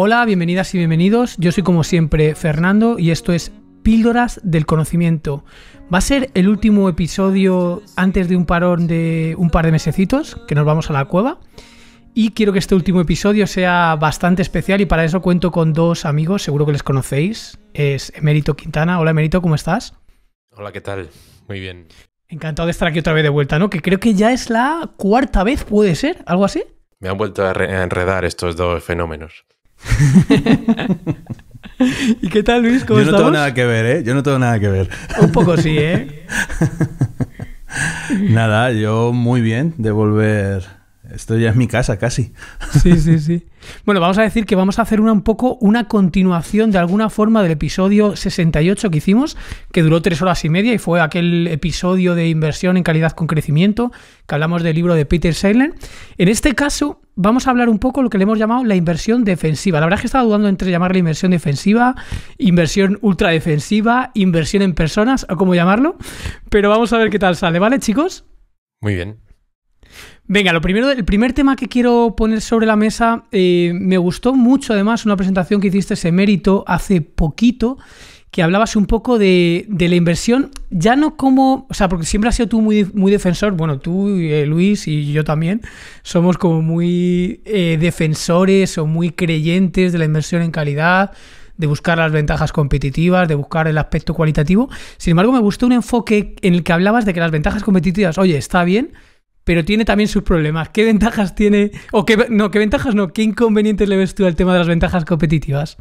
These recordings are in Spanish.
Hola, bienvenidas y bienvenidos. Yo soy como siempre Fernando y esto es Píldoras del Conocimiento. Va a ser el último episodio antes de un parón de un par de mesecitos, que nos vamos a la cueva. Y quiero que este último episodio sea bastante especial y para eso cuento con dos amigos, seguro que les conocéis. Es Emérito Quintana. Hola Emérito, ¿cómo estás? Hola, ¿qué tal? Muy bien. Encantado de estar aquí otra vez de vuelta, ¿no? Que creo que ya es la cuarta vez, puede ser, algo así. Me han vuelto a enredar estos dos fenómenos. ¿Y qué tal, Luis? ¿Cómo Yo no tengo nada que ver, ¿eh? Yo no tengo nada que ver. Un poco sí, ¿eh? nada, yo muy bien de volver esto ya es mi casa casi. Sí, sí, sí. Bueno, vamos a decir que vamos a hacer una un poco una continuación de alguna forma del episodio 68 que hicimos, que duró tres horas y media y fue aquel episodio de inversión en calidad con crecimiento, que hablamos del libro de Peter Seilen. En este caso, vamos a hablar un poco de lo que le hemos llamado la inversión defensiva. La verdad es que estaba dudando entre llamarle inversión defensiva, inversión ultradefensiva, inversión en personas, o cómo llamarlo, pero vamos a ver qué tal sale, ¿vale, chicos? Muy bien. Venga, lo primero, el primer tema que quiero poner sobre la mesa, eh, me gustó mucho además una presentación que hiciste ese mérito hace poquito, que hablabas un poco de, la inversión, ya no como, o sea, porque siempre has sido tú muy, defensor, bueno, tú, eh, Luis y yo también, somos como muy eh, defensores o muy creyentes de la inversión en calidad, de buscar las ventajas competitivas, de buscar el aspecto cualitativo. Sin embargo, me gustó un enfoque en el que hablabas de que las ventajas competitivas, oye, está bien, pero tiene también sus problemas. ¿Qué ventajas tiene? O qué, no, qué ventajas no, qué inconvenientes le ves tú al tema de las ventajas competitivas?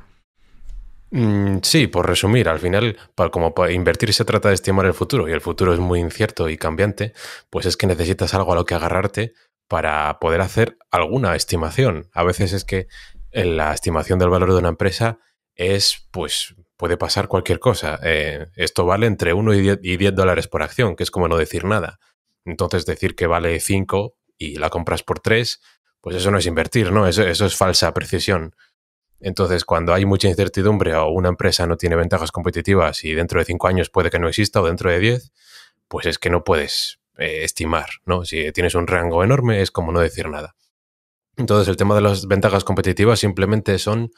Mm, sí, por resumir, al final, como para invertir se trata de estimar el futuro y el futuro es muy incierto y cambiante, pues es que necesitas algo a lo que agarrarte para poder hacer alguna estimación. A veces es que en eh, la estimación del valor de una empresa es, pues, puede pasar cualquier cosa. Eh, esto vale entre 1 y y 10 dólares por acción, que es como no decir nada. Entonces decir que vale 5 y la compras por 3, pues eso no es invertir, ¿no? Eso, eso, es falsa precisión. Entonces, cuando hay mucha incertidumbre o una empresa no tiene ventajas competitivas y dentro de 5 años puede que no exista o dentro de 10, pues es que no puedes eh, estimar, ¿no? Si tienes un rango enorme es como no decir nada. Entonces, el tema de las ventajas competitivas simplemente son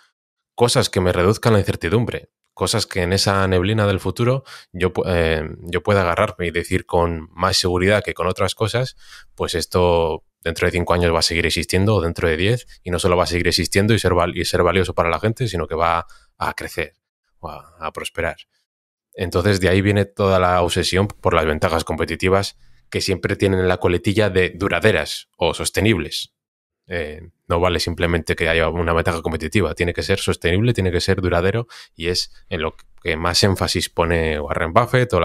cosas que me reduzcan la incertidumbre cosas que en esa neblina del futuro yo, eh, yo pueda agarrarme y decir con más seguridad que con otras cosas, pues esto dentro de cinco años va a seguir existiendo o dentro de diez y no solo va a seguir existiendo y ser, val y ser valioso para la gente, sino que va a crecer o a, prosperar. Entonces de ahí viene toda la obsesión por las ventajas competitivas que siempre tienen en la coletilla de duraderas o sostenibles. Eh, no vale simplemente que haya una ventaja competitiva, tiene que ser sostenible, tiene que ser duradero y es en lo que más énfasis pone Warren Buffett o,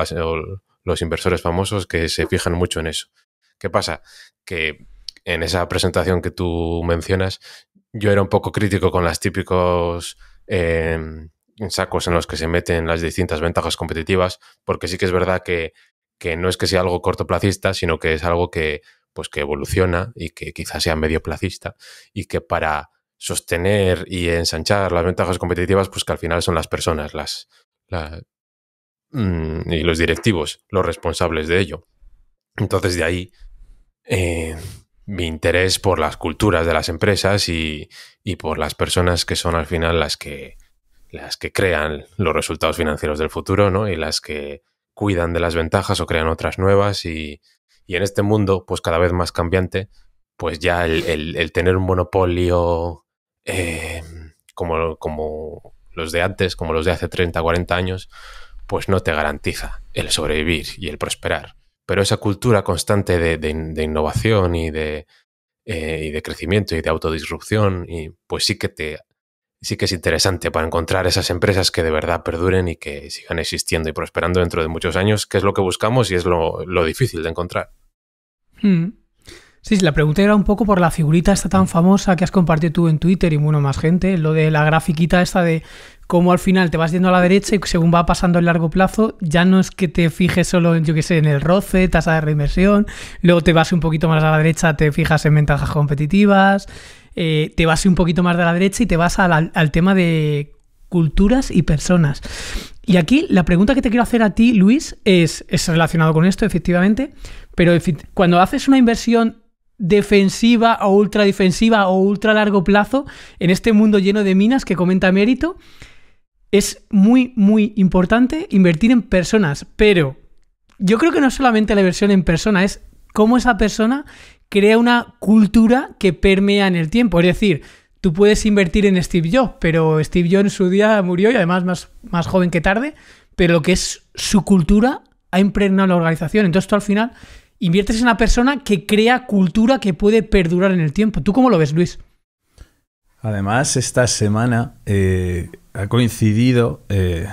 los inversores famosos que se fijan mucho en eso. ¿Qué pasa? Que en esa presentación que tú mencionas, yo era un poco crítico con los típicos em, sacos en los que se meten las distintas ventajas competitivas, porque sí que es verdad que, que no es que sea algo cortoplacista, sino que es algo que pues que evoluciona y que quizás sea medio placista y que para sostener y ensanchar las ventajas competitivas, pues que al final son las personas, las, mm, y los directivos, los responsables de ello. Entonces de ahí eh, mi interés por las culturas de las empresas y, y, por las personas que son al final las que las que crean los resultados financieros del futuro, ¿no? Y las que cuidan de las ventajas o crean otras nuevas y, y en este mundo, pues cada vez más cambiante, pues ya el, tener un monopolio em, como, como los de antes, como los de hace 30, 40 años, pues no te garantiza el sobrevivir y el prosperar. Pero esa cultura constante de, innovación y de, eh, y de crecimiento y de autodisrupción, y pues sí que te sí que es interesante para encontrar esas empresas que de verdad perduren y que sigan existiendo y prosperando dentro de muchos años, que es lo que buscamos y es lo difícil de encontrar. Mm. Sí, Sí, la pregunta era un poco por la figurita esta tan famosa que has compartido tú en Twitter y bueno, más gente, lo de la grafiquita esta de cómo al final te vas yendo a la derecha y según va pasando el largo plazo, ya no es que te fijes solo, yo qué sé, en el roce, tasa de reinversión, luego te vas un poquito más a la derecha, te fijas en ventajas competitivas, eh, te vas un poquito más de la derecha y te vas al tema de culturas y personas. Y aquí la pregunta que te quiero hacer a ti, Luis, es, es relacionado con esto, efectivamente, pero cuando haces una inversión defensiva o ultra defensiva o ultra largo plazo en este mundo lleno de minas que comenta Mérito, es muy, muy importante invertir en personas, pero yo creo que no es solamente la inversión en persona, es cómo esa persona crea una cultura que permea en el tiempo. Es decir, tú puedes invertir en Steve Jobs, pero Steve Jobs en su día murió y además más, más joven que tarde, pero lo que es su cultura ha impregnado la organización. Entonces tú al final inviertes en una persona que crea cultura que puede perdurar en el tiempo. ¿Tú cómo lo ves, Luis? Además, esta semana eh, ha coincidido eh,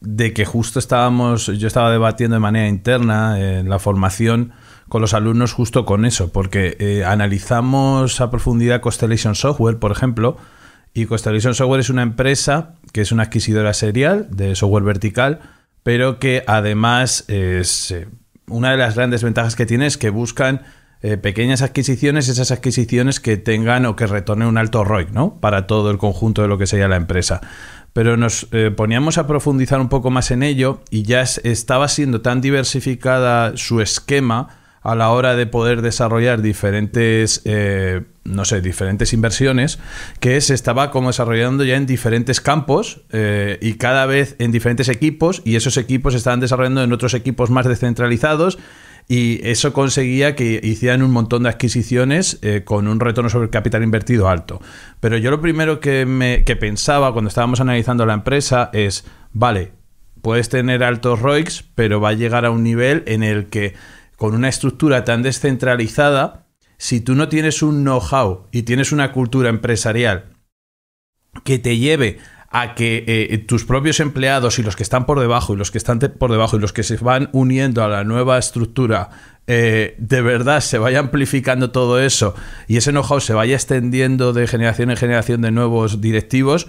de que justo estábamos, yo estaba debatiendo de manera interna en eh, la formación con los alumnos justo con eso, porque eh, analizamos a profundidad Constellation Software, por ejemplo, y Constellation Software es una empresa que es una adquisidora serial de software vertical, pero que además es eh, una de las grandes ventajas que tiene es que buscan eh, pequeñas adquisiciones, esas adquisiciones que tengan o que retornen un alto ROI, ¿no? Para todo el conjunto de lo que sería la empresa. Pero nos poníamos a profundizar un poco más en ello y ya estaba siendo tan diversificada su esquema a la hora de poder desarrollar diferentes, eh, no sé, diferentes inversiones que se estaba como desarrollando ya en diferentes campos eh, y cada vez en diferentes equipos y esos equipos estaban desarrollando en otros equipos más descentralizados y eso conseguía que hicieran un montón de adquisiciones eh, con un retorno sobre el capital invertido alto. Pero yo lo primero que, me, que pensaba cuando estábamos analizando la empresa es, vale, puedes tener altos ROICs, pero va a llegar a un nivel en el que con una estructura tan descentralizada, si tú no tienes un know-how y tienes una cultura empresarial que te lleve a que eh, tus propios empleados y los que están por debajo y los que están por debajo y los que se van uniendo a la nueva estructura, eh, de verdad se vaya amplificando todo eso y ese know-how se vaya extendiendo de generación en generación de nuevos directivos,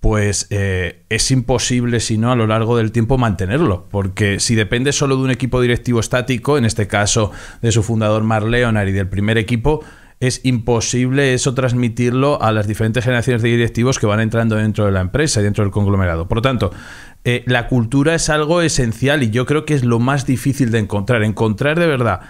pues eh, es imposible, si no, a lo largo del tiempo mantenerlo. Porque si depende solo de un equipo directivo estático, en este caso de su fundador Mark Leonard y del primer equipo, es imposible eso transmitirlo a las diferentes generaciones de directivos que van entrando dentro de la empresa y dentro del conglomerado. Por lo tanto, eh, la cultura es algo esencial y yo creo que es lo más difícil de encontrar. Encontrar de verdad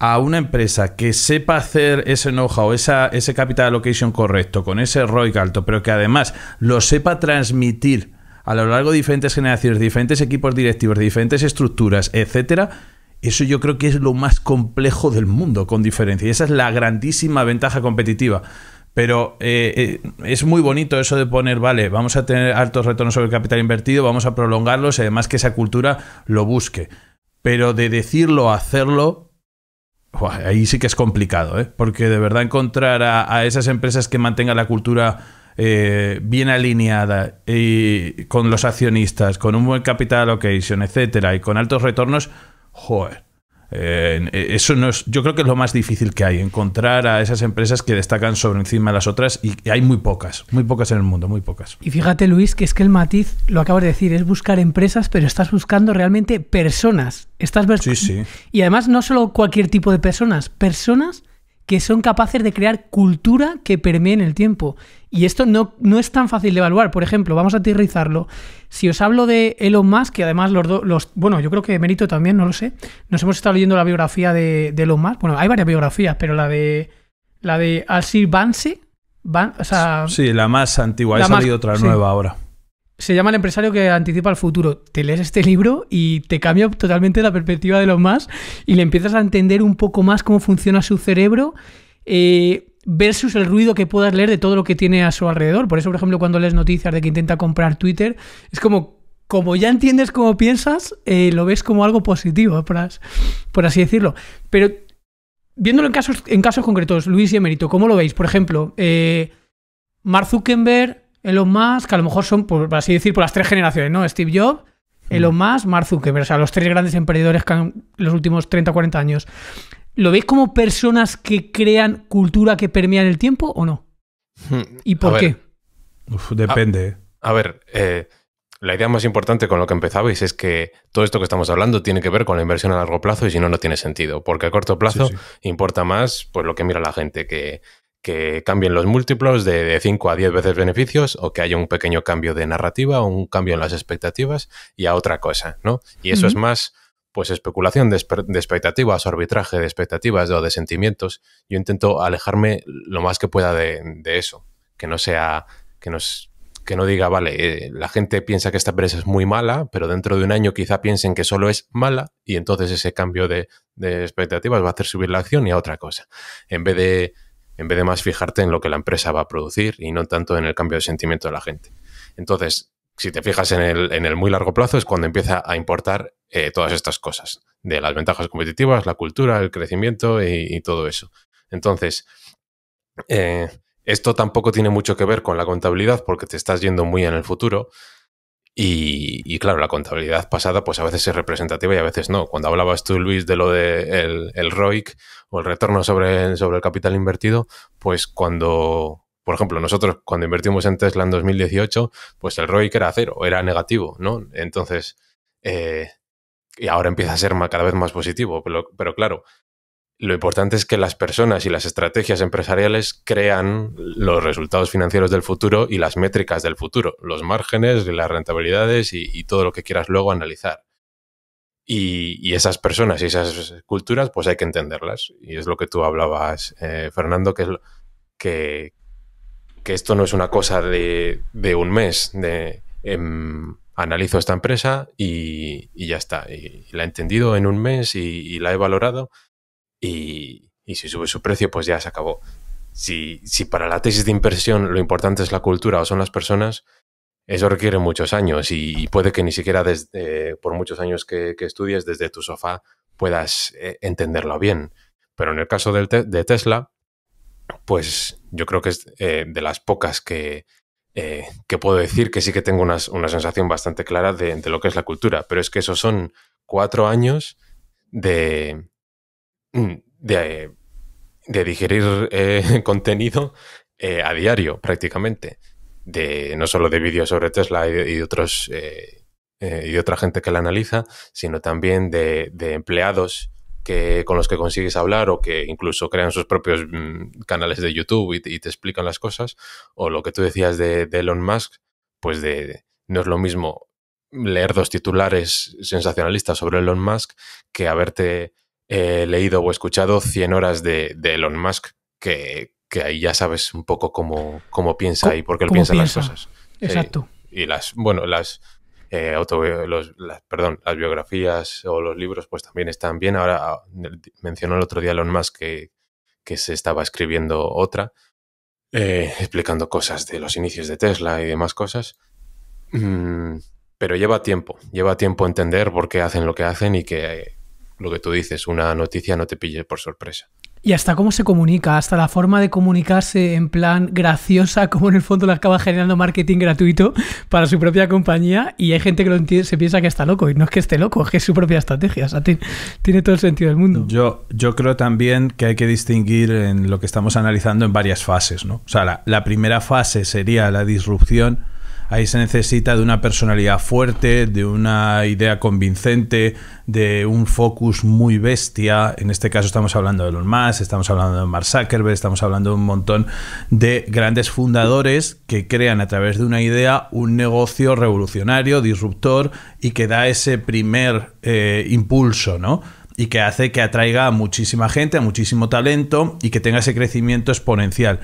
a una empresa que sepa hacer ese know-how, ese capital allocation correcto, con ese ROI alto, pero que además lo sepa transmitir a lo largo de diferentes generaciones, diferentes equipos directivos, diferentes estructuras, etcétera, eso yo creo que es lo más complejo del mundo, con diferencia. Y esa es la grandísima ventaja competitiva. Pero eh, eh, es muy bonito eso de poner, vale, vamos a tener altos retornos sobre el capital invertido, vamos a prolongarlos y además que esa cultura lo busque. Pero de decirlo hacerlo, ahí sí que es complicado, ¿eh? porque de verdad encontrar a, esas empresas que mantengan la cultura eh, bien alineada y con los accionistas, con un buen capital allocation, etcétera, y con altos retornos, joder, eh, eh, eso no es, yo creo que es lo más difícil que hay, encontrar a esas empresas que destacan sobre encima de las otras y, hay muy pocas, muy pocas en el mundo, muy pocas. Y fíjate Luis, que es que el matiz, lo acabas de decir, es buscar empresas, pero estás buscando realmente personas. Estás sí, sí. Y además no solo cualquier tipo de personas, personas que son capaces de crear cultura que permee en el tiempo. Y esto no, no, es tan fácil de evaluar. Por ejemplo, vamos a aterrizarlo. Si os hablo de Elon Musk, que además los dos, los, bueno, yo creo que de mérito también, no lo sé. Nos hemos estado leyendo la biografía de, de Elon Musk. Bueno, hay varias biografías, pero la de la de Alcir Bansi, sí, la más antigua, ha salido otra nueva ahora se llama El empresario que anticipa el futuro. Te lees este libro y te cambia totalmente la perspectiva de los más y le empiezas a entender un poco más cómo funciona su cerebro. Eh, versus el ruido que puedas leer de todo lo que tiene a su alrededor. Por eso, por ejemplo, cuando lees noticias de que intenta comprar Twitter, es como, como ya entiendes cómo piensas, eh, lo ves como algo positivo, por, así decirlo. Pero viéndolo en casos, en casos concretos, Luis y Emerito, ¿cómo lo veis? Por ejemplo, eh, Mark Zuckerberg Elon Musk, que a lo mejor son, por, así decir, por las tres generaciones, ¿no? Steve Jobs, mm. Elon Musk, Mark Zuckerberg, o sea, los tres grandes emprendedores que han, los últimos 30 o 40 años. ¿Lo veis como personas que crean cultura que en el tiempo o no? Hmm, ¿Y por qué? depende. ¿eh? A, ver, eh, la idea más importante con lo que empezabais es que todo esto que estamos hablando tiene que ver con la inversión a largo plazo y si no, no tiene sentido. Porque a corto plazo importa más pues, lo que mira la gente, que que cambien los múltiplos de 5 a 10 veces beneficios o que haya un pequeño cambio de narrativa o un cambio en las expectativas y a otra cosa, ¿no? Y eso es más pues especulación de, expectativas, arbitraje de expectativas o de sentimientos. Yo intento alejarme lo más que pueda de, eso, que no sea, que nos, que no diga, vale, eh, la gente piensa que esta empresa es muy mala, pero dentro de un año quizá piensen que solo es mala y entonces ese cambio de, de expectativas va a hacer subir la acción y a otra cosa. En vez de en vez de más fijarte en lo que la empresa va a producir y no tanto en el cambio de sentimiento de la gente. Entonces, si te fijas en el, muy largo plazo, es cuando empieza a importar eh, todas estas cosas, de las ventajas competitivas, la cultura, el crecimiento y, todo eso. Entonces, eh, esto tampoco tiene mucho que ver con la contabilidad porque te estás yendo muy en el futuro, y, claro, la contabilidad pasada pues a veces es representativa y a veces no. Cuando hablabas tú, Luis, de lo del el, ROIC o el retorno sobre, sobre el capital invertido, pues cuando, por ejemplo, nosotros cuando invertimos en Tesla en 2018, pues el ROIC era cero, era negativo, ¿no? Entonces, eh, y ahora empieza a ser cada vez más positivo, pero, pero claro, lo importante es que las personas y las estrategias empresariales crean los resultados financieros del futuro y las métricas del futuro, los márgenes, las rentabilidades y, todo lo que quieras luego analizar. Y, esas personas y esas culturas, pues hay que entenderlas. Y es lo que tú hablabas, eh, Fernando, que, que, esto no es una cosa de, un mes, de em, analizo esta empresa y, ya está. la he entendido en un mes y, la he valorado y, si sube su precio, pues ya se acabó. Si, para la tesis de impresión lo importante es la cultura o son las personas, eso requiere muchos años y, puede que ni siquiera desde, por muchos años que, estudies desde tu sofá puedas eh, entenderlo bien. Pero en el caso de Tesla, pues yo creo que es eh, de las pocas que, eh, que, puedo decir que sí que tengo una sensación bastante clara de, de lo que es la cultura. Pero es que esos son cuatro años de, de, digerir eh, contenido eh, a diario prácticamente, de, no solo de vídeos sobre Tesla y, de otros... Eh, y otra gente que la analiza, sino también de, empleados que, con los que consigues hablar o que incluso crean sus propios mm, canales de YouTube y te, explican las cosas, o lo que tú decías de, Elon Musk, pues de, no es lo mismo leer dos titulares sensacionalistas sobre Elon Musk que haberte He leído o escuchado 100 horas de, Elon Musk, que, ahí ya sabes un poco cómo, piensa y por qué él piensa, las cosas. Exacto. y las, bueno, las, eh, las, perdón, las biografías o los libros pues también están bien. Ahora ah, mencionó el otro día Elon Musk que, se estaba escribiendo otra, eh, explicando cosas de los inicios de Tesla y demás cosas. Mm, pero lleva tiempo, lleva tiempo entender por qué hacen lo que hacen y que lo que tú dices, una noticia no te pille por sorpresa. Y hasta cómo se comunica, hasta la forma de comunicarse en plan graciosa, como en el fondo la acaba generando marketing gratuito para su propia compañía. Y hay gente que lo se piensa que está loco. Y no es que esté loco, es que es su propia estrategia. O sea, tiene, todo el sentido del mundo. Yo, yo creo también que hay que distinguir en lo que estamos analizando en varias fases. ¿no? O sea, la primera fase sería la disrupción Ahí se necesita de una personalidad fuerte, de una idea convincente, de un focus muy bestia. En este caso estamos hablando de Elon Musk, estamos hablando de Mark Zuckerberg, estamos hablando de un montón de grandes fundadores que crean a través de una idea un negocio revolucionario, disruptor y que da ese primer eh, impulso, ¿no? y que hace que atraiga a muchísima gente, a muchísimo talento y que tenga ese crecimiento exponencial.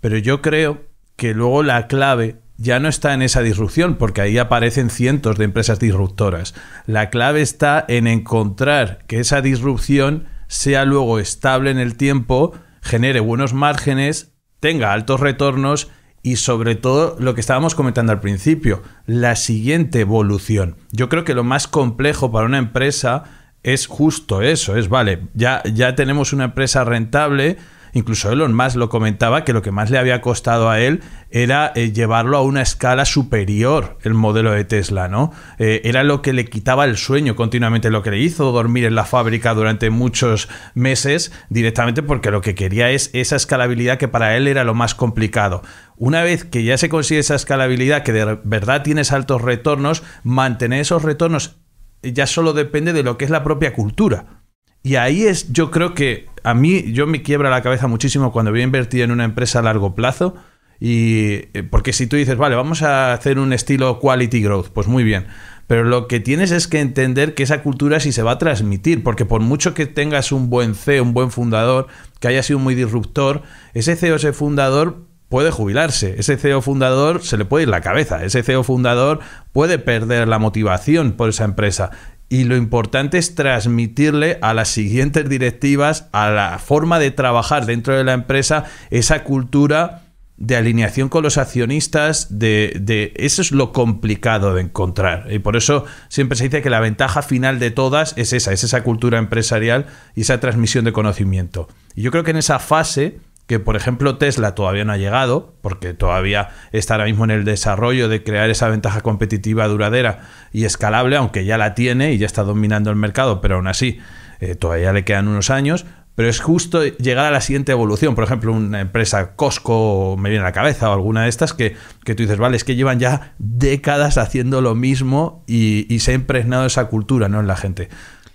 Pero yo creo que luego la clave ya no está en esa disrupción, porque ahí aparecen cientos de empresas disruptoras. La clave está en encontrar que esa disrupción sea luego estable en el tiempo, genere buenos márgenes, tenga altos retornos y sobre todo lo que estábamos comentando al principio, la siguiente evolución. Yo creo que lo más complejo para una empresa es justo eso, es vale, ya, ya tenemos una empresa rentable, Incluso Elon Musk lo comentaba que lo que más le había costado a él era eh, llevarlo a una escala superior el modelo de Tesla, ¿no? Eh, era lo que le quitaba el sueño continuamente, lo que le hizo dormir en la fábrica durante muchos meses directamente porque lo que quería es esa escalabilidad que para él era lo más complicado. Una vez que ya se consigue esa escalabilidad, que de verdad tienes altos retornos, mantener esos retornos ya solo depende de lo que es la propia cultura y ahí es, yo creo que a mí, yo me quiebra la cabeza muchísimo cuando voy a invertir en una empresa a largo plazo. Y eh, porque si tú dices, vale, vamos a hacer un estilo quality growth, pues muy bien. Pero lo que tienes es que entender que esa cultura sí se va a transmitir, porque por mucho que tengas un buen CEO, un buen fundador, que haya sido muy disruptor, ese CEO, ese fundador puede jubilarse, ese CEO fundador se le puede ir la cabeza, ese CEO fundador puede perder la motivación por esa empresa y lo importante es transmitirle a las siguientes directivas, a la forma de trabajar dentro de la empresa, esa cultura de alineación con los accionistas, de, eso es lo complicado de encontrar. Y por eso siempre se dice que la ventaja final de todas es esa, es esa cultura empresarial y esa transmisión de conocimiento. Y yo creo que en esa fase que por ejemplo Tesla todavía no ha llegado, porque todavía está ahora mismo en el desarrollo de crear esa ventaja competitiva duradera y escalable, aunque ya la tiene y ya está dominando el mercado, pero aún así eh, todavía le quedan unos años, pero es justo llegar a la siguiente evolución. Por ejemplo, una empresa Costco me viene a la cabeza o alguna de estas que, tú dices, vale, es que llevan ya décadas haciendo lo mismo y, y se ha impregnado esa cultura ¿no? en la gente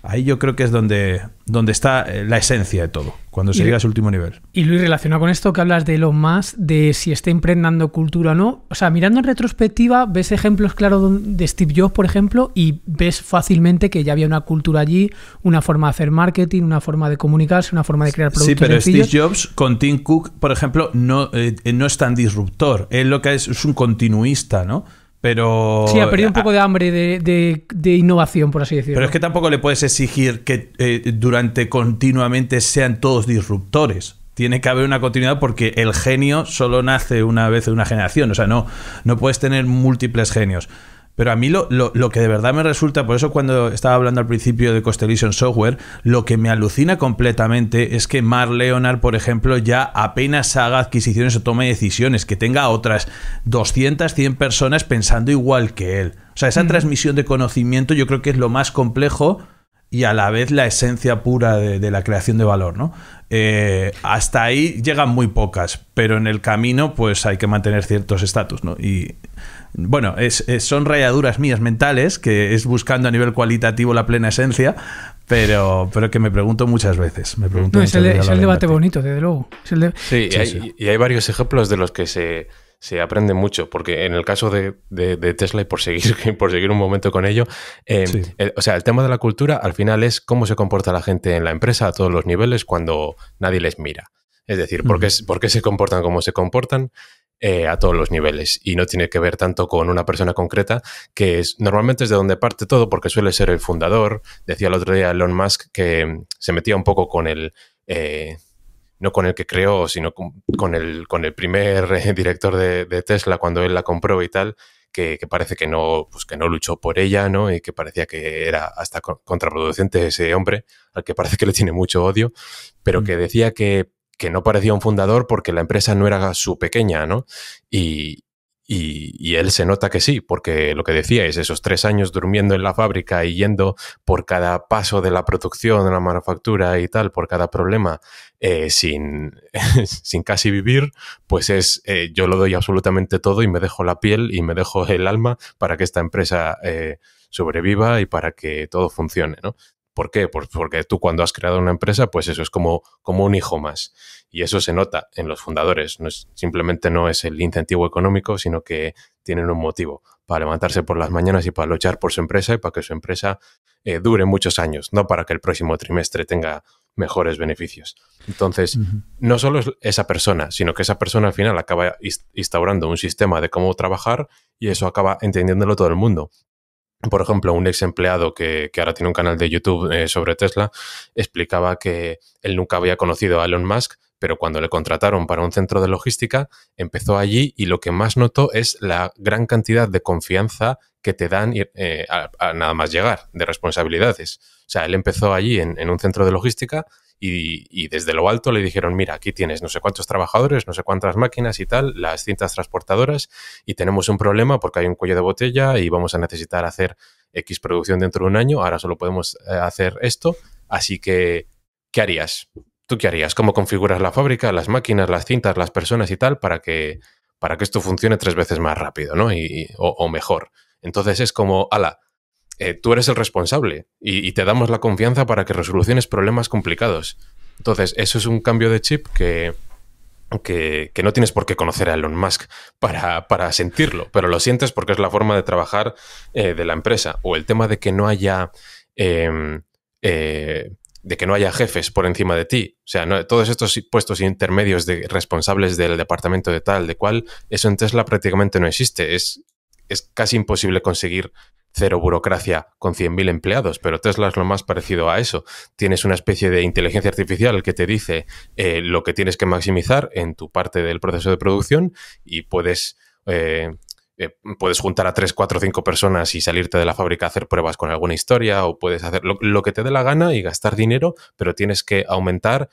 ahí yo creo que es donde, donde está eh, la esencia de todo, cuando se llega a su último nivel. Y Luis, relacionado con esto que hablas de lo más, de si está impregnando cultura o no, o sea, mirando en retrospectiva, ves ejemplos claros de Steve Jobs, por ejemplo, y ves fácilmente que ya había una cultura allí, una forma de hacer marketing, una forma de comunicarse, una forma de crear productos. Sí, pero Steve Jobs con Tim Cook, por ejemplo, no, eh, eh, no es tan disruptor. Él lo que es un continuista, ¿no? Pero. Sí, ha perdido un eh, poco de ah. hambre de, innovación, por así decirlo. Pero es que tampoco le puedes exigir que eh, durante continuamente sean todos disruptores. Tiene que haber una continuidad porque el genio solo nace una vez en una generación. O sea, no, no puedes tener múltiples genios. Pero a mí lo, que de verdad me resulta, por eso cuando estaba hablando al principio de Costellation Software, lo que me alucina completamente es que Mar Leonard, por ejemplo, ya apenas haga adquisiciones o tome decisiones, que tenga otras 200, 100 personas pensando igual que él. O sea, esa transmisión de conocimiento yo creo que es lo más complejo y a la vez la esencia pura de, la creación de valor, ¿no? Eh, hasta ahí llegan muy pocas, pero en el camino pues hay que mantener ciertos estatus, ¿no? Y bueno, son rayaduras mías mentales, que es buscando a nivel cualitativo la plena esencia, pero, pero que me pregunto muchas veces. Me pregunto es el, debate bonito, desde luego. Sí, y hay, varios ejemplos de los que se, se aprende mucho, porque en el caso de, Tesla, y por seguir, por seguir un momento con ello, eh, o sea, el tema de la cultura al final es cómo se comporta la gente en la empresa a todos los niveles cuando nadie les mira. Es decir, porque mm. es porque por, qué, se comportan como se comportan, eh, a todos los niveles y no tiene que ver tanto con una persona concreta, que es normalmente es de donde parte todo porque suele ser el fundador. Decía el otro día Elon Musk que mm, se metía un poco con el... Eh, no con el que creó, sino con el, con el primer eh, director de, Tesla cuando él la compró y tal, que, que, parece que no, pues que no luchó por ella, ¿no? Y que parecía que era hasta contraproducente ese hombre, al que parece que le tiene mucho odio, pero mm. que decía que que no parecía un fundador porque la empresa no era su pequeña, ¿no? Y, él se nota que sí, porque lo que decía es esos tres años durmiendo en la fábrica y yendo por cada paso de la producción, de la manufactura y tal, por cada problema, eh, sin, sin casi vivir, pues es eh, yo lo doy absolutamente todo y me dejo la piel y me dejo el alma para que esta empresa eh, sobreviva y para que todo funcione, ¿no? ¿Por qué? porque tú cuando has creado una empresa, pues eso es como, como un hijo más. Y eso se nota en los fundadores. No es, simplemente no es el incentivo económico, sino que tienen un motivo para levantarse por las mañanas y para luchar por su empresa y para que su empresa eh, dure muchos años, no para que el próximo trimestre tenga mejores beneficios. Entonces, no solo es esa persona, sino que esa persona al final acaba instaurando un sistema de cómo trabajar y eso acaba entendiéndolo todo el mundo. Por ejemplo, un ex empleado que, ahora tiene un canal de YouTube eh, sobre Tesla explicaba que él nunca había conocido a Elon Musk, pero cuando le contrataron para un centro de logística, empezó allí y lo que más notó es la gran cantidad de confianza que te dan eh, a, nada más llegar, de responsabilidades. O sea, él empezó allí en, un centro de logística y, desde lo alto le dijeron, mira, aquí tienes no sé cuántos trabajadores, no sé cuántas máquinas y tal, las cintas transportadoras, y tenemos un problema porque hay un cuello de botella y vamos a necesitar hacer X producción dentro de un año, ahora solo podemos eh, hacer esto, así que, ¿qué harías? ¿Tú qué harías? ¿Cómo configuras la fábrica, las máquinas, las cintas, las personas y tal para que, para que esto funcione tres veces más rápido ¿no? y, o, o mejor? Entonces es como, ala, eh, tú eres el responsable y, te damos la confianza para que resoluciones problemas complicados. Entonces, eso es un cambio de chip que, que, no tienes por qué conocer a Elon Musk para, sentirlo, pero lo sientes porque es la forma de trabajar eh, de la empresa. O el tema de que no haya... Em, eh, de que no haya jefes por encima de ti. O sea, todos estos puestos intermedios de responsables del departamento de tal, de cual, eso en Tesla prácticamente no existe. Es, es casi imposible conseguir cero burocracia con 100.000 empleados, pero Tesla es lo más parecido a eso. Tienes una especie de inteligencia artificial que te dice eh, lo que tienes que maximizar en tu parte del proceso de producción y puedes... Eh, eh, puedes juntar a 3, 4, 5 personas y salirte de la fábrica a hacer pruebas con alguna historia o puedes hacer lo, que te dé la gana y gastar dinero, pero tienes que aumentar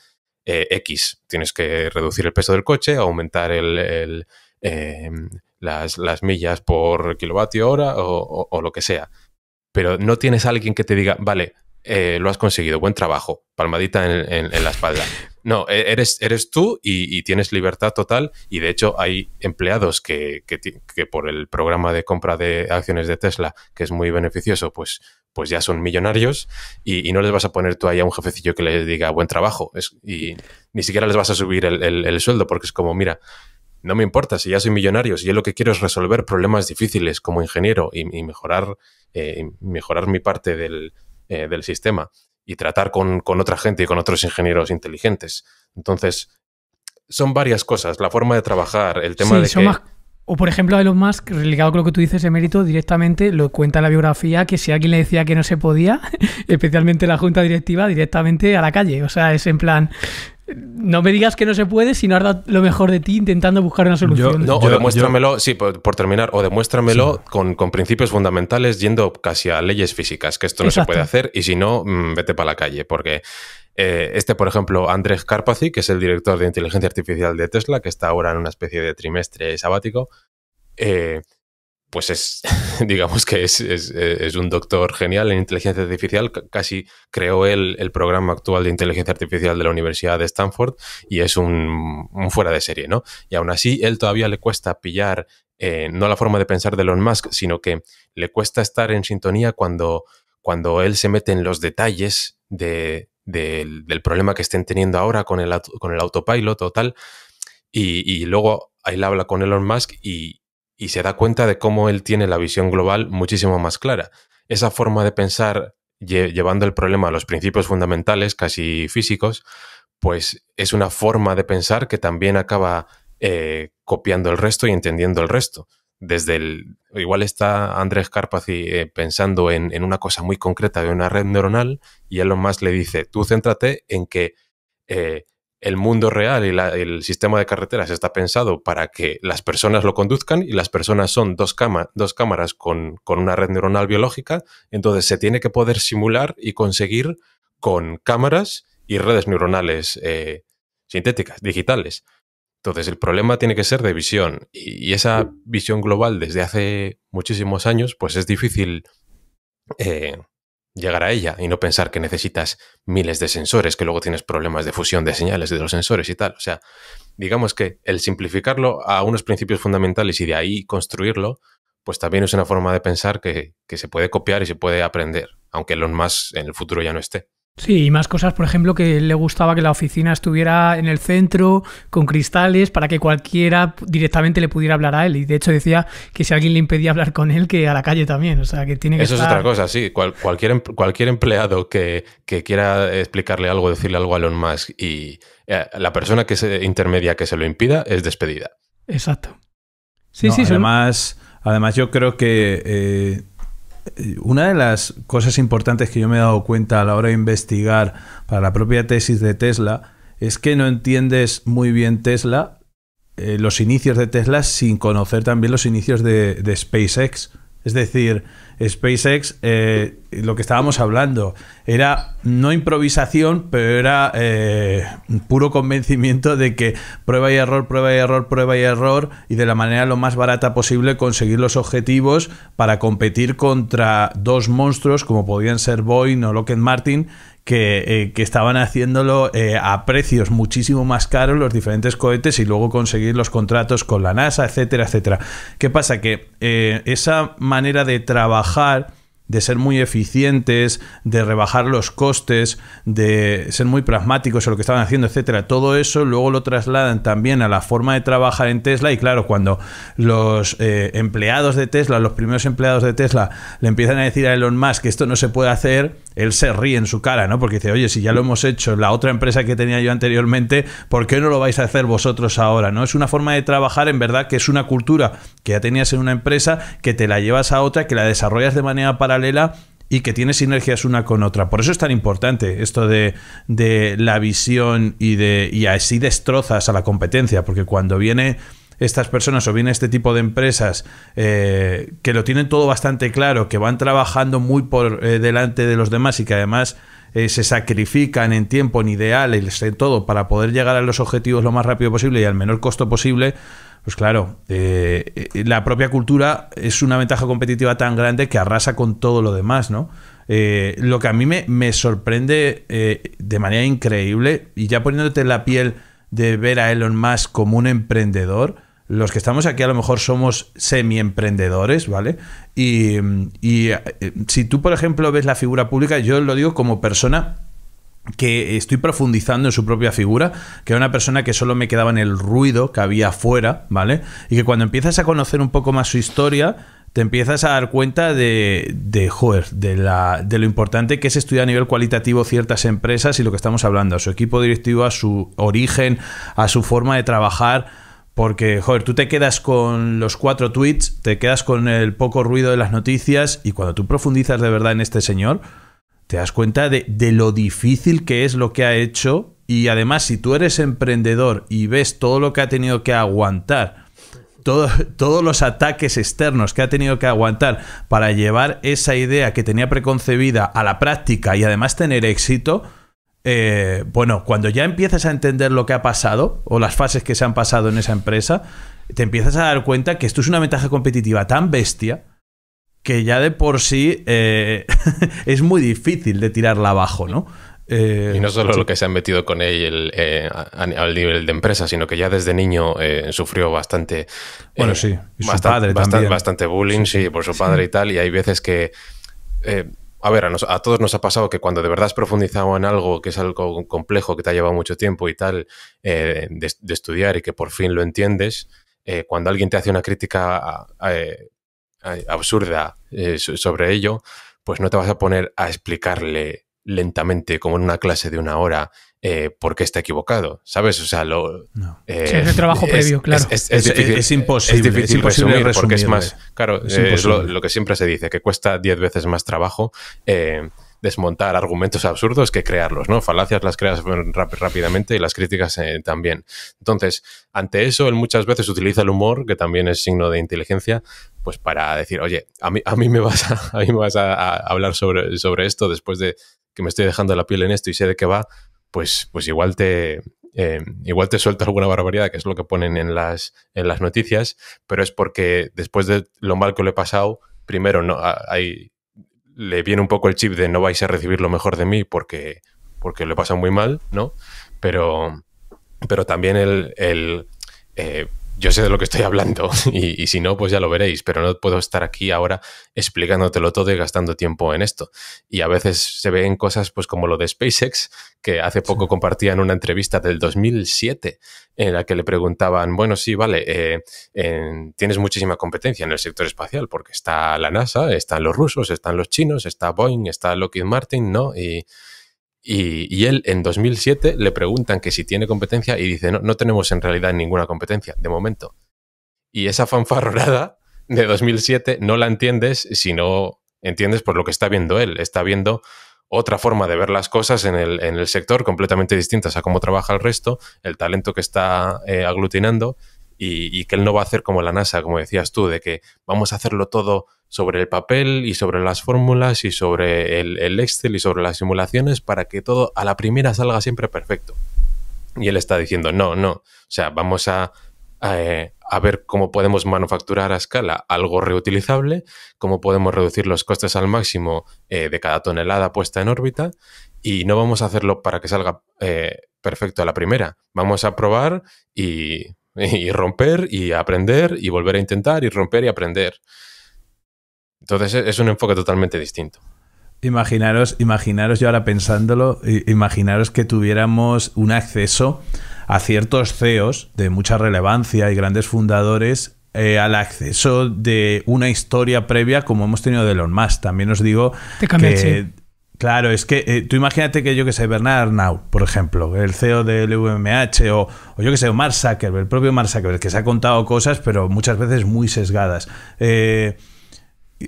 X. Tienes que reducir el peso del coche, aumentar el, las, millas por kilovatio hora o, lo que sea. Pero no tienes alguien que te diga, vale, eh, lo has conseguido, buen trabajo, palmadita en, la espalda. No, e-, eres, eres tú y, tienes libertad total y de hecho hay empleados que, que, por el programa de compra de acciones de Tesla, que es muy beneficioso, pues, pues ya son millonarios y, no les vas a poner tú ahí a un jefecillo que les diga buen trabajo y ni siquiera les vas a subir el sueldo porque es como, mira, no me importa si ya soy millonario, si yo lo que quiero es resolver problemas difíciles como ingeniero y, mejorar, eh, mejorar mi parte del, eh, sistema y tratar con, otra gente y con otros ingenieros inteligentes. Entonces, son varias cosas. La forma de trabajar, el tema de. más... O, por ejemplo, Elon Musk, ligado con lo que tú dices, de mérito, directamente lo cuenta la biografía que si alguien le decía que no se podía, especialmente la junta directiva, directamente a la calle. O sea, es en plan, no me digas que no se puede sino no lo mejor de ti intentando buscar una solución. no, o demuéstramelo, sí, por, terminar, o demuéstramelo con, principios fundamentales yendo casi a leyes físicas, que esto no se puede hacer, y si no, mm, vete para la calle, porque eh, este, por ejemplo, Andrés Carpazzi, que es el director de inteligencia artificial de Tesla, que está ahora en una especie de trimestre sabático, eh, pues es, digamos que es, un doctor genial en inteligencia artificial, casi creó él el programa actual de inteligencia artificial de la Universidad de Stanford y es un, fuera de serie, ¿no? Y aún así, él todavía le cuesta pillar, eh, no la forma de pensar de Elon Musk, sino que le cuesta estar en sintonía cuando, cuando él se mete en los detalles del, problema que estén teniendo ahora con el, con el autopilot o tal. Y, y luego él habla con Elon Musk y, y se da cuenta de cómo él tiene la visión global muchísimo más clara. Esa forma de pensar llevando el problema a los principios fundamentales, casi físicos, pues es una forma de pensar que también acaba eh, copiando el resto y entendiendo el resto. Desde el, igual está Andrés Carpazzi eh, pensando en, una cosa muy concreta de una red neuronal y a lo más le dice, tú céntrate en que eh, el mundo real y el sistema de carreteras está pensado para que las personas lo conduzcan y las personas son dos, cámaras con, una red neuronal biológica, entonces se tiene que poder simular y conseguir con cámaras y redes neuronales eh, sintéticas, digitales. Entonces el problema tiene que ser de visión y, esa visión global desde hace muchísimos años pues es difícil eh, llegar a ella y no pensar que necesitas miles de sensores, que luego tienes problemas de fusión de señales de los sensores y tal. O sea, digamos que el simplificarlo a unos principios fundamentales y de ahí construirlo, pues también es una forma de pensar que, que se puede copiar y se puede aprender, aunque lo más en el futuro ya no esté. Sí, y más cosas, por ejemplo, que le gustaba que la oficina estuviera en el centro, con cristales, para que cualquiera directamente le pudiera hablar a él. Y de hecho decía que si alguien le impedía hablar con él, que a la calle también. O sea, que tiene que. Eso es otra cosa, sí. cualquier, em, cualquier empleado que, quiera explicarle algo, decirle algo a Elon Musk y eh, la persona que se intermedia que se lo impida es despedida. Exacto. Sí, sí, sí, además, además, yo creo que. Eh, eh, una de las cosas importantes que yo me he dado cuenta a la hora de investigar para la propia tesis de Tesla es que no entiendes muy bien Tesla, eh, los inicios de Tesla, sin conocer también los inicios de SpaceX. Es decir, SpaceX, eh, lo que estábamos hablando, era no improvisación, pero era eh, puro convencimiento de que prueba y error, prueba y error, prueba y error, y de la manera lo más barata posible conseguir los objetivos para competir contra dos monstruos como podían ser Boeing o Lockheed Martin, eh, que, estaban haciéndolo eh, a precios muchísimo más caros los diferentes cohetes y luego conseguir los contratos con la NASA, etcétera, etcétera. ¿Qué pasa? Que eh, esa manera de trabajar de ser muy eficientes, de rebajar los costes, de ser muy pragmáticos en lo que estaban haciendo, etcétera. Todo eso luego lo trasladan también a la forma de trabajar en Tesla y claro, cuando los empleados de Tesla, los primeros empleados de Tesla, le empiezan a decir a Elon Musk que esto no se puede hacer, él se ríe en su cara, ¿no? Porque dice, oye, si ya lo hemos hecho en la otra empresa que tenía yo anteriormente, ¿por qué no lo vais a hacer vosotros ahora? ¿No? Es una forma de trabajar, en verdad, que es una cultura que ya tenías en una empresa, que te la llevas a otra, que la desarrollas de manera paralela y que tiene sinergias una con otra. Por eso es tan importante esto de, de la visión y de. y así destrozas a la competencia, porque cuando viene estas personas o bien este tipo de empresas eh, que lo tienen todo bastante claro, que van trabajando muy por eh, delante de los demás y que además eh, se sacrifican en tiempo, en ideales, en este todo, para poder llegar a los objetivos lo más rápido posible y al menor costo posible, pues claro, la propia cultura es una ventaja competitiva tan grande que arrasa con todo lo demás, ¿no? lo que a mí me, me sorprende de manera increíble, y ya poniéndote la piel de ver a Elon Musk como un emprendedor, los que estamos aquí a lo mejor somos semiemprendedores, ¿vale? Y, eh, si tú, por ejemplo, ves la figura pública, yo lo digo como persona que estoy profundizando en su propia figura, que era una persona que solo me quedaba en el ruido que había afuera, ¿vale? Y que cuando empiezas a conocer un poco más su historia, te empiezas a dar cuenta de, de joder, de, la, de lo importante que es estudiar a nivel cualitativo ciertas empresas y lo que estamos hablando, a su equipo directivo, a su origen, a su forma de trabajar porque, joder, tú te quedas con los cuatro tweets, te quedas con el poco ruido de las noticias y cuando tú profundizas de verdad en este señor, te das cuenta de, lo difícil que es lo que ha hecho y además si tú eres emprendedor y ves todo lo que ha tenido que aguantar, todos los ataques externos que ha tenido que aguantar para llevar esa idea que tenía preconcebida a la práctica y además tener éxito, eh, bueno, cuando ya empiezas a entender lo que ha pasado o las fases que se han pasado en esa empresa, te empiezas a dar cuenta que esto es una ventaja competitiva tan bestia que ya de por sí eh, es muy difícil de tirarla abajo, ¿no? Eh, y no solo lo que se han metido con él al nivel de empresa, sino que ya desde niño sufrió bastante. Bueno, sí. su padre también. Bastante bullying, sí, por su padre y tal. Y hay veces que a ver, a, todos nos ha pasado que cuando de verdad has profundizado en algo que es algo complejo, que te ha llevado mucho tiempo y tal, eh, de, estudiar y que por fin lo entiendes, eh, cuando alguien te hace una crítica eh, absurda sobre ello, pues no te vas a poner a explicarle lentamente, como en una clase de una hora, eh, porque está equivocado, ¿sabes? O sea, lo... Eh, es el trabajo previo, claro. Es, imposible. Es porque es más... Claro, es, eh, lo, que siempre se dice, que cuesta 10 veces más trabajo desmontar argumentos absurdos que crearlos, ¿no? Falacias las creas rápidamente y las críticas también. Entonces, ante eso, él muchas veces utiliza el humor, que también es signo de inteligencia, pues para decir, oye, a mí, a mí me vas a, hablar sobre, sobre esto después de que me estoy dejando la piel en esto y sé de qué va, pues, pues igual te, eh, igual te suelta alguna barbaridad, que es lo que ponen en las, en las noticias, pero es porque después de lo mal que le he pasado, primero no, hay, le viene un poco el chip de no vais a recibir lo mejor de mí porque, porque lo he pasado muy mal, ¿no? Pero, pero también el, eh, yo sé de lo que estoy hablando y, si no, pues ya lo veréis, pero no puedo estar aquí ahora explicándotelo todo y gastando tiempo en esto. Y a veces se ven cosas pues como lo de SpaceX, que hace poco compartían compartía en una entrevista del 2007 en la que le preguntaban, bueno, sí, vale, eh, tienes muchísima competencia en el sector espacial porque está la NASA, están los rusos, están los chinos, está Boeing, está Lockheed Martin, ¿no? Y, y, él en 2007 le preguntan que si tiene competencia y dice, no, no tenemos en realidad ninguna competencia, de momento. Y esa fanfarronada de 2007 no la entiendes si no entiendes por lo que está viendo él. Está viendo otra forma de ver las cosas en el, sector completamente distintas a cómo trabaja el resto, el talento que está eh, aglutinando y que él no va a hacer como la NASA, como decías tú, de que vamos a hacerlo todo sobre el papel y sobre las fórmulas y sobre el, Excel y sobre las simulaciones para que todo a la primera salga siempre perfecto. Y él está diciendo, no, no, o sea, vamos a, eh, ver cómo podemos manufacturar a escala algo reutilizable, cómo podemos reducir los costes al máximo eh, de cada tonelada puesta en órbita y no vamos a hacerlo para que salga eh, perfecto a la primera. Vamos a probar y, y romper y aprender y volver a intentar y romper y aprender. Entonces es un enfoque totalmente distinto. Imaginaros, imaginaros yo ahora pensándolo, imaginaros que tuviéramos un acceso a ciertos CEOs de mucha relevancia y grandes fundadores eh, al acceso de una historia previa como hemos tenido de Elon Musk. También os digo Claro, es que eh, tú imagínate que yo que sé, Bernard Arnault, por ejemplo, el CEO del UMH, o, yo que sé, Mark Zuckerberg, el propio Mark Zuckerberg, que se ha contado cosas, pero muchas veces muy sesgadas. Eh,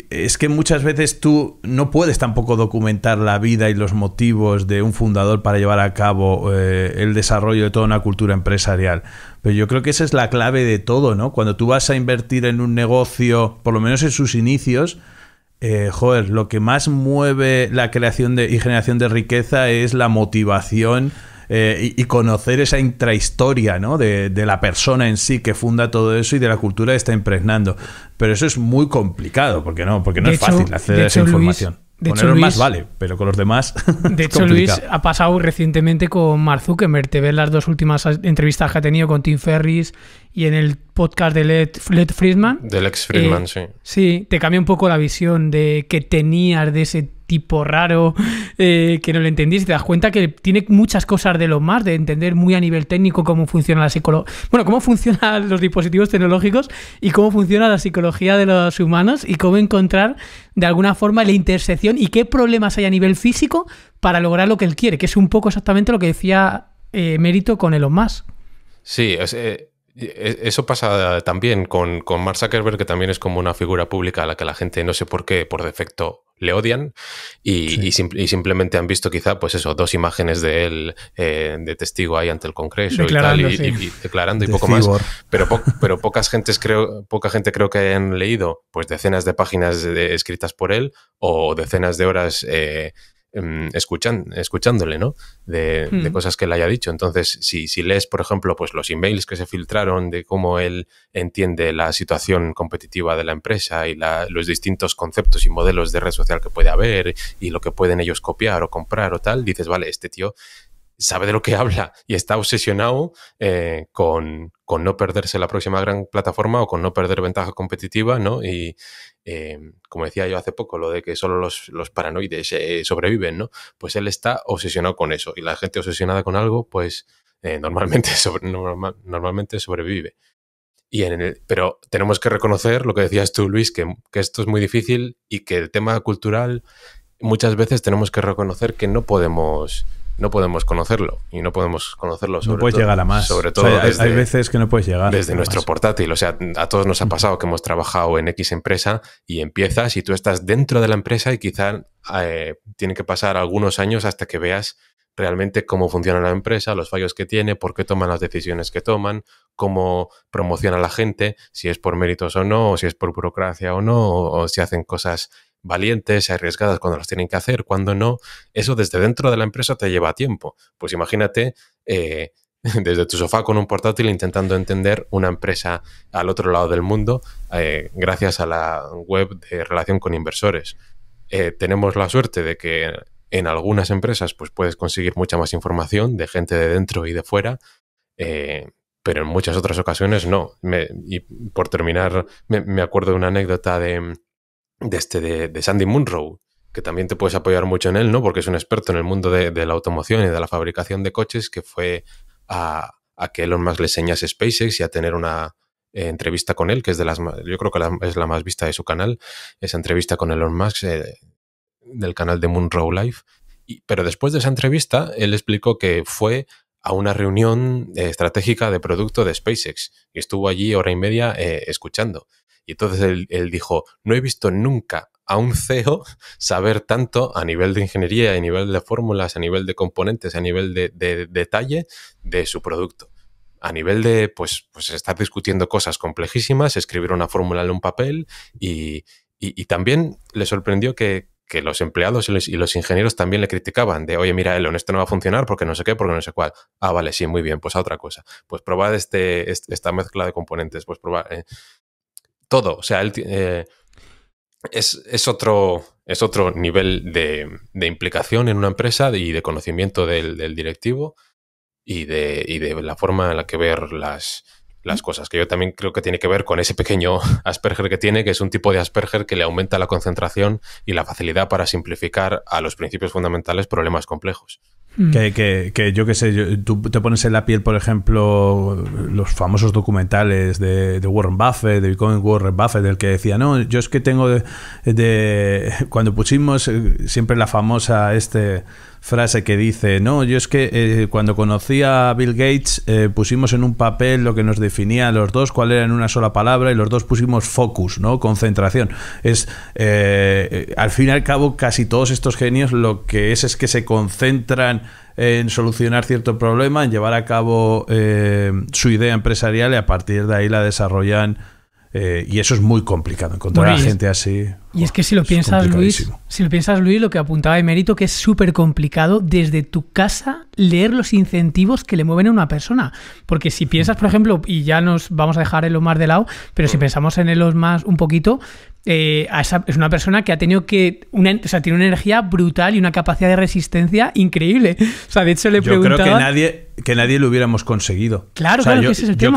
es que muchas veces tú no puedes tampoco documentar la vida y los motivos de un fundador para llevar a cabo eh, el desarrollo de toda una cultura empresarial. Pero yo creo que esa es la clave de todo, ¿no? Cuando tú vas a invertir en un negocio, por lo menos en sus inicios, eh, joder, lo que más mueve la creación de, y generación de riqueza es la motivación eh, y, conocer esa intrahistoria ¿no? de, la persona en sí que funda todo eso y de la cultura que está impregnando. Pero eso es muy complicado, porque no, porque no es fácil acceder a esa información. de hecho, más vale, pero con los demás. De hecho, Luis ha pasado recientemente con Mark Zuckerberg. Te ves las dos últimas entrevistas que ha tenido con Tim Ferris y en el podcast de Led, Led Friedman. Del ex Friedman, eh, sí. Sí, te cambia un poco la visión de que tenías de ese tipo raro eh, que no lo entendís. Te das cuenta que tiene muchas cosas de lo más, de entender muy a nivel técnico cómo funciona la psicología. Bueno, cómo funcionan los dispositivos tecnológicos y cómo funciona la psicología de los humanos y cómo encontrar de alguna forma la intersección y qué problemas hay a nivel físico para lograr lo que él quiere, que es un poco exactamente lo que decía eh, Mérito con el más. Sí, es... Eh, eso pasa también con, con Mark Zuckerberg, que también es como una figura pública a la que la gente, no sé por qué, por defecto le odian y, simplemente han visto quizá, pues eso, dos imágenes de él eh, de testigo ahí ante el Congreso y tal, y, declarando y poco más. Pero, pero pocas gentes creo, poca gente creo que hayan leído pues decenas de páginas escritas por él o decenas de horas eh, Em, escuchándole, ¿no? De, hmm. cosas que le haya dicho. Entonces, si, si, lees, por ejemplo, pues los emails que se filtraron de cómo él entiende la situación competitiva de la empresa y los distintos conceptos y modelos de red social que puede haber y lo que pueden ellos copiar o comprar o tal, dices, vale, este tío sabe de lo que habla y está obsesionado eh, con, no perderse la próxima gran plataforma o con no perder ventaja competitiva, ¿no? Y eh, como decía yo hace poco, lo de que solo los, paranoides eh, sobreviven, ¿no? Pues él está obsesionado con eso y la gente obsesionada con algo, pues normalmente, normalmente sobrevive. Y en pero tenemos que reconocer lo que decías tú, Luis, que, que esto es muy difícil y que el tema cultural muchas veces tenemos que reconocer que no podemos no podemos conocerlo y no podemos conocerlo sobre todo, llegar a más sobre todo hay, desde, veces que no puedes llegar desde nuestro portátil o sea a todos nos ha pasado que hemos trabajado en X empresa y empiezas y tú estás dentro de la empresa y quizá eh, tiene que pasar algunos años hasta que veas realmente cómo funciona la empresa, los fallos que tiene, por qué toman las decisiones que toman, cómo promociona a la gente, si es por méritos o no, o si es por burocracia o no, o si hacen cosas valientes arriesgadas cuando las tienen que hacer, cuando no, eso desde dentro de la empresa te lleva tiempo. Pues imagínate eh, desde tu sofá con un portátil intentando entender una empresa al otro lado del mundo eh, gracias a la web de relación con inversores. Eh, tenemos la suerte de que en algunas empresas pues puedes conseguir mucha más información de gente de dentro y de fuera, pero en muchas otras ocasiones no. y por terminar, me, acuerdo de una anécdota de, de, este, de, Sandy Munro, que también te puedes apoyar mucho en él, ¿no? Porque es un experto en el mundo de, la automoción y de la fabricación de coches que fue a, que Elon Musk le enseñase SpaceX y a tener una eh, entrevista con él, que es de las yo creo que la, es la más vista de su canal, esa entrevista con Elon Musk eh, del canal de Munro Life. pero después de esa entrevista, él explicó que fue a una reunión eh, estratégica de producto de SpaceX y estuvo allí hora y media escuchando. Y entonces él, dijo, no he visto nunca a un CEO saber tanto a nivel de ingeniería, a nivel de fórmulas, a nivel de componentes, a nivel de, detalle de su producto. A nivel de, pues, pues estar discutiendo cosas complejísimas, escribir una fórmula en un papel y, también le sorprendió que, los empleados y los, ingenieros también le criticaban de, oye, mira, Elon, esto no va a funcionar porque no sé qué, porque no sé cuál. Ah, vale, sí, muy bien, pues a otra cosa. Pues probad este, esta mezcla de componentes, pues probad... Eh" todo. O sea, eh, es, otro, es otro nivel de, implicación en una empresa y de conocimiento del, directivo y de, la forma en la que ver las mm. cosas, que yo también creo que tiene que ver con ese pequeño Asperger que tiene, que es un tipo de Asperger que le aumenta la concentración y la facilidad para simplificar a los principios fundamentales problemas complejos. Mm. Que, que, que, yo qué sé, tú te pones en la piel, por ejemplo, los famosos documentales de, de Warren Buffett, de Bitcoin Warren Buffett, del que decía, no, yo es que tengo de cuando pusimos eh, siempre la famosa este frase que dice, no, yo es que eh, cuando conocí a Bill Gates eh, pusimos en un papel lo que nos definía los dos, cuál era en una sola palabra, y los dos pusimos focus, ¿no? Concentración. Es, eh, al fin y al cabo, casi todos estos genios lo que es es que se concentran en solucionar cierto problema, en llevar a cabo su idea empresarial y a partir de ahí la desarrollan eh, y eso es muy complicado, encontrar a gente así. Y es que si lo piensas, Luis, si lo piensas, Luis, lo que apuntaba mérito que es súper complicado desde tu casa leer los incentivos que le mueven a una persona. Porque si piensas, por ejemplo, y ya nos vamos a dejar el más de lado, pero si pensamos en el más un poquito, eh, es una persona que ha tenido que. Una, o sea, tiene una energía brutal y una capacidad de resistencia increíble. O sea, de hecho le preguntaba. Yo creo que nadie, que nadie lo hubiéramos conseguido. Claro, yo, creo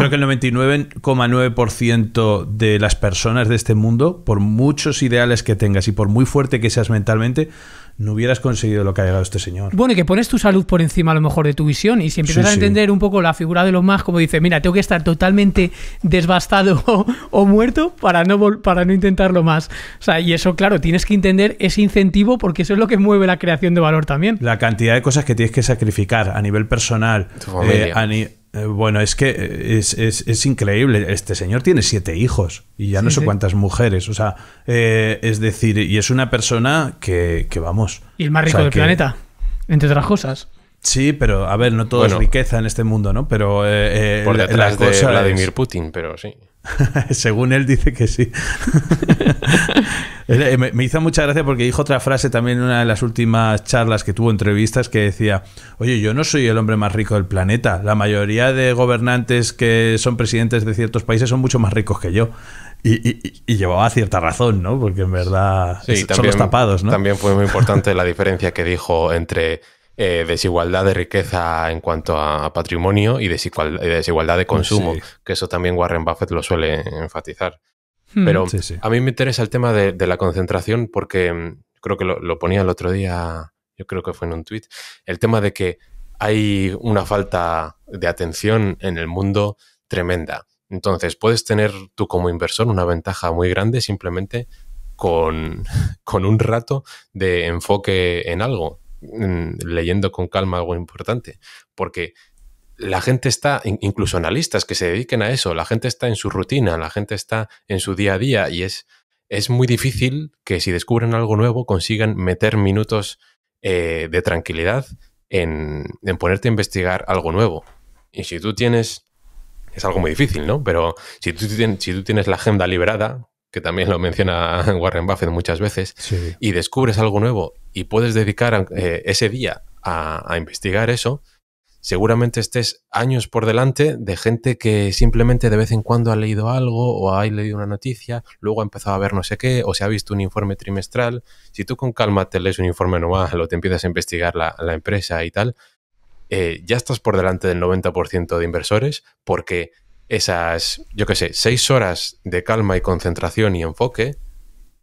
que el 99,9% de las personas de este mundo, por muchos ideales que tengas y por muy fuerte que seas mentalmente, no hubieras conseguido lo que ha llegado este señor. Bueno, y que pones tu salud por encima a lo mejor de tu visión y si empiezas a entender un poco la figura de los más, como dice, mira, tengo que estar totalmente desbastado o, muerto para no, para no intentarlo más. O sea, y eso, claro, tienes que entender ese incentivo porque eso es lo que mueve la creación de valor también. La cantidad de cosas que tienes que sacrificar a nivel personal, eh, a eh, bueno, es que eh, es, increíble. Este señor tiene siete hijos y ya no sé cuántas mujeres. O sea, eh, es decir, y es una persona que, que vamos. Y el más rico del planeta, entre otras cosas. Sí, pero a ver, no todo es riqueza en este mundo, ¿no? Pero eh, por detrás de Vladimir Putin, pero sí. Según él dice que sí. Eh, me, hizo mucha gracia porque dijo otra frase también en una de las últimas charlas que tuvo entrevistas que decía, oye, yo no soy el hombre más rico del planeta. La mayoría de gobernantes que son presidentes de ciertos países son mucho más ricos que yo. Y, llevaba cierta razón, ¿no? Porque en verdad son los tapados, ¿no? También fue muy importante la diferencia que dijo entre eh, desigualdad de riqueza en cuanto a patrimonio y desigualdad de consumo, que eso también Warren Buffett lo suele enfatizar. Hmm. Pero a mí me interesa el tema de, la concentración porque mm, creo que lo, ponía el otro día, yo creo que fue en un tweet el tema de que hay una falta de atención en el mundo tremenda. Entonces, puedes tener tú como inversor una ventaja muy grande simplemente con, con, un rato de enfoque en algo leyendo con calma algo importante, porque la gente está, incluso analistas que se dediquen a eso, la gente está en su rutina, la gente está en su día a día y es, es muy difícil que si descubren algo nuevo consigan meter minutos eh, de tranquilidad en, ponerte a investigar algo nuevo. Y si tú tienes, es algo muy difícil, ¿no? Pero si tú, si tú tienes la agenda liberada, que también lo menciona Warren Buffett muchas veces, y descubres algo nuevo y puedes dedicar eh, ese día a, investigar eso, seguramente estés años por delante de gente que simplemente de vez en cuando ha leído algo o ha leído una noticia, luego ha empezado a ver no sé qué, o se ha visto un informe trimestral. Si tú con calma te lees un informe anual o te empiezas a investigar la, empresa y tal, eh, ya estás por delante del 90% de inversores porque esas, yo qué sé, seis horas de calma y concentración y enfoque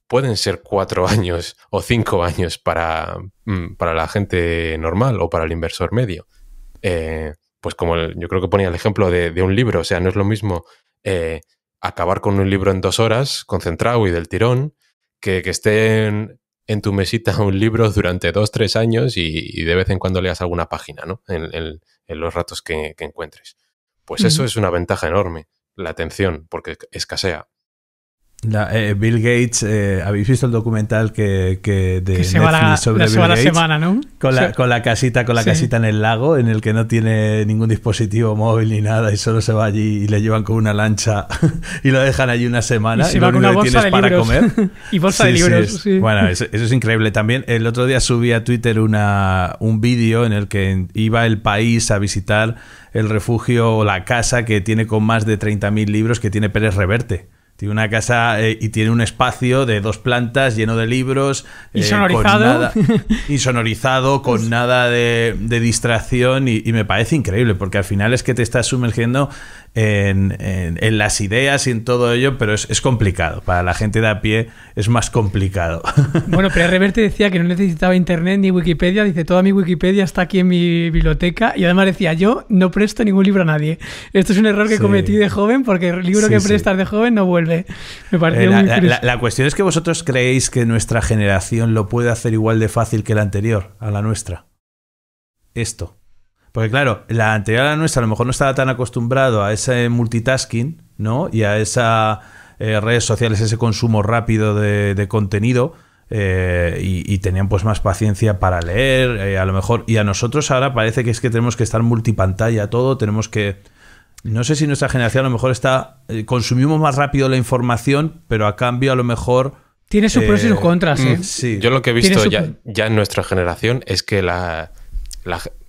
pueden ser cuatro años o cinco años para, mm, para la gente normal o para el inversor medio. Eh, pues como yo creo que ponía el ejemplo de, un libro, o sea, no es lo mismo eh, acabar con un libro en dos horas, concentrado y del tirón, que, que esté en, tu mesita un libro durante dos, tres años y, de vez en cuando leas alguna página, ¿no? En, los ratos que encuentres. Pues eso es una ventaja enorme, la atención, porque escasea. Eh, Bill Gates, eh, habéis visto el documental que, de Netflix sobre la semana, Con la, casita, con la casita en el lago, en el que no tiene ningún dispositivo móvil ni nada y solo se va allí y le llevan con una lancha y lo dejan allí una semana y, bolsa para comer y bolsa de libros. bueno, eso, es increíble. También el otro día subí a Twitter una, un vídeo en el que iba el país a visitar el refugio o la casa que tiene con más de 30.000 libros que tiene Pérez Reverte una casa eh, y tiene un espacio de dos plantas lleno de libros. Y eh, sonorizado. Con nada, y sonorizado, con pues nada de, distracción. Y, y, me parece increíble, porque al final es que te estás sumergiendo en, las ideas y en todo ello, pero es, complicado. Para la gente de a pie es más complicado. Bueno, pero Reverte decía que no necesitaba internet ni Wikipedia. Dice, toda mi Wikipedia está aquí en mi biblioteca. Y además decía, yo no presto ningún libro a nadie. Esto es un error que cometí de joven porque el libro que prestas de joven no vuelve. Me parece eh, muy la, cuestión es que vosotros creéis que nuestra generación lo puede hacer igual de fácil que la anterior, a la nuestra. Esto. Porque claro, la anterior a la nuestra a lo mejor no estaba tan acostumbrado a ese multitasking, ¿no? Y a esas eh, redes sociales, ese consumo rápido de, contenido. Eh, y, tenían pues más paciencia para leer, eh, a lo mejor. Y a nosotros ahora parece que es que tenemos que estar multipantalla todo, tenemos que. No sé si nuestra generación a lo mejor está. consumimos más rápido la información, pero a cambio a lo mejor. Tiene sus pros y sus contras, mm, sí. Yo lo que he visto ya en nuestra generación es que la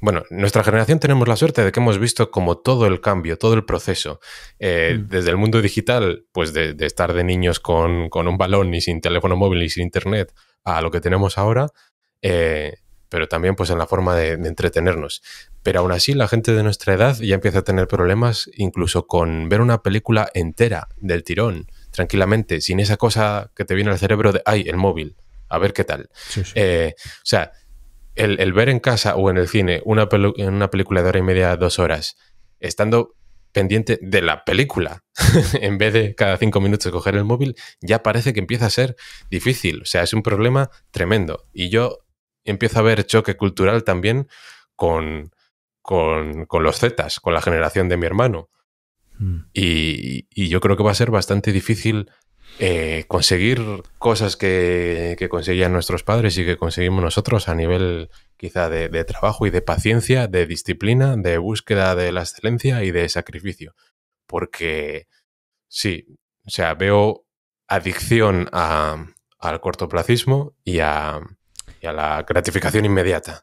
bueno, nuestra generación tenemos la suerte de que hemos visto como todo el cambio, todo el proceso, eh, mm. desde el mundo digital, pues de, estar de niños con, un balón y sin teléfono móvil y sin internet, a lo que tenemos ahora, eh, pero también pues en la forma de, entretenernos. Pero aún así la gente de nuestra edad ya empieza a tener problemas incluso con ver una película entera del tirón, tranquilamente, sin esa cosa que te viene al cerebro de, ay, el móvil, a ver qué tal. Eh, o sea, el, ver en casa o en el cine una, en una película de hora y media, dos horas, estando pendiente de la película, en vez de cada cinco minutos coger el móvil, ya parece que empieza a ser difícil. O sea, es un problema tremendo. Y yo empiezo a ver choque cultural también con, con, los Zetas, con la generación de mi hermano. Mm. y, yo creo que va a ser bastante difícil eh, conseguir cosas que, que, conseguían nuestros padres y que conseguimos nosotros a nivel quizá de, trabajo y de paciencia, de disciplina, de búsqueda de la excelencia y de sacrificio. Porque sí, o sea, veo adicción al cortoplacismo y y a la gratificación inmediata.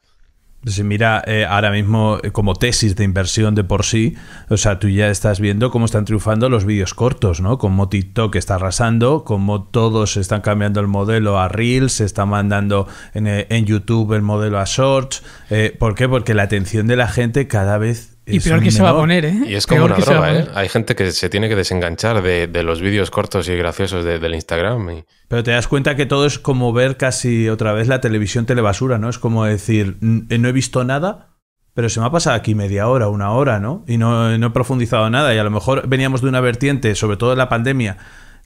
Si mira eh, ahora mismo eh, como tesis de inversión de por sí, o sea, tú ya estás viendo cómo están triunfando los vídeos cortos, ¿no? Como TikTok está arrasando, como todos están cambiando el modelo a Reels, se está mandando en, eh, en YouTube el modelo a Shorts. ¿Por qué? Porque la atención de la gente cada vez y peor que se va a poner, ¿eh? Y es como ¿eh? Hay gente que se tiene que desenganchar de, de los vídeos cortos y graciosos de, del Instagram. Pero te das cuenta que todo es como ver casi otra vez la televisión telebasura, ¿no? Es como decir, eh, no he visto nada, pero se me ha pasado aquí media hora, una hora, ¿no? Y no, no he profundizado nada. Y a lo mejor veníamos de una vertiente, sobre todo en la pandemia,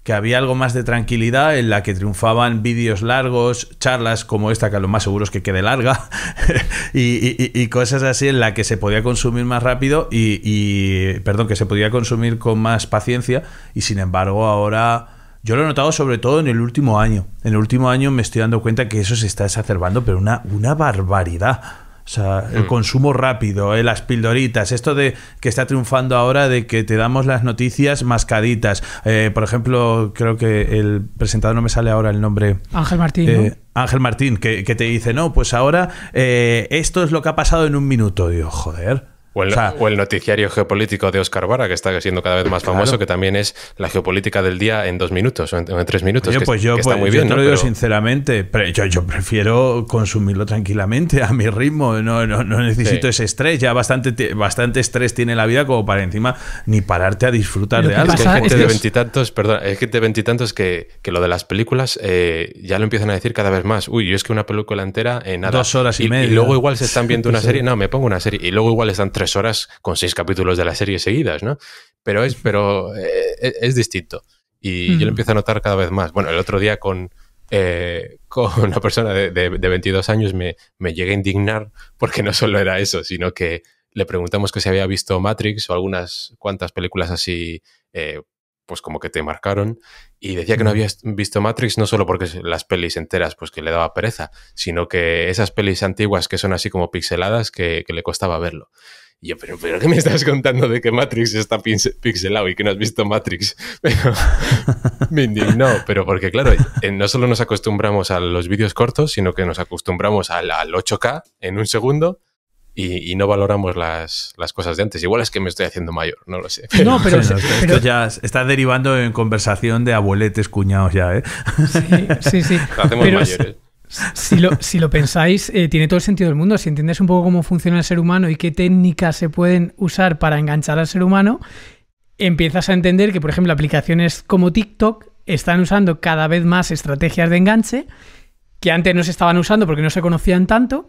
que había algo más de tranquilidad en la que triunfaban vídeos largos, charlas como esta, que a lo más seguro es que quede larga, y, cosas así en la que se podía consumir más rápido y, perdón, que se podía consumir con más paciencia y sin embargo ahora... Yo lo he notado sobre todo en el último año. En el último año me estoy dando cuenta que eso se está exacerbando, pero una, una barbaridad. O sea, el mm. consumo rápido, eh, las pildoritas, esto de que está triunfando ahora de que te damos las noticias mascaditas. Eh, por ejemplo, creo que el presentador no me sale ahora el nombre. Ángel Martín. Eh, Ángel Martín, que, te dice, no, pues ahora esto es lo que ha pasado en un minuto. dios joder. O el, noticiario geopolítico de Oscar Vara, que está siendo cada vez más famoso, que también es la geopolítica del día en dos minutos o en, tres minutos. que, pues yo, está pues muy yo bien, te lo digo sinceramente, yo, yo, prefiero consumirlo tranquilamente, a mi ritmo. No, no, no necesito ese estrés. Ya bastante, bastante estrés tiene la vida como para encima ni pararte a disfrutar de algo. es que gente de veintitantos, perdón, gente de veintitantos que, lo de las películas eh, ya lo empiezan a decir cada vez más. Uy, yo es que una película entera en eh, nada. Dos horas y, media. Y luego igual se están viendo una serie. No, me pongo una serie. Y luego igual están tres horas con seis capítulos de la serie seguidas, ¿no? Pero es, pero, eh, es, distinto. Y yo lo empiezo a notar cada vez más. Bueno, el otro día con, eh, con una persona de, de, 22 años me, me, llegué a indignar porque no solo era eso, sino que le preguntamos que si había visto Matrix o algunas cuantas películas así, eh, pues como que te marcaron, y decía que no había visto Matrix no solo porque las pelis enteras pues que le daba pereza, sino que esas pelis antiguas que son así como pixeladas que, que le costaba verlo yo, pero, pero ¿qué me estás contando de que Matrix está pixelado y que no has visto Matrix? Pero no, pero porque claro, eh, no solo nos acostumbramos a los vídeos cortos, sino que nos acostumbramos al, 8K en un segundo. Y, no valoramos las, las, cosas de antes. Igual es que me estoy haciendo mayor, no lo sé. no, pero, ya está derivando en conversación de abueletes cuñados ya, ¿eh? Sí, sí, sí. Lo hacemos mayores. Si lo, si lo pensáis, eh, tiene todo el sentido del mundo. Si entiendes un poco cómo funciona el ser humano y qué técnicas se pueden usar para enganchar al ser humano, empiezas a entender que, por ejemplo, aplicaciones como TikTok están usando cada vez más estrategias de enganche que antes no se estaban usando porque no se conocían tanto,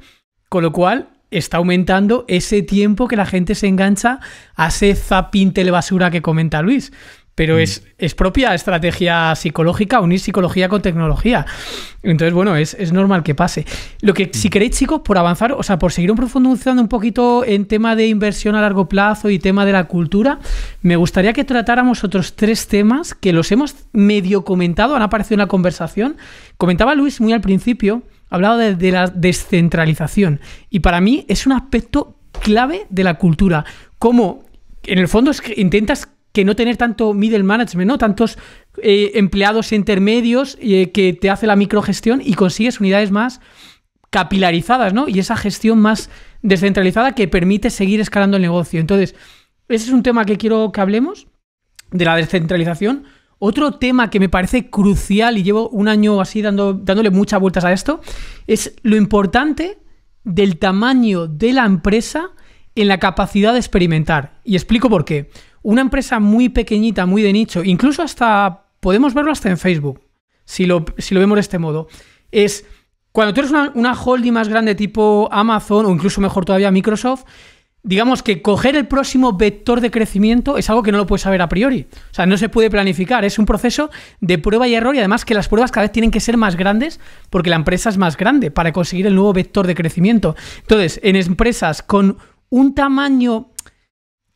con lo cual está aumentando ese tiempo que la gente se engancha a ese zapín telebasura que comenta Luis pero mm. es, propia estrategia psicológica unir psicología con tecnología. Entonces, bueno, es, normal que pase. Lo que, si mm. queréis, chicos, por avanzar, o sea, por seguir profundizando un poquito en tema de inversión a largo plazo y tema de la cultura, me gustaría que tratáramos otros tres temas que los hemos medio comentado, han aparecido en la conversación. Comentaba Luis muy al principio, hablaba de, la descentralización. Y para mí es un aspecto clave de la cultura. como en el fondo, es que intentas que no tener tanto middle management, ¿no? Tantos eh, empleados intermedios eh, que te hace la microgestión y consigues unidades más capilarizadas, ¿no? Y esa gestión más descentralizada que permite seguir escalando el negocio. Entonces, ese es un tema que quiero que hablemos, de la descentralización. Otro tema que me parece crucial y llevo un año así dando, dándole muchas vueltas a esto, es lo importante del tamaño de la empresa en la capacidad de experimentar. Y explico por qué una empresa muy pequeñita, muy de nicho, incluso hasta, podemos verlo hasta en Facebook, si lo, si lo vemos de este modo, es cuando tú eres una, una holding más grande tipo Amazon o incluso mejor todavía Microsoft, digamos que coger el próximo vector de crecimiento es algo que no lo puedes saber a priori. O sea, no se puede planificar. Es un proceso de prueba y error y además que las pruebas cada vez tienen que ser más grandes porque la empresa es más grande para conseguir el nuevo vector de crecimiento. Entonces, en empresas con un tamaño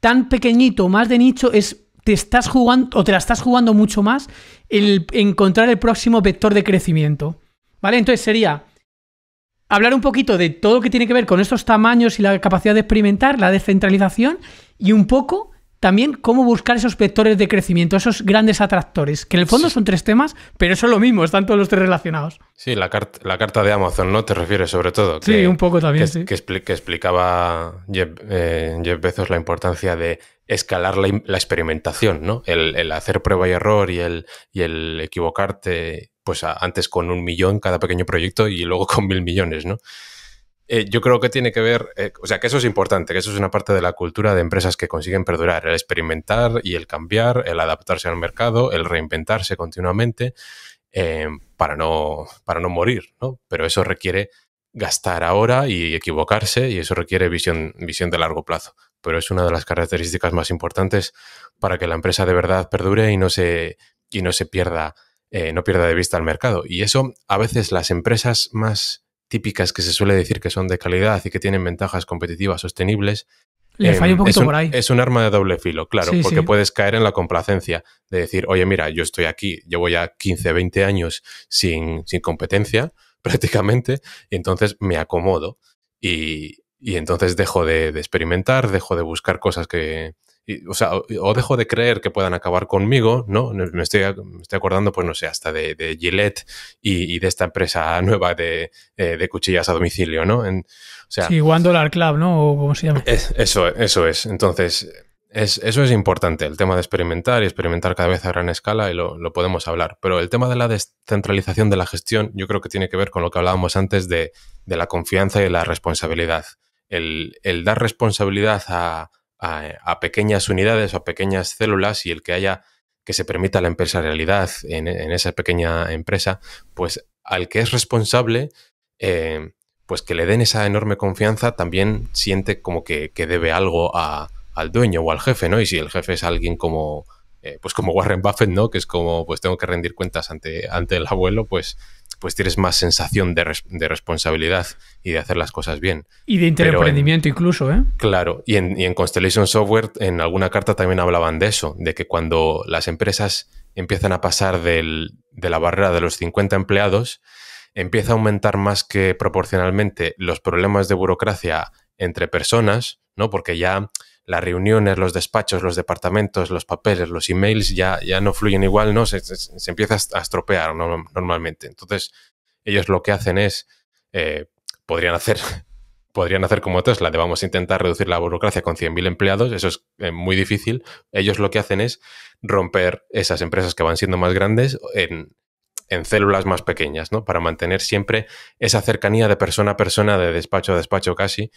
tan pequeñito, más de nicho, es te estás jugando o te la estás jugando mucho más el encontrar el próximo vector de crecimiento. ¿Vale? Entonces sería hablar un poquito de todo lo que tiene que ver con estos tamaños y la capacidad de experimentar, la descentralización y un poco también cómo buscar esos vectores de crecimiento, esos grandes atractores, que en el fondo son tres temas, pero eso es lo mismo, están todos los tres relacionados. Sí, la, la carta de Amazon, ¿no? Te refieres sobre todo. sí, un poco también. Que, que, explicaba eh, Jeff, Bezos la importancia de escalar la, experimentación, ¿no? El, hacer prueba y error y el, y el equivocarte, pues antes con un millón cada pequeño proyecto y luego con mil millones, ¿no? Eh, yo creo que tiene que ver, eh, o sea, que eso es importante, que eso es una parte de la cultura de empresas que consiguen perdurar, el experimentar y el cambiar, el adaptarse al mercado, el reinventarse continuamente eh, para, no, para no morir, ¿no? Pero eso requiere gastar ahora y equivocarse y eso requiere visión, visión de largo plazo. Pero es una de las características más importantes para que la empresa de verdad perdure y no se, no se pierda, no pierda de vista al mercado. Y eso a veces las empresas más típicas que se suele decir que son de calidad y que tienen ventajas competitivas sostenibles. Le un em, poquito por ahí. Es un arma de doble filo, claro, porque puedes caer en la complacencia de decir, oye, mira, yo estoy aquí, llevo ya 15, 20 años sin, competencia prácticamente, y entonces me acomodo y, entonces dejo de, experimentar, dejo de buscar cosas que, o sea, o, dejo de creer que puedan acabar conmigo, ¿no? Me estoy, estoy acordando, pues no sé, hasta de, Gillette y, de esta empresa nueva de, eh, cuchillas a domicilio, ¿no? sea, sí, One Dollar Club, ¿no? ¿O ¿Cómo se llama? eso, eso es. Entonces, eso es importante, el tema de experimentar y experimentar cada vez a gran escala y lo, podemos hablar. Pero el tema de la descentralización de la gestión yo creo que tiene que ver con lo que hablábamos antes de, la confianza y la responsabilidad. el dar responsabilidad a, a, pequeñas unidades o a pequeñas células y el que haya que se permita la empresarialidad en, en esa pequeña empresa, pues al que es responsable, eh, pues que le den esa enorme confianza, también siente como que, debe algo al dueño o al jefe, ¿no? Y si el jefe es alguien como, eh, pues como Warren Buffett, ¿no? Que es como, pues tengo que rendir cuentas ante, ante el abuelo, pues pues tienes más sensación de, responsabilidad y de hacer las cosas bien. Y de interemprendimiento incluso, ¿eh? Claro, y en, Constellation Software en alguna carta también hablaban de eso, de que cuando las empresas empiezan a pasar de la barrera de los 50 empleados, empieza a aumentar más que proporcionalmente los problemas de burocracia entre personas, ¿no? Porque ya las reuniones, los despachos, los departamentos, los papeles, los emails ya, ya no fluyen igual, ¿no? Se, empieza a estropear normalmente. Entonces, ellos lo que hacen es, eh, podrían hacer... Podrían hacer como Tesla, de vamos a intentar reducir la burocracia con 100.000 empleados, eso es eh, muy difícil. Ellos lo que hacen es romper esas empresas que van siendo más grandes en, en células más pequeñas, ¿no? Para mantener siempre esa cercanía de persona a persona, de despacho a despacho casi,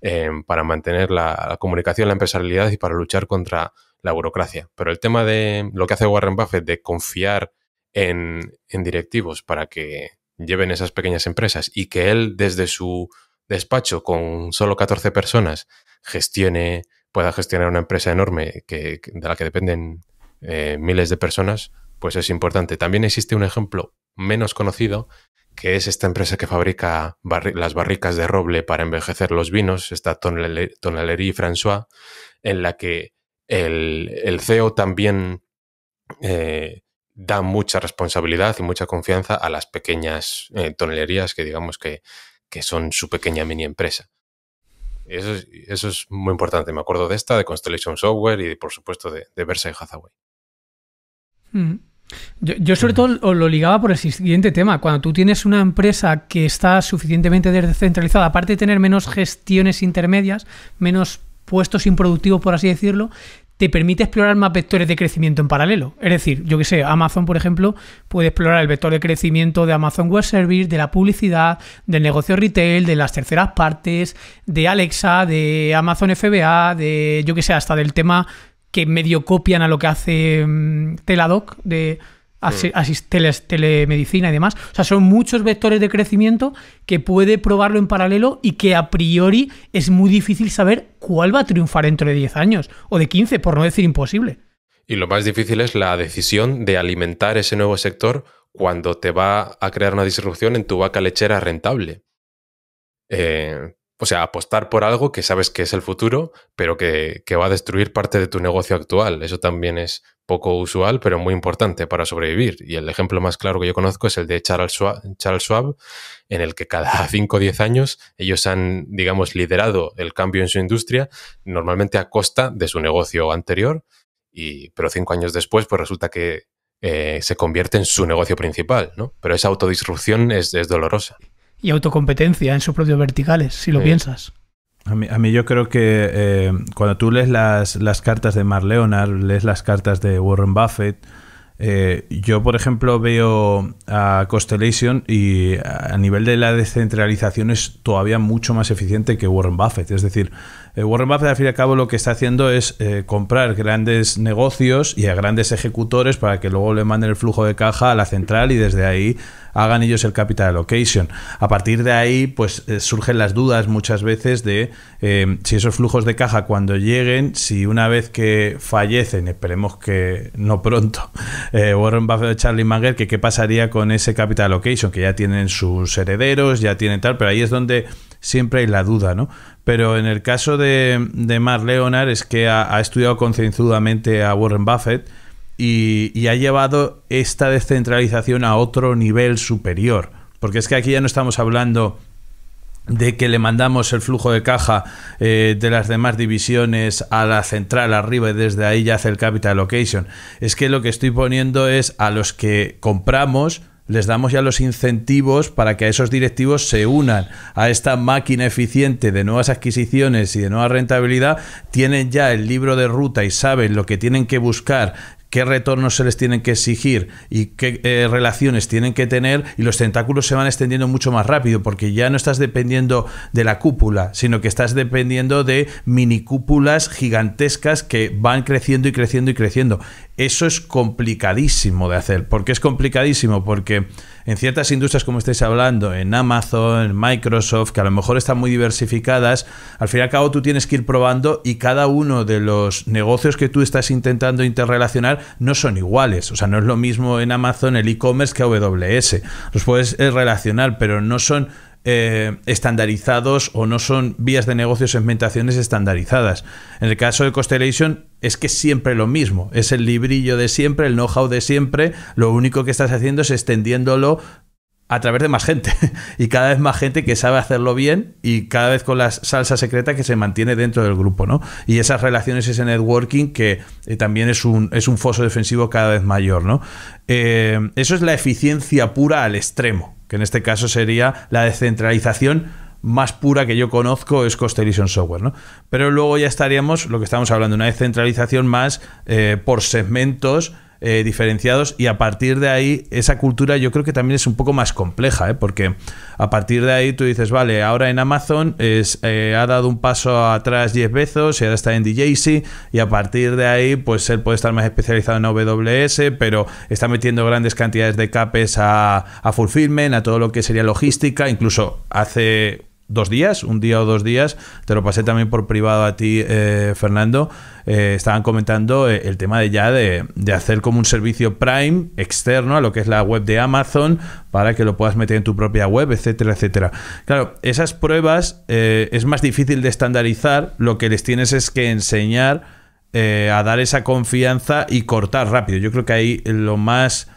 em, para mantener la, comunicación, la empresarialidad y para luchar contra la burocracia. Pero el tema de lo que hace Warren Buffett de confiar en, directivos para que lleven esas pequeñas empresas y que él desde su despacho con solo 14 personas gestione, pueda gestionar una empresa enorme de la que dependen eh, miles de personas, pues es importante. También existe un ejemplo menos conocido, que es esta empresa que fabrica las barricas de roble para envejecer los vinos, esta tonelería François, en la que el, CEO también eh, da mucha responsabilidad y mucha confianza a las pequeñas eh, tonelerías que digamos que, son su pequeña mini empresa. Eso es, muy importante. Me acuerdo de esta, de Constellation Software y, por supuesto, de, de Versa y Hathaway. Mm. Yo, sobre todo lo ligaba por el siguiente tema. Cuando tú tienes una empresa que está suficientemente descentralizada, aparte de tener menos gestiones intermedias, menos puestos improductivos, por así decirlo, te permite explorar más vectores de crecimiento en paralelo. Es decir, yo que sé, Amazon, por ejemplo, puede explorar el vector de crecimiento de Amazon Web Service, de la publicidad, del negocio retail, de las terceras partes, de Alexa, de Amazon FBA, de yo que sé, hasta del tema que medio copian a lo que hace mm, Teladoc de telemedicina y demás. O sea, son muchos vectores de crecimiento que puede probarlo en paralelo y que a priori es muy difícil saber cuál va a triunfar dentro de 10 años o de 15, por no decir imposible. Y lo más difícil es la decisión de alimentar ese nuevo sector cuando te va a crear una disrupción en tu vaca lechera rentable. Eh, o sea, apostar por algo que sabes que es el futuro, pero que, va a destruir parte de tu negocio actual. Eso también es poco usual, pero muy importante para sobrevivir. Y el ejemplo más claro que yo conozco es el de Charles Schwab, en el que cada 5 o 10 años ellos han, digamos, liderado el cambio en su industria, normalmente a costa de su negocio anterior, y, pero cinco años después, pues resulta que eh, se convierte en su negocio principal, ¿no? Pero esa autodisrupción es dolorosa y autocompetencia en sus propios verticales, si lo eh, piensas. A mí, yo creo que eh, cuando tú lees las, las cartas de Mar Leonard, lees las cartas de Warren Buffett, eh, yo por ejemplo veo a Constellation y a nivel de la descentralización es todavía mucho más eficiente que Warren Buffett. Es decir, Warren Buffett al fin y al cabo lo que está haciendo es comprar grandes negocios y a grandes ejecutores para que luego le manden el flujo de caja a la central y desde ahí hagan ellos el capital allocation. A partir de ahí, pues eh, surgen las dudas muchas veces de eh, si esos flujos de caja cuando lleguen, si una vez que fallecen, esperemos que no pronto, eh, Warren Buffett o Charlie Munger, que qué pasaría con ese capital allocation, que ya tienen sus herederos, ya tienen tal, pero ahí es donde siempre hay la duda, ¿no? Pero en el caso de, de Mark Leonard es que ha estudiado concienzudamente a Warren Buffett, y, ha llevado esta descentralización a otro nivel superior. Porque es que aquí ya no estamos hablando de que le mandamos el flujo de caja eh, de las demás divisiones a la central arriba y desde ahí ya hace el capital allocation. Es que lo que estoy poniendo es a los que compramos les damos ya los incentivos para que a esos directivos se unan a esta máquina eficiente de nuevas adquisiciones y de nueva rentabilidad, tienen ya el libro de ruta y saben lo que tienen que buscar qué retornos se les tienen que exigir y qué eh, relaciones tienen que tener y los tentáculos se van extendiendo mucho más rápido porque ya no estás dependiendo de la cúpula, sino que estás dependiendo de mini cúpulas gigantescas que van creciendo y creciendo y creciendo. Eso es complicadísimo de hacer. ¿Por qué es complicadísimo? Porque en ciertas industrias como estáis hablando, en Amazon, en Microsoft, que a lo mejor están muy diversificadas, al fin y al cabo tú tienes que ir probando y cada uno de los negocios que tú estás intentando interrelacionar no son iguales. O sea, no es lo mismo en Amazon el e-commerce que AWS. Los puedes eh, relacionar, pero no son eh, estandarizados o no son vías de negocio segmentaciones estandarizadas. En el caso de Constellation, es que es siempre lo mismo, es el librillo de siempre, el know-how de siempre, lo único que estás haciendo es extendiéndolo a través de más gente y cada vez más gente que sabe hacerlo bien y cada vez con la salsa secreta que se mantiene dentro del grupo, ¿no? Y esas relaciones, ese networking que eh, también es un, es un foso defensivo cada vez mayor, ¿no? Eh, eso es la eficiencia pura al extremo, que en este caso sería la descentralización más pura que yo conozco es Costellation Software, ¿no? Pero luego ya estaríamos, lo que estamos hablando, una descentralización más eh, por segmentos eh, diferenciados y a partir de ahí esa cultura yo creo que también es un poco más compleja, ¿eh? porque a partir de ahí tú dices, vale, ahora en Amazon eh, ha dado un paso atrás 10 veces, y ahora está en DJC y a partir de ahí pues él puede estar más especializado en AWS, pero está metiendo grandes cantidades de capes a, a fulfillment, a todo lo que sería logística, incluso hace dos días, un día o dos días, te lo pasé también por privado a ti, eh, Fernando, eh, estaban comentando eh, el tema de ya de, hacer como un servicio Prime externo a lo que es la web de Amazon para que lo puedas meter en tu propia web, etcétera, etcétera. Claro, esas pruebas es más difícil de estandarizar, lo que les tienes es que enseñar a dar esa confianza y cortar rápido. Yo creo que ahí lo más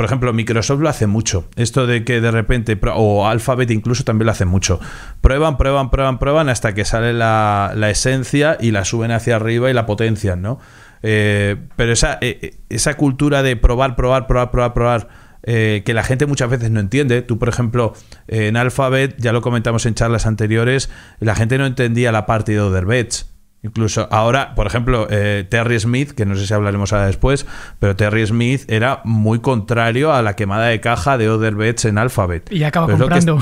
por ejemplo, Microsoft lo hace mucho. Esto de que de repente, o Alphabet incluso también lo hace mucho. Prueban, prueban, prueban, prueban hasta que sale la, esencia y la suben hacia arriba y la potencian, ¿no? Eh, pero esa, eh, eh, esa cultura de probar, probar, probar, probar, probar, que la gente muchas veces no entiende. Tú, por ejemplo, en Alphabet, ya lo comentamos en charlas anteriores, la gente no entendía la parte de Other Bets. Incluso ahora, por ejemplo, eh, Terry Smith, que no sé si hablaremos ahora después, pero Terry Smith era muy contrario a la quemada de caja de Other Bets en Alphabet. Y acaba comprando.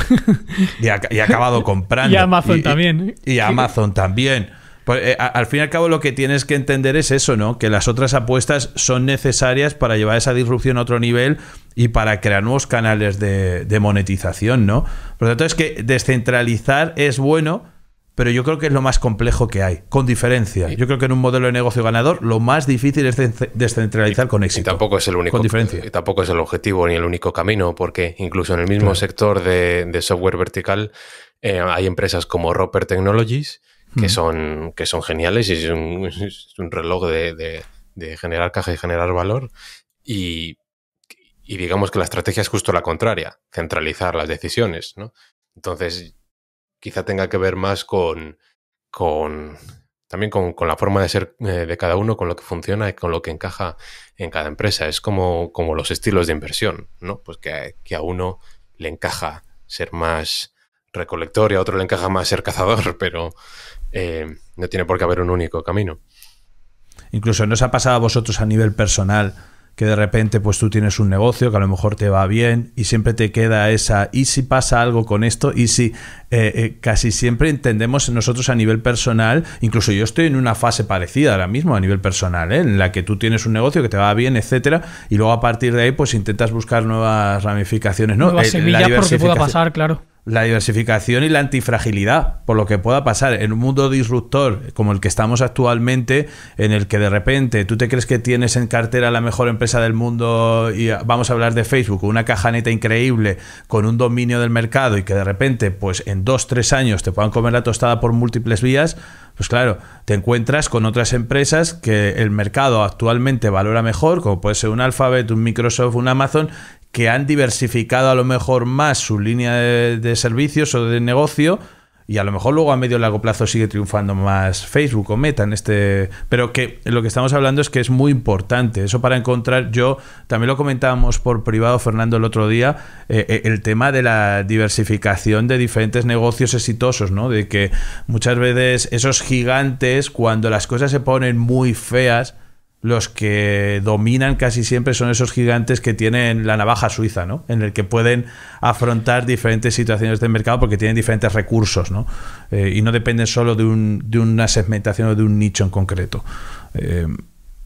y, ha, acabado comprando. y Amazon también. Y, Amazon también. Pues, eh, al fin y al cabo lo que tienes que entender es eso, ¿no? Que las otras apuestas son necesarias para llevar esa disrupción a otro nivel y para crear nuevos canales de, de monetización, ¿no? Por lo tanto, es que descentralizar es bueno pero yo creo que es lo más complejo que hay, con diferencia. Yo creo que en un modelo de negocio ganador lo más difícil es descentralizar con éxito. Y tampoco es el único. diferencia. Y tampoco es el objetivo ni el único camino, porque incluso en el mismo sector de, software vertical eh, hay empresas como Roper Technologies que, son, que son geniales y es un, reloj de, generar caja y generar valor. Y, digamos que la estrategia es justo la contraria, centralizar las decisiones, ¿no? Entonces, quizá tenga que ver más con, con también con, la forma de ser eh, de cada uno, con lo que funciona y con lo que encaja en cada empresa. Es como, como los estilos de inversión, ¿no? Pues que, a uno le encaja ser más recolector y a otro le encaja más ser cazador, pero eh, no tiene por qué haber un único camino. Incluso nos ha pasado a vosotros a nivel personal que de repente pues tú tienes un negocio que a lo mejor te va bien y siempre te queda esa, ¿y si pasa algo con esto? ¿Y si eh, eh, casi siempre entendemos nosotros a nivel personal, incluso yo estoy en una fase parecida ahora mismo a nivel personal, ¿eh? en la que tú tienes un negocio que te va bien, etcétera, y luego a partir de ahí pues intentas buscar nuevas ramificaciones, ¿no? Nuevas semillas porque pueda pasar, claro la diversificación y la antifragilidad por lo que pueda pasar en un mundo disruptor como el que estamos actualmente, en el que de repente tú te crees que tienes en cartera la mejor empresa del mundo y vamos a hablar de Facebook, una cajaneta increíble con un dominio del mercado y que de repente pues en dos, tres años te puedan comer la tostada por múltiples vías, pues claro, te encuentras con otras empresas que el mercado actualmente valora mejor, como puede ser un Alphabet, un Microsoft, un Amazon, que han diversificado a lo mejor más su línea de, servicios o de negocio y a lo mejor luego a medio y largo plazo sigue triunfando más Facebook o Meta en este... Pero que lo que estamos hablando es que es muy importante. Eso para encontrar, yo también lo comentábamos por privado, Fernando, el otro día, eh, eh, el tema de la diversificación de diferentes negocios exitosos, ¿no? De que muchas veces esos gigantes, cuando las cosas se ponen muy feas, los que dominan casi siempre son esos gigantes que tienen la navaja suiza, ¿no? En el que pueden afrontar diferentes situaciones del mercado porque tienen diferentes recursos, ¿no? Eh, y no dependen solo de, una segmentación o de un nicho en concreto. Eh,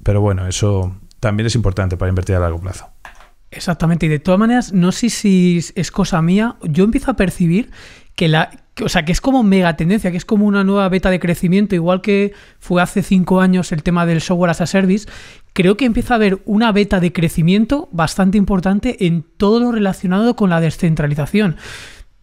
pero bueno, eso también es importante para invertir a largo plazo. Exactamente, y de todas maneras, no sé si es cosa mía, yo empiezo a percibir que, la, o sea, que es como mega tendencia, que es como una nueva beta de crecimiento, igual que fue hace cinco años el tema del software as a service, creo que empieza a haber una beta de crecimiento bastante importante en todo lo relacionado con la descentralización.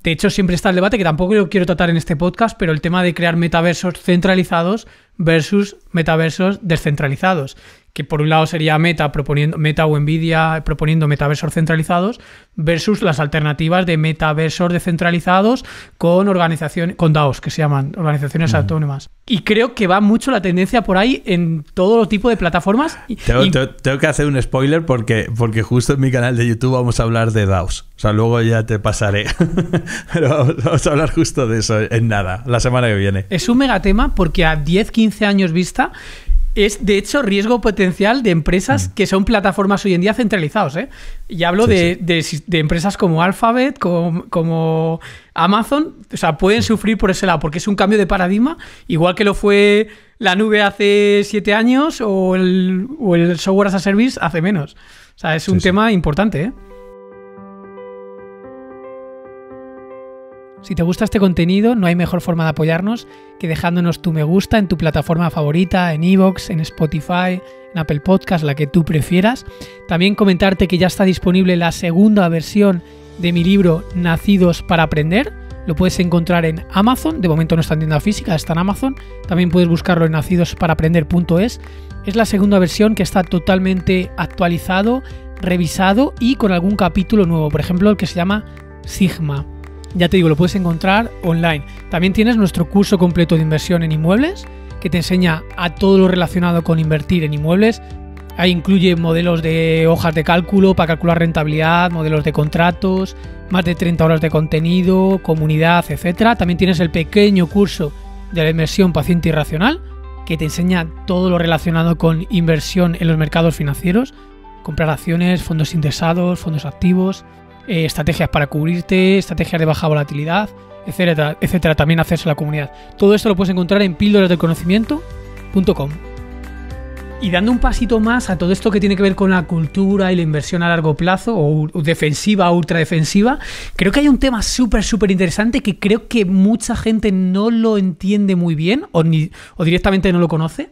De hecho, siempre está el debate, que tampoco lo quiero tratar en este podcast, pero el tema de crear metaversos centralizados versus metaversos descentralizados que por un lado sería Meta proponiendo Meta o Nvidia proponiendo metaversos centralizados versus las alternativas de metaversos descentralizados con organizaciones con DAOs que se llaman organizaciones autónomas. Y creo que va mucho la tendencia por ahí en todo tipo de plataformas. Tengo, que hacer un spoiler porque, porque justo en mi canal de YouTube vamos a hablar de DAOs. O sea, luego ya te pasaré. Pero vamos, vamos, a hablar justo de eso en nada, la semana que viene. Es un megatema porque a 10, 15 años vista, es de hecho riesgo potencial de empresas mm. que son plataformas hoy en día centralizados. ¿eh? Y hablo de, empresas como Alphabet, como, Amazon, o sea, pueden sufrir por ese lado, porque es un cambio de paradigma, igual que lo fue la nube hace siete años o el, software as a service hace menos. O sea, es un tema importante. ¿eh? Si te gusta este contenido, no hay mejor forma de apoyarnos que dejándonos tu me gusta en tu plataforma favorita, en Evox, en Spotify, en Apple Podcast, la que tú prefieras. También comentarte que ya está disponible la segunda versión de mi libro Nacidos para Aprender. Lo puedes encontrar en Amazon, de momento no está en tienda física, está en Amazon. También puedes buscarlo en nacidosparaprender.es. Es la segunda versión que está totalmente actualizado, revisado y con algún capítulo nuevo, por ejemplo el que se llama Sigma. Ya te digo, lo puedes encontrar online. También tienes nuestro curso completo de inversión en inmuebles, que te enseña a todo lo relacionado con invertir en inmuebles. Ahí incluye modelos de hojas de cálculo para calcular rentabilidad, modelos de contratos, más de 30 horas de contenido, comunidad, etc. También tienes el pequeño curso de la inversión paciente y racional que te enseña todo lo relacionado con inversión en los mercados financieros, comprar acciones, fondos indexados, fondos activos, eh, estrategias para cubrirte, estrategias de baja volatilidad, etcétera, etcétera. También hacerse a la comunidad. Todo esto lo puedes encontrar en conocimiento.com. Y dando un pasito más a todo esto que tiene que ver con la cultura y la inversión a largo plazo, o defensiva o ultradefensiva, creo que hay un tema súper, súper interesante que creo que mucha gente no lo entiende muy bien o, ni, o directamente no lo conoce.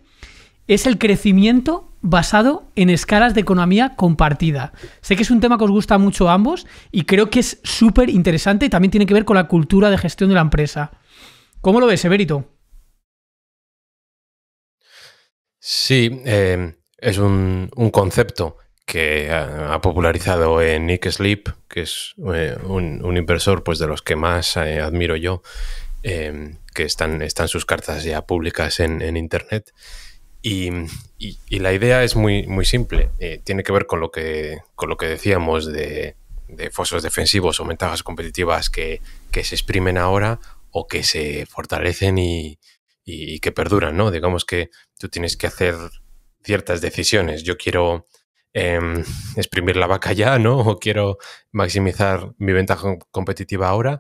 Es el crecimiento basado en escalas de economía compartida. Sé que es un tema que os gusta mucho a ambos y creo que es súper interesante y también tiene que ver con la cultura de gestión de la empresa. ¿Cómo lo ves, Everito? Sí, em, es un, concepto que ha, popularizado Nick Sleep, que es eh, un, un, inversor pues, de los que más eh, admiro yo, em, que están, sus cartas ya públicas en Internet. Y, la idea es muy, muy simple. Eh, tiene que ver con lo que, con lo que decíamos de, fosos defensivos o ventajas competitivas que, se exprimen ahora o que se fortalecen y, que perduran, ¿no? Digamos que tú tienes que hacer ciertas decisiones. Yo quiero em, exprimir la vaca ya, ¿no? O quiero maximizar mi ventaja competitiva ahora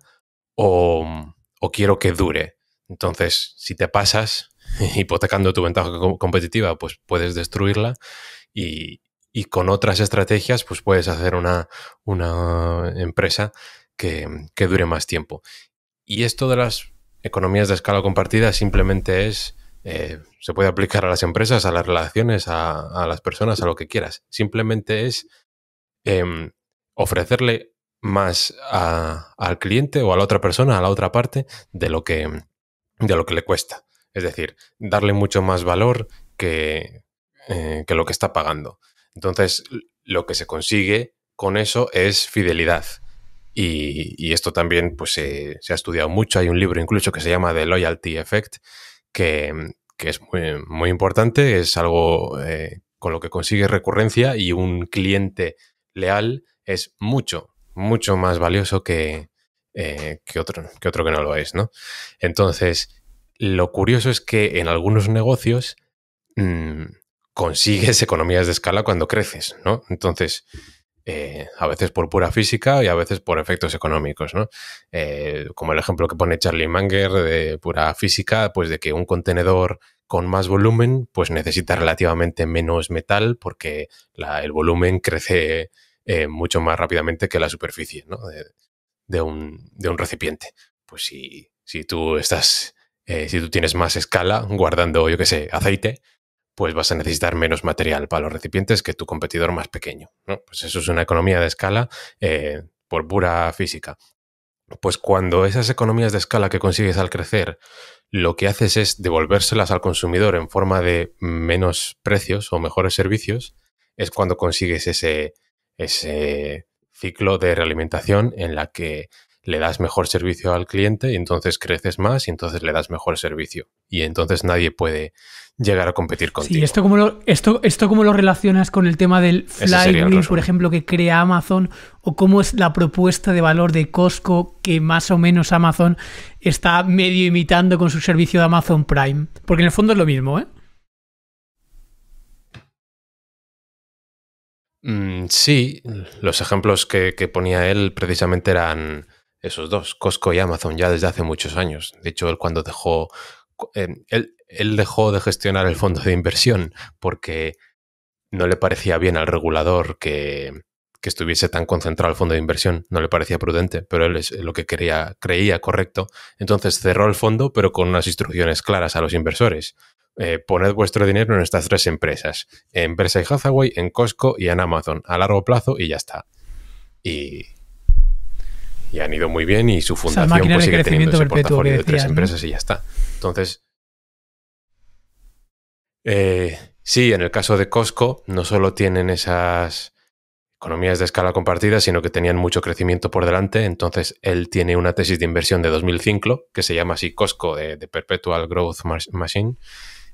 o quiero que dure. Entonces, si te pasas, hipotecando tu ventaja competitiva, pues puedes destruirla y, con otras estrategias, pues puedes hacer una, empresa que, dure más tiempo. Y esto de las economías de escala compartida simplemente es, eh, se puede aplicar a las empresas, a las relaciones, a, las personas, a lo que quieras. Simplemente es em, ofrecerle más al cliente o a la otra persona, a la otra parte, de lo que, de lo que le cuesta. Es decir, darle mucho más valor que, eh, que lo que está pagando. Entonces, lo que se consigue con eso es fidelidad. Y, esto también pues, se, ha estudiado mucho. Hay un libro incluso que se llama The Loyalty Effect, que, es muy, muy, importante. Es algo eh, con lo que consigue recurrencia y un cliente leal es mucho, mucho más valioso que, eh, otro, que otro que no lo es, ¿no? Entonces, lo curioso es que en algunos negocios mm, consigues economías de escala cuando creces, ¿no? Entonces, eh, a veces por pura física y a veces por efectos económicos, ¿no? Eh, como el ejemplo que pone Charlie Manger de pura física, pues de que un contenedor con más volumen, pues necesita relativamente menos metal porque el volumen crece eh, mucho más rápidamente que la superficie ¿no? de, un, de, un, recipiente. Pues si tú estás eh, si tú tienes más escala, guardando, yo qué sé, aceite, pues vas a necesitar menos material para los recipientes que tu competidor más pequeño. ¿no? Pues eso es una economía de escala eh, por pura física. Pues cuando esas economías de escala que consigues al crecer, lo que haces es devolvérselas al consumidor en forma de menos precios o mejores servicios, es cuando consigues ese, ese ciclo de realimentación en la que le das mejor servicio al cliente y entonces creces más y entonces le das mejor servicio. Y entonces nadie puede llegar a competir contigo. y esto cómo lo, esto, esto lo relacionas con el tema del flywheel, por ejemplo, que crea Amazon, o cómo es la propuesta de valor de Costco que más o menos Amazon está medio imitando con su servicio de Amazon Prime. Porque en el fondo es lo mismo, ¿eh? Mm, sí, los ejemplos que, que ponía él precisamente eran esos dos, Costco y Amazon, ya desde hace muchos años. De hecho, él cuando dejó, eh, él, dejó de gestionar el fondo de inversión porque no le parecía bien al regulador que, estuviese tan concentrado el fondo de inversión, no le parecía prudente, pero él es lo que creía correcto. Entonces cerró el fondo, pero con unas instrucciones claras a los inversores. Eh, poned vuestro dinero en estas tres empresas, en y Hathaway, en Costco y en Amazon, a largo plazo y ya está. Y, y han ido muy bien y su fundación pues, sigue teniendo ese portafolio de tres empresas y ya está. Entonces, eh, sí, en el caso de Costco no solo tienen esas economías de escala compartida, sino que tenían mucho crecimiento por delante. Entonces, él tiene una tesis de inversión de 2005 que se llama así Costco de, Perpetual Growth Machine,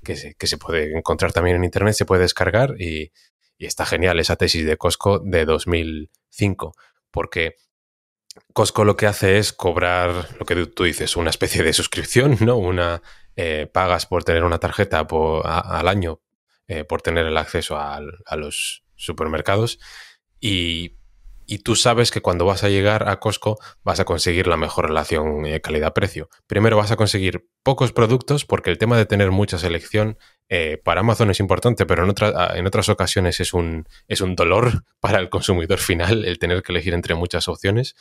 que se, puede encontrar también en Internet, se puede descargar y, y está genial esa tesis de Costco de 2005, porque Costco lo que hace es cobrar lo que tú dices, una especie de suscripción, ¿no? Una eh, pagas por tener una tarjeta al año, eh, por tener el acceso a, los supermercados. Y, tú sabes que cuando vas a llegar a Costco vas a conseguir la mejor relación eh, calidad-precio. Primero vas a conseguir pocos productos, porque el tema de tener mucha selección para Amazon es importante, pero en, en otras ocasiones es es un dolor para el consumidor final el tener que elegir entre muchas opciones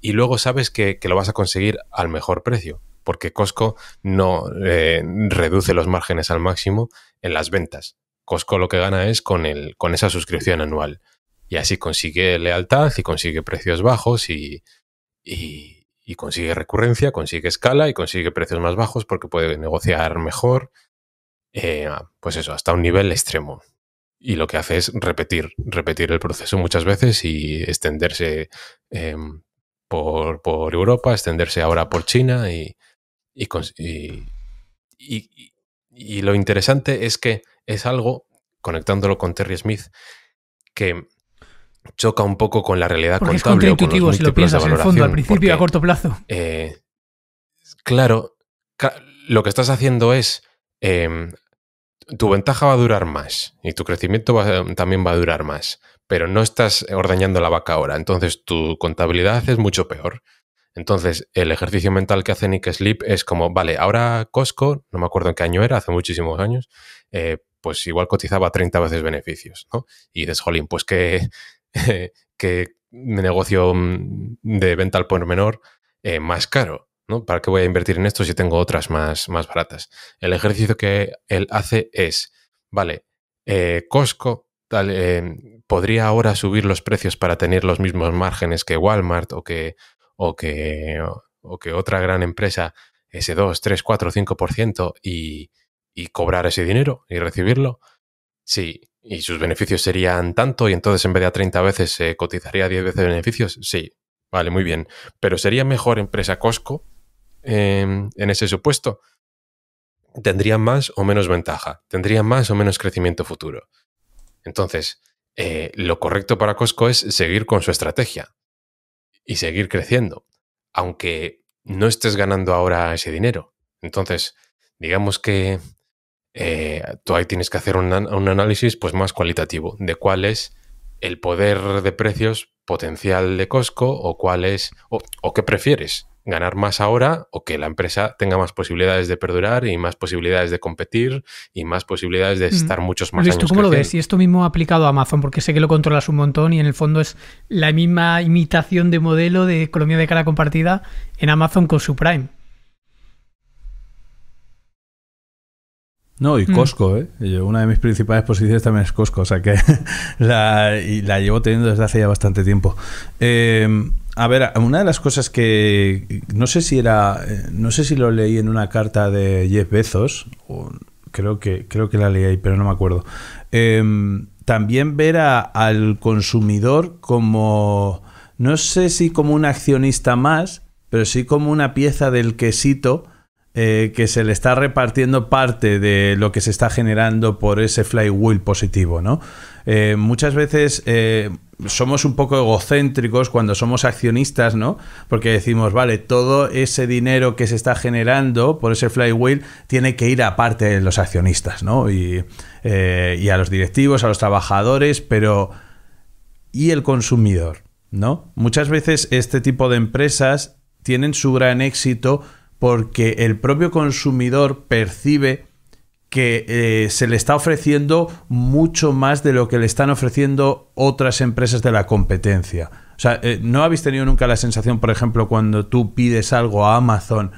y luego sabes que, lo vas a conseguir al mejor precio, porque Costco no eh, reduce los márgenes al máximo en las ventas. Costco lo que gana es con, el, con esa suscripción anual. Y así consigue lealtad y consigue precios bajos y, y, consigue recurrencia, consigue escala y consigue precios más bajos porque puede negociar mejor. Eh, pues eso, hasta un nivel extremo. Y lo que hace es repetir, repetir el proceso muchas veces y extenderse em, por, por Europa, extenderse ahora por China y, y, y, y, lo interesante es que es algo, conectándolo con Terry Smith, que choca un poco con la realidad porque contable. Es contraintuitivo si lo piensas en el fondo, al principio a corto plazo. Eh, claro, lo que estás haciendo es... Em, tu ventaja va a durar más y tu crecimiento va, em, también va a durar más pero no estás ordeñando la vaca ahora. Entonces tu contabilidad es mucho peor. Entonces el ejercicio mental que hace Nick Sleep es como, vale, ahora Costco, no me acuerdo en qué año era, hace muchísimos años, eh, pues igual cotizaba 30 veces beneficios, ¿no? Y dices, jolín, pues qué, qué negocio mm, de venta al por menor eh, más caro, ¿no? ¿Para qué voy a invertir en esto si tengo otras más, más baratas? El ejercicio que él hace es, vale, eh, Costco, tal, podría ahora subir los precios para tener los mismos márgenes que Walmart o que, o o que otra gran empresa, ese 2, 3, 4, 5%, y, y cobrar ese dinero y recibirlo. Sí, y sus beneficios serían tanto, y entonces en vez de a 30 veces se cotizaría 10 veces beneficios. Sí, vale, muy bien. Pero ¿sería mejor empresa Costco em, en ese supuesto? ¿Tendría más o menos ventaja? ¿Tendría más o menos crecimiento futuro? Entonces, eh, lo correcto para Costco es seguir con su estrategia y seguir creciendo, aunque no estés ganando ahora ese dinero. Entonces, digamos que eh, tú ahí tienes que hacer un, análisis pues, más cualitativo de cuál es el poder de precios potencial de Costco o cuál es o qué prefieres ganar más ahora o que la empresa tenga más posibilidades de perdurar y más posibilidades de competir y más posibilidades de mm. estar muchos más Luis, años cómo lo ves? Y esto mismo aplicado a Amazon, porque sé que lo controlas un montón y en el fondo es la misma imitación de modelo de economía de cara compartida en Amazon con su Prime. No, y mm. Costco, ¿eh? una de mis principales posiciones también es Costco, o sea que la, la llevo teniendo desde hace ya bastante tiempo. Eh, a ver, una de las cosas que no sé si era, no sé si lo leí en una carta de Jeff Bezos, o creo que creo que la leí ahí, pero no me acuerdo. Em, también ver a, al consumidor como no sé si como un accionista más, pero sí como una pieza del quesito eh, que se le está repartiendo parte de lo que se está generando por ese flywheel positivo, ¿no? Eh, muchas veces eh, somos un poco egocéntricos cuando somos accionistas, ¿no? Porque decimos, vale, todo ese dinero que se está generando por ese flywheel tiene que ir aparte de los accionistas, ¿no? Y, eh, y a los directivos, a los trabajadores, pero... ¿Y el consumidor? ¿No? Muchas veces este tipo de empresas tienen su gran éxito porque el propio consumidor percibe que eh, se le está ofreciendo mucho más de lo que le están ofreciendo otras empresas de la competencia. O sea, eh, ¿no habéis tenido nunca la sensación, por ejemplo, cuando tú pides algo a Amazon,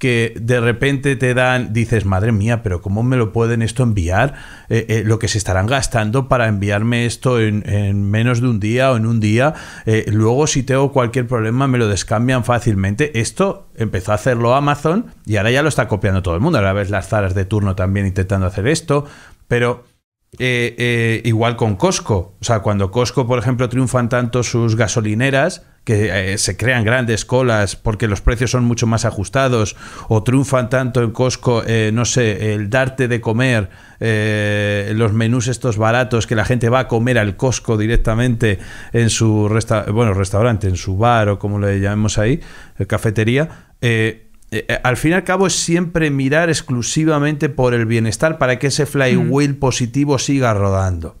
que de repente te dan, dices, madre mía, pero ¿cómo me lo pueden esto enviar? Eh, eh, lo que se estarán gastando para enviarme esto en, menos de un día o en un día. Eh, luego si tengo cualquier problema me lo descambian fácilmente. Esto empezó a hacerlo Amazon y ahora ya lo está copiando todo el mundo. Ahora ves las zaras de turno también intentando hacer esto, pero... igual con Costco, o sea, cuando Costco, por ejemplo, triunfan tanto sus gasolineras, que eh, se crean grandes colas porque los precios son mucho más ajustados o triunfan tanto en Costco, eh, no sé, el darte de comer, eh, los menús estos baratos que la gente va a comer al Costco directamente en su bueno, restaurante, en su bar o como le llamemos ahí, cafetería. al fin y al cabo es siempre mirar exclusivamente por el bienestar para que ese flywheel mm. positivo siga rodando.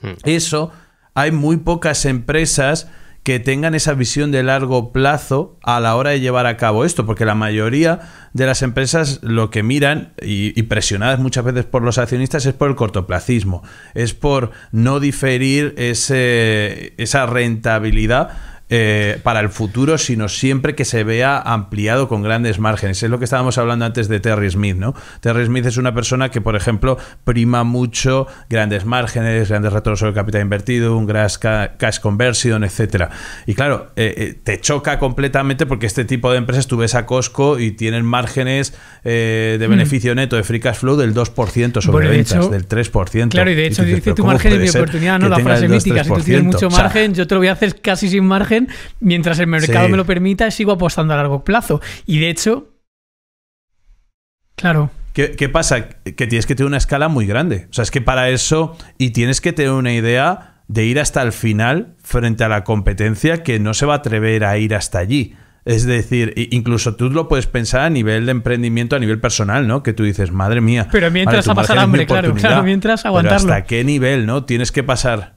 Hmm. Eso, hay muy pocas empresas que tengan esa visión de largo plazo a la hora de llevar a cabo esto, porque la mayoría de las empresas lo que miran, y, presionadas muchas veces por los accionistas, es por el cortoplacismo, es por no diferir ese, esa rentabilidad eh, para el futuro, sino siempre que se vea ampliado con grandes márgenes. Es lo que estábamos hablando antes de Terry Smith, ¿no? Terry Smith es una persona que, por ejemplo, prima mucho grandes márgenes, grandes retornos sobre capital invertido, un gran cash conversion, etcétera. Y claro, eh, eh, te choca completamente porque este tipo de empresas tú ves a Costco y tienen márgenes de mm. beneficio neto de free cash flow del 2% sobre ventas, del 3%. Claro, y de hecho dice tu margen es mi oportunidad, ¿no? La frase mítica, si tú tienes mucho margen, yo te lo voy a hacer casi sin margen mientras el mercado me lo permita, sigo apostando a largo plazo. Y de hecho, claro. ¿Qué, pasa? Que tienes que tener una escala muy grande. O sea, es que para eso, y tienes que tener una idea de ir hasta el final frente a la competencia que no se va a atrever a ir hasta allí. Es decir, incluso tú lo puedes pensar a nivel de emprendimiento, a nivel personal, ¿no? Que tú dices, madre mía. Pero mientras a hambre, claro, claro, mientras aguantarlo. ¿Hasta qué nivel, no? Tienes que pasar.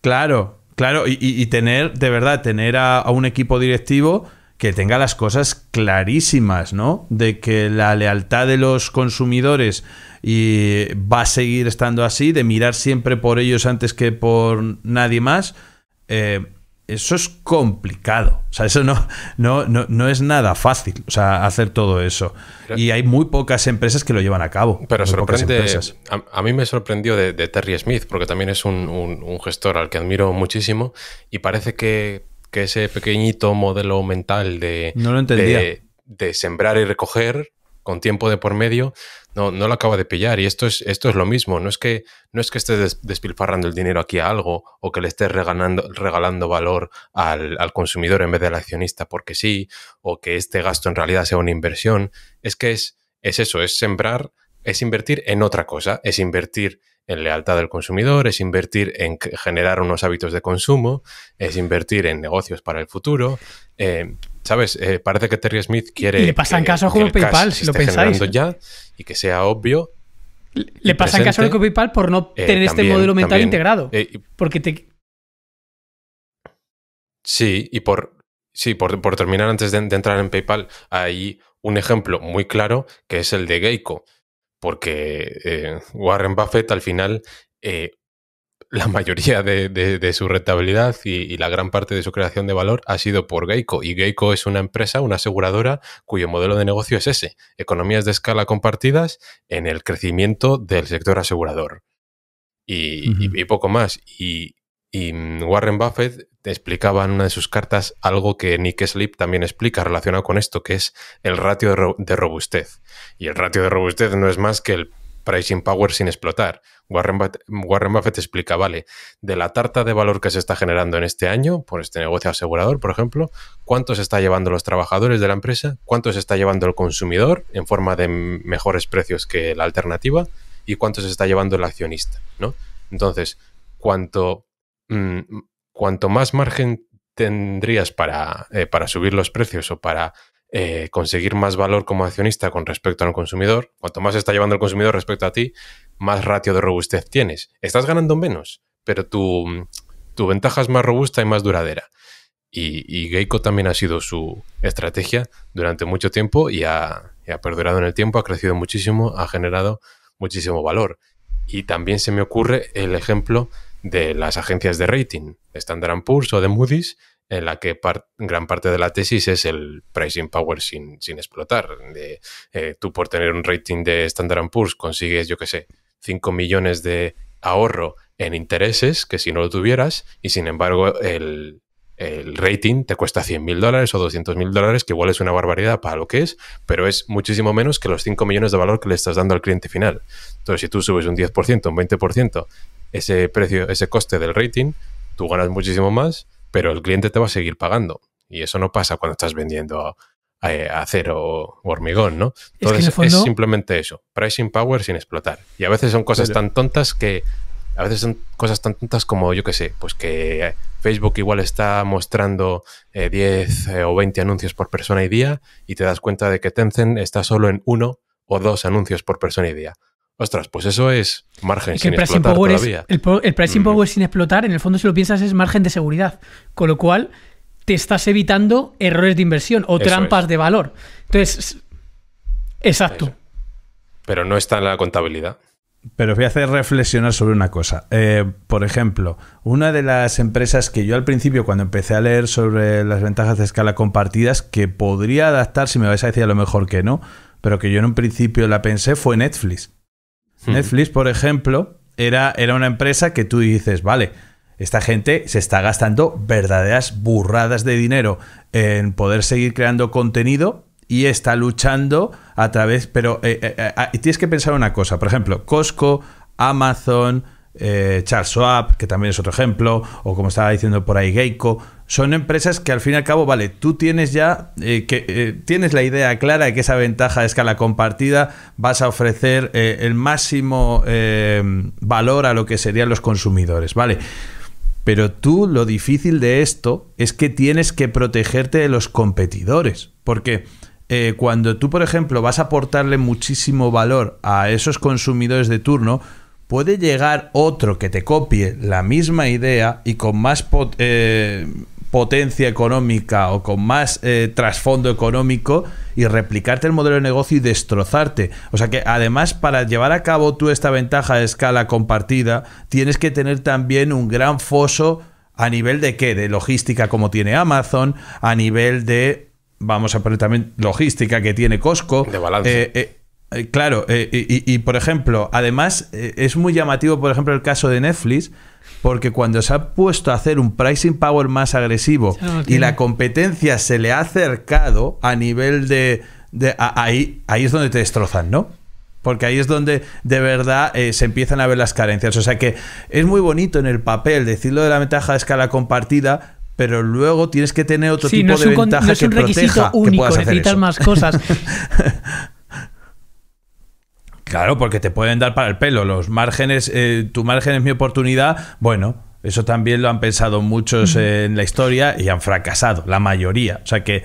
Claro, Claro, y, tener, de verdad, tener a, un equipo directivo que tenga las cosas clarísimas, ¿no? De que la lealtad de los consumidores y va a seguir estando así, de mirar siempre por ellos antes que por nadie más. Eh, eso es complicado. O sea, eso no, no, no, es nada fácil, o sea, hacer todo eso. y hay muy pocas empresas que lo llevan a cabo. Pero sorprende, a, mí me sorprendió de, Terry Smith, porque también es un, gestor al que admiro muchísimo, y parece que, que ese pequeñito modelo mental de, no lo de sembrar y recoger con tiempo de por medio, no, no lo acaba de pillar y esto es, esto es lo mismo. No es que, no es que estés despilfarrando el dinero aquí a algo o que le estés regalando, regalando valor al, consumidor en vez del accionista porque sí o que este gasto en realidad sea una inversión. Es que es, es eso, es sembrar, es invertir en otra cosa, es invertir en lealtad del consumidor, es invertir en generar unos hábitos de consumo, es invertir en negocios para el futuro. Eh, ¿sabes? Eh, parece que Terry Smith quiere. le pasan caso a juego PayPal, si lo pensáis. ya y que sea obvio. Le, pasan caso a juego PayPal por no eh, tener este modelo mental integrado. Eh, porque te. Sí, y por. Sí, por, terminar antes de, de, entrar en PayPal, hay un ejemplo muy claro que es el de Geico. Porque Warren Buffett al final la mayoría de, su rentabilidad y, la gran parte de su creación de valor ha sido por Geico. Y Geico es una empresa, una aseguradora, cuyo modelo de negocio es ese, economías de escala compartidas en el crecimiento del sector asegurador. Y, poco más. Y, Warren Buffett explicaba en una de sus cartas algo que Nick Sleep también explica relacionado con esto, que es el ratio de robustez. Y el ratio de robustez no es más que el pricing power sin explotar. Warren Buffett, explica, vale, de la tarta de valor que se está generando en este año, por este negocio asegurador, por ejemplo, cuánto se está llevando los trabajadores de la empresa, cuánto se está llevando el consumidor en forma de mejores precios que la alternativa y cuánto se está llevando el accionista, ¿no? Entonces, ¿cuánto mm, más margen tendrías para, eh, para subir los precios o para eh, conseguir más valor como accionista con respecto al consumidor. Cuanto más está llevando el consumidor respecto a ti, más ratio de robustez tienes. Estás ganando menos, pero tu, tu ventaja es más robusta y más duradera. Y, Geico también ha sido su estrategia durante mucho tiempo y ha, ha perdurado en el tiempo, ha crecido muchísimo, ha generado muchísimo valor. Y también se me ocurre el ejemplo de las agencias de rating, Standard Poor's o de Moody's, en la que gran parte de la tesis es el pricing power sin, sin explotar. De, eh, tú por tener un rating de Standard Poor's consigues, yo qué sé, 5 millones de ahorro en intereses que si no lo tuvieras y sin embargo el, el rating te cuesta 100 mil dólares o 200 mil dólares, que igual es una barbaridad para lo que es, pero es muchísimo menos que los 5 millones de valor que le estás dando al cliente final. Entonces, si tú subes un 10%, un 20%, ese precio, ese coste del rating, tú ganas muchísimo más pero el cliente te va a seguir pagando. Y eso no pasa cuando estás vendiendo a, eh, acero o hormigón, ¿no? Entonces es, simplemente eso, pricing power sin explotar. Y a veces son cosas tan tontas que... A veces son cosas tan tontas como, yo qué sé, pues que Facebook igual está mostrando 10 eh, eh, o 20 anuncios por persona y día y te das cuenta de que Tencent está solo en uno o dos anuncios por persona y día. Ostras, pues eso es margen sin explotar todavía. el, pricing power sin explotar, en el fondo, si lo piensas, es margen de seguridad. Con lo cual, te estás evitando errores de inversión o trampas de valor. Entonces, exacto. Pero no está en la contabilidad. Pero os voy a hacer reflexionar sobre una cosa. Eh, por ejemplo, una de las empresas que yo al principio, cuando empecé a leer sobre las ventajas de escala compartidas, que podría adaptar, si me vais a decir a lo mejor que no, pero que yo en un principio la pensé, fue Netflix. Netflix, por ejemplo, era, era una empresa que tú dices, vale, esta gente se está gastando verdaderas burradas de dinero en poder seguir creando contenido y está luchando a través, pero eh, eh, eh, ah, tienes que pensar una cosa, por ejemplo, Costco, Amazon, Charles Schwab, que también es otro ejemplo, o como estaba diciendo por ahí Geico, son empresas que al fin y al cabo, vale, tú tienes ya, eh, que eh, tienes la idea clara de que esa ventaja de escala compartida vas a ofrecer eh, el máximo valor a lo que serían los consumidores, ¿vale? Pero tú lo difícil de esto es que tienes que protegerte de los competidores, porque... cuando tú, por ejemplo, vas a aportarle muchísimo valor a esos consumidores de turno, puede llegar otro que te copie la misma idea y con más potencia económica o con más eh, trasfondo económico y replicarte el modelo de negocio y destrozarte. O sea que además para llevar a cabo tú esta ventaja de escala compartida, tienes que tener también un gran foso a nivel de qué? De logística como tiene Amazon, a nivel de, vamos a poner también logística que tiene Costco. De balance. Eh, eh, claro, y, por ejemplo, además es muy llamativo, por ejemplo, el caso de Netflix, porque cuando se ha puesto a hacer un pricing power más agresivo ah, y la competencia se le ha acercado a nivel de... de ahí, ahí es donde te destrozan, ¿no? Porque ahí es donde de verdad eh, se empiezan a ver las carencias. O sea que es muy bonito en el papel decirlo de la ventaja de escala compartida, pero luego tienes que tener otro tipo de ventaja no es un requisito único, necesitas más cosas. Claro, porque te pueden dar para el pelo. Los márgenes, eh, tu margen es mi oportunidad. Bueno, eso también lo han pensado muchos en la historia y han fracasado, la mayoría. O sea que,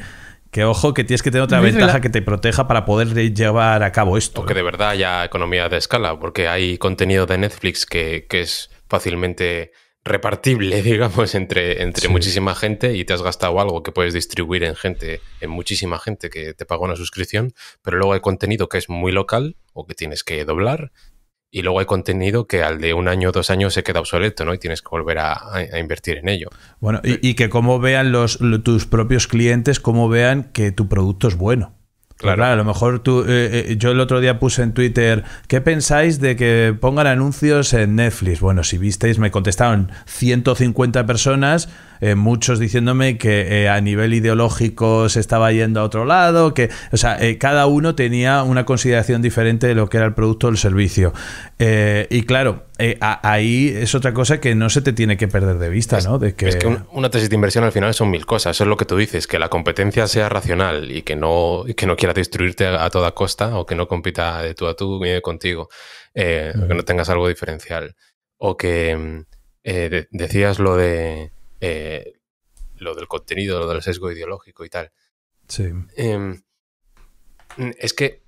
que ojo, que tienes que tener otra ventaja que te proteja para poder llevar a cabo esto. Porque que de verdad haya economía de escala, porque hay contenido de Netflix que, que es fácilmente repartible, digamos, entre, entre muchísima gente y te has gastado algo que puedes distribuir en gente, en muchísima gente que te paga una suscripción, pero luego hay contenido que es muy local o que tienes que doblar y luego hay contenido que al de un año o dos años se queda obsoleto, ¿no? Y tienes que volver a, invertir en ello. Bueno, y, que como vean los, tus propios clientes, cómo vean que tu producto es bueno. Pues claro. a lo mejor tú, eh, eh, yo el otro día puse en Twitter, ¿qué pensáis de que pongan anuncios en Netflix? Bueno, si visteis, me contestaron 150 personas eh, muchos diciéndome que eh, a nivel ideológico se estaba yendo a otro lado, que, o sea, eh, cada uno tenía una consideración diferente de lo que era el producto o el servicio. y claro, ahí es otra cosa que no se te tiene que perder de vista, ¿no? De que... Es que una tesis de inversión al final son mil cosas, eso es lo que tú dices, que la competencia sea racional y que no, quieras que no quiera destruirte a, toda costa o que no compita de tú a tú contigo, que no tengas algo diferencial. O que mm, decías lo de eh, lo del contenido, lo del sesgo ideológico y tal. Sí. Em, es que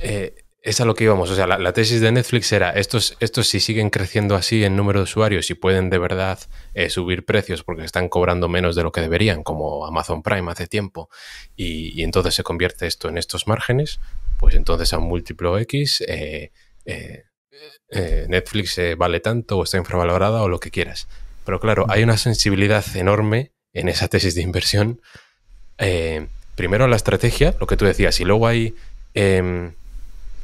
eh, es a lo que íbamos. O sea, la, tesis de Netflix era, estos, estos si siguen creciendo así en número de usuarios y pueden de verdad eh, subir precios porque están cobrando menos de lo que deberían, como Amazon Prime hace tiempo, y, entonces se convierte esto en estos márgenes, pues entonces a múltiplo X Netflix vale tanto o está infravalorada o lo que quieras. Pero claro, hay una sensibilidad enorme en esa tesis de inversión. Eh, primero la estrategia, lo que tú decías, y luego hay em,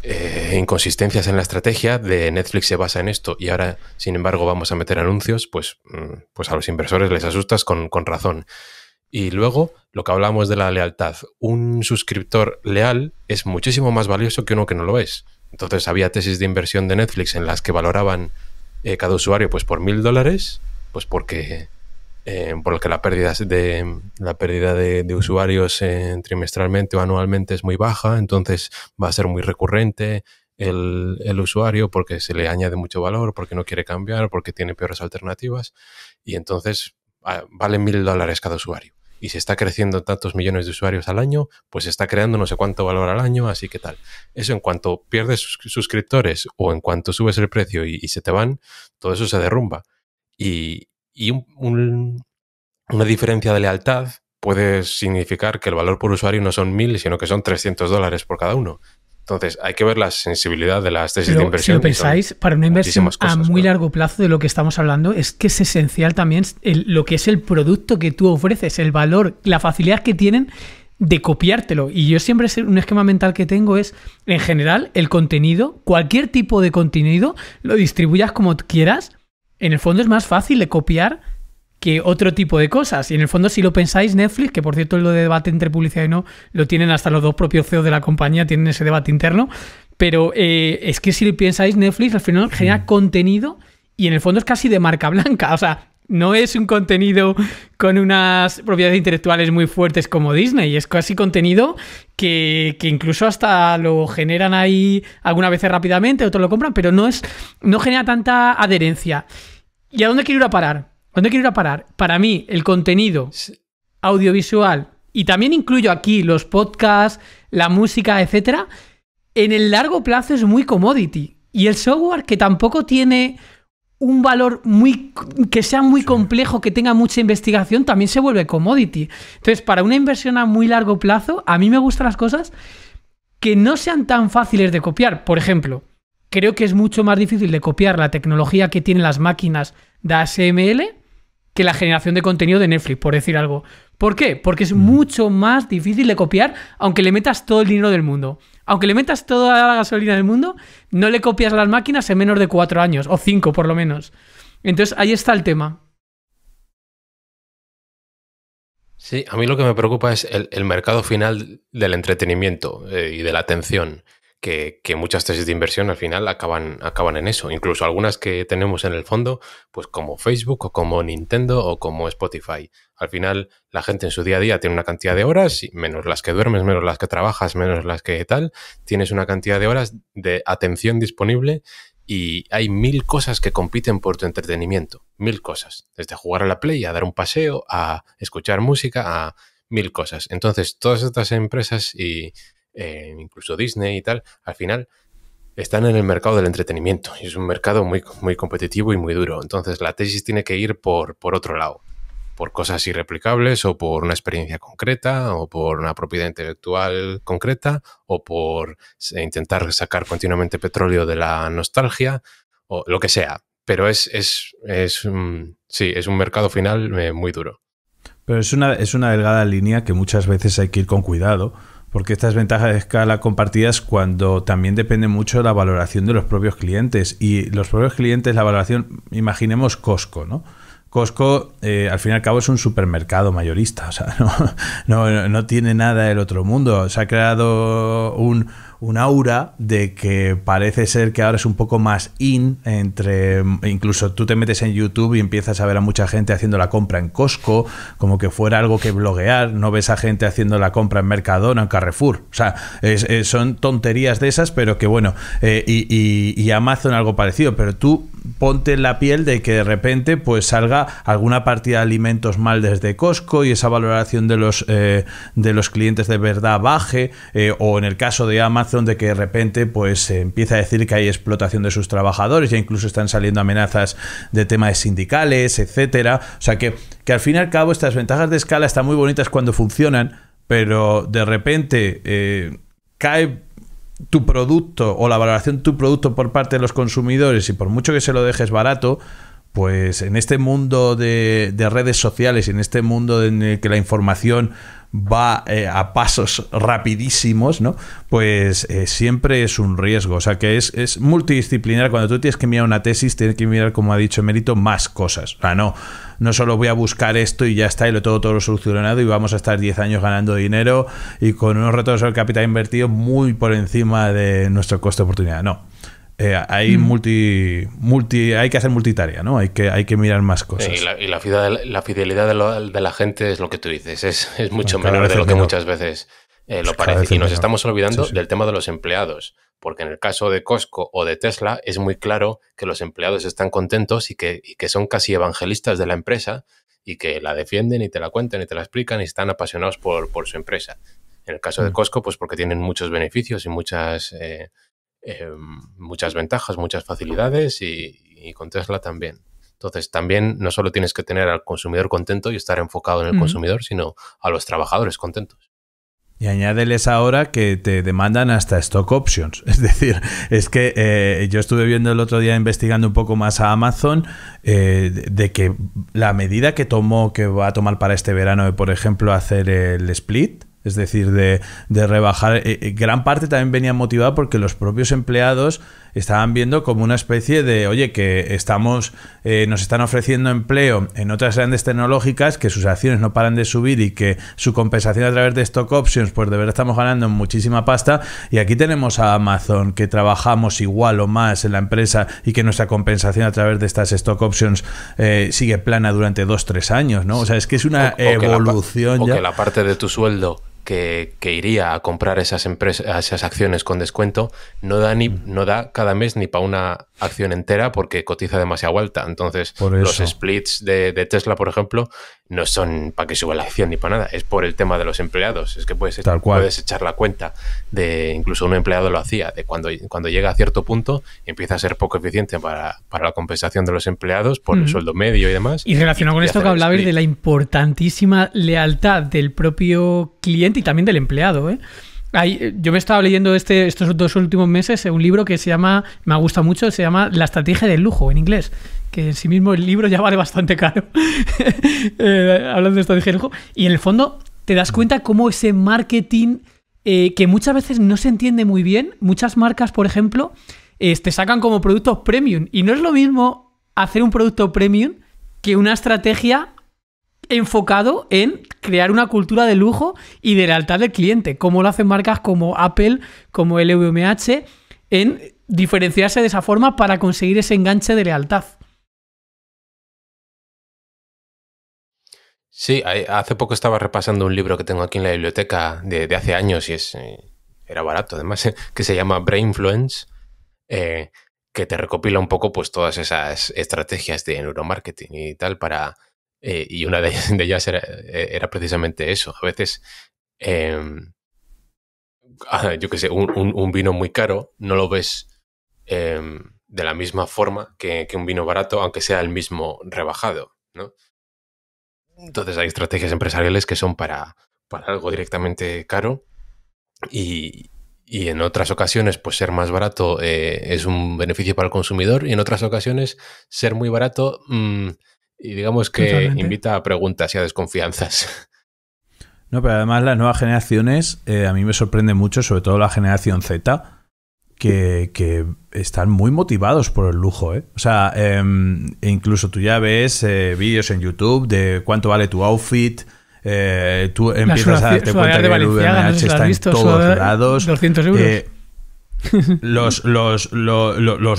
eh, inconsistencias en la estrategia de Netflix se basa en esto y ahora, sin embargo, vamos a meter anuncios, pues, mm, pues a los inversores les asustas con, razón. Y luego, lo que hablamos de la lealtad. Un suscriptor leal es muchísimo más valioso que uno que no lo es. Entonces, había tesis de inversión de Netflix en las que valoraban eh, cada usuario pues, por mil dólares pues porque eh, la pérdida de, la pérdida de, usuarios en eh, trimestralmente o anualmente es muy baja, entonces va a ser muy recurrente el, usuario porque se le añade mucho valor, porque no quiere cambiar, porque tiene peores alternativas y entonces ah, vale mil dólares cada usuario. Y si está creciendo tantos millones de usuarios al año, pues está creando no sé cuánto valor al año, así que tal. Eso en cuanto pierdes suscriptores o en cuanto subes el precio y se te van, todo eso se derrumba. Y, una diferencia de lealtad puede significar que el valor por usuario no son mil sino que son 300 dólares por cada uno. Entonces, hay que ver la sensibilidad de las tesis de inversión. Si lo pensáis, para una inversión a muy largo plazo de lo que estamos hablando, es que es esencial también lo que es el producto que tú ofreces, el valor, la facilidad que tienen de copiártelo. Y yo siempre un esquema mental que tengo es, en general, el contenido, cualquier tipo de contenido, lo distribuyas como quieras, en el fondo es más fácil de copiar que otro tipo de cosas. Y en el fondo, si lo pensáis, Netflix, que por cierto lo de debate entre publicidad y no, lo tienen hasta los dos propios CEOs de la compañía, tienen ese debate interno, pero eh, es que si lo pensáis, Netflix al final genera contenido y en el fondo es casi de marca blanca. O sea, no es un contenido con unas propiedades intelectuales muy fuertes como Disney, es casi contenido que, que, incluso hasta lo generan ahí algunas veces rápidamente, otros lo compran, pero no es no genera tanta adherencia. ¿Y a dónde quiero ir a parar? ¿Dónde quiero ir a parar? Para mí, el contenido audiovisual, y también incluyo aquí los podcasts, la música, etcétera, en el largo plazo es muy commodity. Y el software que tampoco tiene un valor muy que sea muy complejo, que tenga mucha investigación, también se vuelve commodity. Entonces, para una inversión a muy largo plazo, a mí me gustan las cosas que no sean tan fáciles de copiar. Por ejemplo, creo que es mucho más difícil de copiar la tecnología que tienen las máquinas de ASML que la generación de contenido de Netflix, por decir algo. ¿Por qué? Porque es mm. mucho más difícil de copiar, aunque le metas todo el dinero del mundo. Aunque le metas toda la gasolina del mundo, no le copias las máquinas en menos de cuatro años, o cinco por lo menos. Entonces ahí está el tema. Sí, a mí lo que me preocupa es el, mercado final del entretenimiento eh, y de la atención que, muchas tesis de inversión al final acaban, acaban en eso. Incluso algunas que tenemos en el fondo, pues como Facebook o como Nintendo o como Spotify. Al final la gente en su día a día tiene una cantidad de horas, menos las que duermes, menos las que trabajas, menos las que tal, tienes una cantidad de horas de atención disponible y hay mil cosas que compiten por tu entretenimiento, mil cosas, desde jugar a la play, a dar un paseo, a escuchar música, a mil cosas. Entonces, todas estas empresas y incluso Disney y tal, al final están en el mercado del entretenimiento y es un mercado muy, muy competitivo y muy duro. Entonces la tesis tiene que ir por, otro lado, por cosas irreplicables o por una experiencia concreta o por una propiedad intelectual concreta o por eh, intentar sacar continuamente petróleo de la nostalgia o lo que sea. Pero es, es, es, sí, es un mercado final eh, muy duro. Pero es una, es una delgada línea que muchas veces hay que ir con cuidado porque estas ventajas de escala compartidas cuando también depende mucho de la valoración de los propios clientes y los propios clientes, la valoración, imaginemos Costco, ¿no? Costco, eh, al fin y al cabo, es un supermercado mayorista, o sea, no, no tiene nada del otro mundo. Se ha creado un, un aura de que parece ser que ahora es un poco más in entre incluso tú te metes en YouTube y empiezas a ver a mucha gente haciendo la compra en Costco como que fuera algo que bloguear no ves a gente haciendo la compra en Mercadona en Carrefour o sea son tonterías de esas pero que bueno eh, y, Amazon algo parecido pero tú ponte la piel de que de repente pues salga alguna partida de alimentos mal desde Costco y esa valoración de los eh, de los clientes de verdad baje eh, o en el caso de Amazon de que de repente pues se empieza a decir que hay explotación de sus trabajadores, ya incluso están saliendo amenazas de temas sindicales, etcétera. O sea que, que al fin y al cabo estas ventajas de escala están muy bonitas cuando funcionan, pero de repente eh, cae tu producto o la valoración de tu producto por parte de los consumidores y por mucho que se lo dejes barato, pues en este mundo de, de redes sociales y en este mundo en el que la información va eh, a pasos rapidísimos, ¿no? Pues eh, siempre es un riesgo. O sea que es, es, multidisciplinar. Cuando tú tienes que mirar una tesis, tienes que mirar, como ha dicho Mérito, más cosas. O sea, no, no solo voy a buscar esto y ya está, y lo todo, todo solucionado, y vamos a estar 10 años ganando dinero y con unos retos del capital invertido muy por encima de nuestro costo de oportunidad. No, eh, hay mm. multi, multi, hay que hacer multitarea, ¿no? Hay que, hay que mirar más cosas. y, la, la, fidelidad, de, la gente es lo que tú dices, es, mucho menor de lo que muchas veces eh, lo pues parece. Y nos estamos olvidando del tema de los empleados, porque en el caso de Costco o de Tesla es muy claro que los empleados están contentos y que, que son casi evangelistas de la empresa y que la defienden y te la cuentan y te la explican y están apasionados por, por su empresa. En el caso de mm. Costco, pues porque tienen muchos beneficios y muchas... Eh, Em, muchas ventajas, muchas facilidades y, y, con Tesla también. Entonces, también no solo tienes que tener al consumidor contento y estar enfocado en el consumidor, sino a los trabajadores contentos. Y añádeles ahora que te demandan hasta stock options. Es decir, es que eh, yo estuve viendo el otro día investigando un poco más a Amazon eh, de que la medida que tomó, que va a tomar para este verano, por ejemplo hacer el split, es decir, de, rebajar. Eh, eh, gran parte también venía motivada porque los propios empleados estaban viendo como una especie de, oye, que estamos, eh, nos están ofreciendo empleo en otras grandes tecnológicas, que sus acciones no paran de subir y que su compensación a través de stock options, pues de verdad estamos ganando muchísima pasta. Y aquí tenemos a Amazon, que trabajamos igual o más en la empresa y que nuestra compensación a través de estas stock options sigue plana durante dos, tres años, ¿no? O sea, es que es una evolución. ya. o que la parte de tu sueldo que, iría a comprar esas, empresas, esas acciones con descuento no da, ni, mm. no da cada mes ni para una acción entera porque cotiza demasiado alta. Entonces, los splits de, Tesla, por ejemplo, no son para que suba la acción ni para nada. Es por el tema de los empleados. Es que puedes, puedes echar la cuenta de, incluso un empleado lo hacía, de cuando, cuando llega a cierto punto empieza a ser poco eficiente para, la compensación de los empleados por el mm. sueldo medio y demás. Y relacionado con esto que hablabais de la importantísima lealtad del propio cliente y también del empleado. ¿eh? eh yo me estaba leyendo este, estos dos últimos meses eh, un libro que se llama, me gusta mucho, se llama La estrategia del lujo en inglés, que en sí mismo el libro ya vale bastante caro, eh, hablando de estrategia del lujo. Y en el fondo te das cuenta cómo ese marketing que muchas veces no se entiende muy bien, muchas marcas, por ejemplo, te sacan como productos premium. Y no es lo mismo hacer un producto premium que una estrategia enfocado en crear una cultura de lujo y de lealtad del cliente, como lo hacen marcas como Apple, como LVMH, en diferenciarse de esa forma para conseguir ese enganche de lealtad. Sí, hace poco estaba repasando un libro que tengo aquí en la biblioteca de, hace años y eh, era barato además, eh, que se llama Brainfluence, eh, que te recopila un poco pues todas esas estrategias de neuromarketing y tal para, eh, y una de ellas, de era, precisamente eso. A veces, em, ah, yo qué sé, un, vino muy caro no lo ves em, de la misma forma que, un vino barato, aunque sea el mismo rebajado. ¿no? Entonces hay estrategias empresariales que son para, para algo directamente caro y, y en otras ocasiones pues ser más barato eh, es un beneficio para el consumidor y en otras ocasiones ser muy barato mm, y digamos que invita a preguntas y a desconfianzas. No, pero además las nuevas generaciones eh, a mí me sorprende mucho, sobre todo la generación Z, que, están muy motivados por el lujo. Eh. O sea, em, e incluso tú ya ves eh, vídeos en YouTube de cuánto vale tu outfit. tú empiezas a darte cuenta de que el VMH está en todos lados. 200 euros. los, los,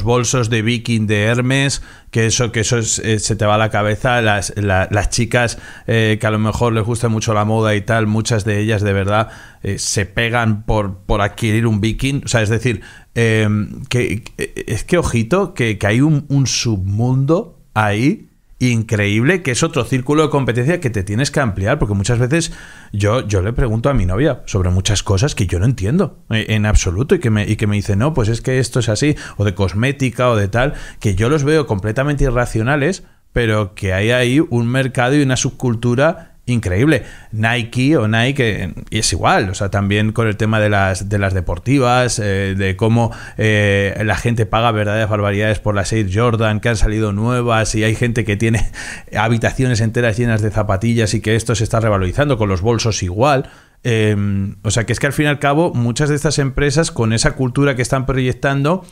bolsos de Viking de Hermes, que eso, que eso eh, se te va a la cabeza, las, las chicas eh, que a lo mejor les gusta mucho la moda y tal, muchas de ellas de verdad eh, se pegan por, por adquirir un Viking, o sea, es decir, que, es que ojito, que, hay un submundo ahí increíble, que es otro círculo de competencia que te tienes que ampliar, porque muchas veces yo, yo le pregunto a mi novia sobre muchas cosas que yo no entiendo eh, en absoluto y que, me, y que me dice, no, pues es que esto es así, o de cosmética o de tal, que yo los veo completamente irracionales, pero que hay ahí un mercado y una subcultura increíble. Nike o Nike eh, es igual, o sea, también con el tema de las, de las deportivas, eh, de cómo eh, la gente paga verdaderas barbaridades por las Air Jordan, que han salido nuevas y hay gente que tiene habitaciones enteras llenas de zapatillas y que esto se está revalorizando, con los bolsos igual. Em, o sea, que es que al fin y al cabo muchas de estas empresas con esa cultura que están proyectando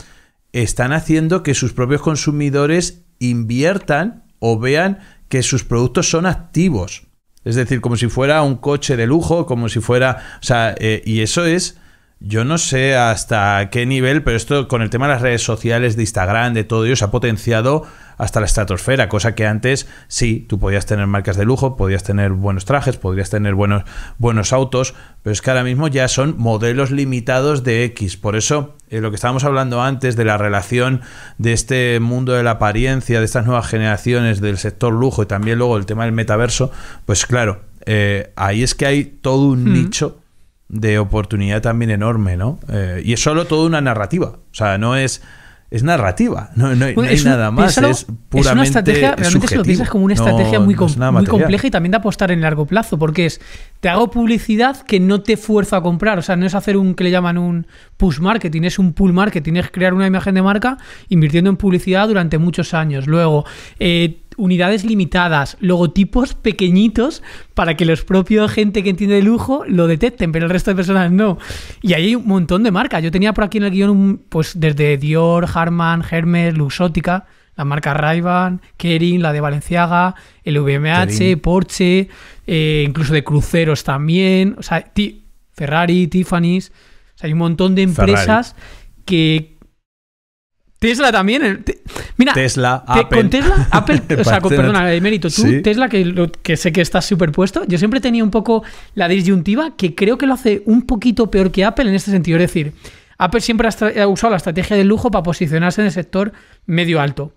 están haciendo que sus propios consumidores inviertan o vean que sus productos son activos es decir, como si fuera un coche de lujo, como si fuera... O sea, eh, y eso es yo no sé hasta qué nivel, pero esto con el tema de las redes sociales, de Instagram, de todo ello, se ha potenciado hasta la estratosfera, cosa que antes sí, tú podías tener marcas de lujo, podías tener buenos trajes, podrías tener buenos, buenos autos, pero es que ahora mismo ya son modelos limitados de X. Por eso, eh, lo que estábamos hablando antes de la relación de este mundo de la apariencia, de estas nuevas generaciones, del sector lujo y también luego el tema del metaverso, pues claro, eh, ahí es que hay todo un nicho de oportunidad también enorme, ¿no? Eh, y es solo toda una narrativa. O sea, no es. Es narrativa, no, no, hay nada más, es puramente. Es una estrategia, realmente lo piensas como una estrategia muy, compleja y también de apostar en largo plazo, porque es te hago publicidad que no te fuerzo a comprar. O sea, no es hacer un que le llaman un push marketing, es un pull marketing, es crear una imagen de marca invirtiendo en publicidad durante muchos años. Luego, eh, unidades limitadas, logotipos pequeñitos para que los propios gente que entiende de lujo lo detecten, pero el resto de personas no. Y hay un montón de marcas. Yo tenía por aquí en el guión pues desde Dior, Harman, Hermes, Luxótica, la marca Ray-Ban, Kering, la de Valenciaga, el VMH, Porsche, eh, incluso de cruceros también, o sea, Ferrari, Tiffany's, o sea, hay un montón de empresas que Tesla también. mira, Tesla, Apple. con Tesla, Apple, o sea, perdona, mérito, tú, Tesla, que, lo, que sé que estás superpuesto, yo siempre tenía un poco la disyuntiva que creo que lo hace un poquito peor que Apple en este sentido. Es decir, Apple siempre ha, usado la estrategia del lujo para posicionarse en el sector medio alto.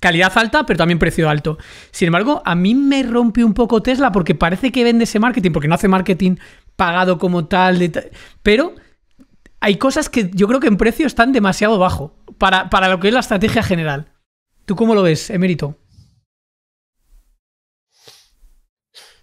Calidad alta, pero también precio alto. Sin embargo, a mí me rompe un poco Tesla porque parece que vende ese marketing, porque no hace marketing pagado como tal, pero hay cosas que yo creo que en precio están demasiado bajo para, para lo que es la estrategia general. ¿Tú cómo lo ves, Emérito?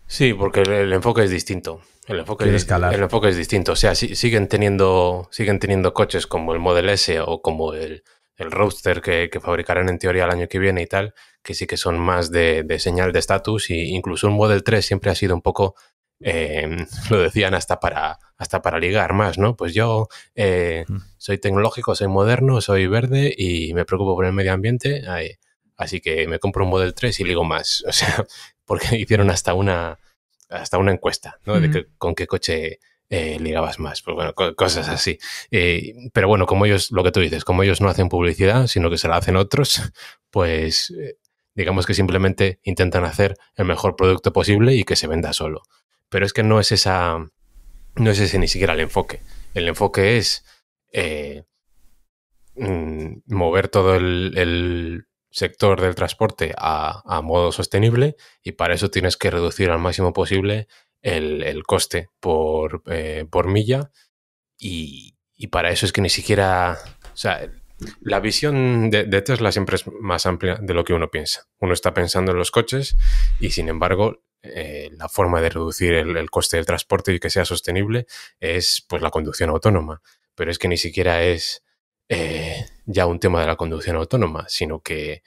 Sí, porque el, enfoque es distinto. El enfoque, es, distinto. O sea, siguen, teniendo, siguen teniendo coches como el Model S o como el, el Roadster que, fabricarán en teoría el año que viene y tal, que sí que son más de, de señal de estatus. y incluso un Model 3 siempre ha sido un poco Em, lo decían hasta para, hasta para ligar más, ¿no? Pues yo eh, mm. soy tecnológico, soy moderno, soy verde y me preocupo por el medio ambiente, así que me compro un Model 3 y ligo más. O sea, porque hicieron hasta una, hasta una encuesta, ¿no? De con qué coche eh, ligabas más, pues bueno, cosas así. Eh, pero bueno, como ellos, lo que tú dices, como ellos no hacen publicidad, sino que se la hacen otros, pues digamos que simplemente intentan hacer el mejor producto posible y que se venda solo. Pero es que no es esa. No es ese ni siquiera el enfoque. El enfoque es eh, mm, mover todo el, sector del transporte a, modo sostenible y para eso tienes que reducir al máximo posible el, coste por, eh, milla y, para eso es que ni siquiera... O sea, la visión de, de, Tesla siempre es más amplia de lo que uno piensa. Uno está pensando en los coches y sin embargo eh, la forma de reducir el, coste del transporte y que sea sostenible es pues la conducción autónoma. Pero es que ni siquiera es eh, ya un tema de la conducción autónoma, sino que,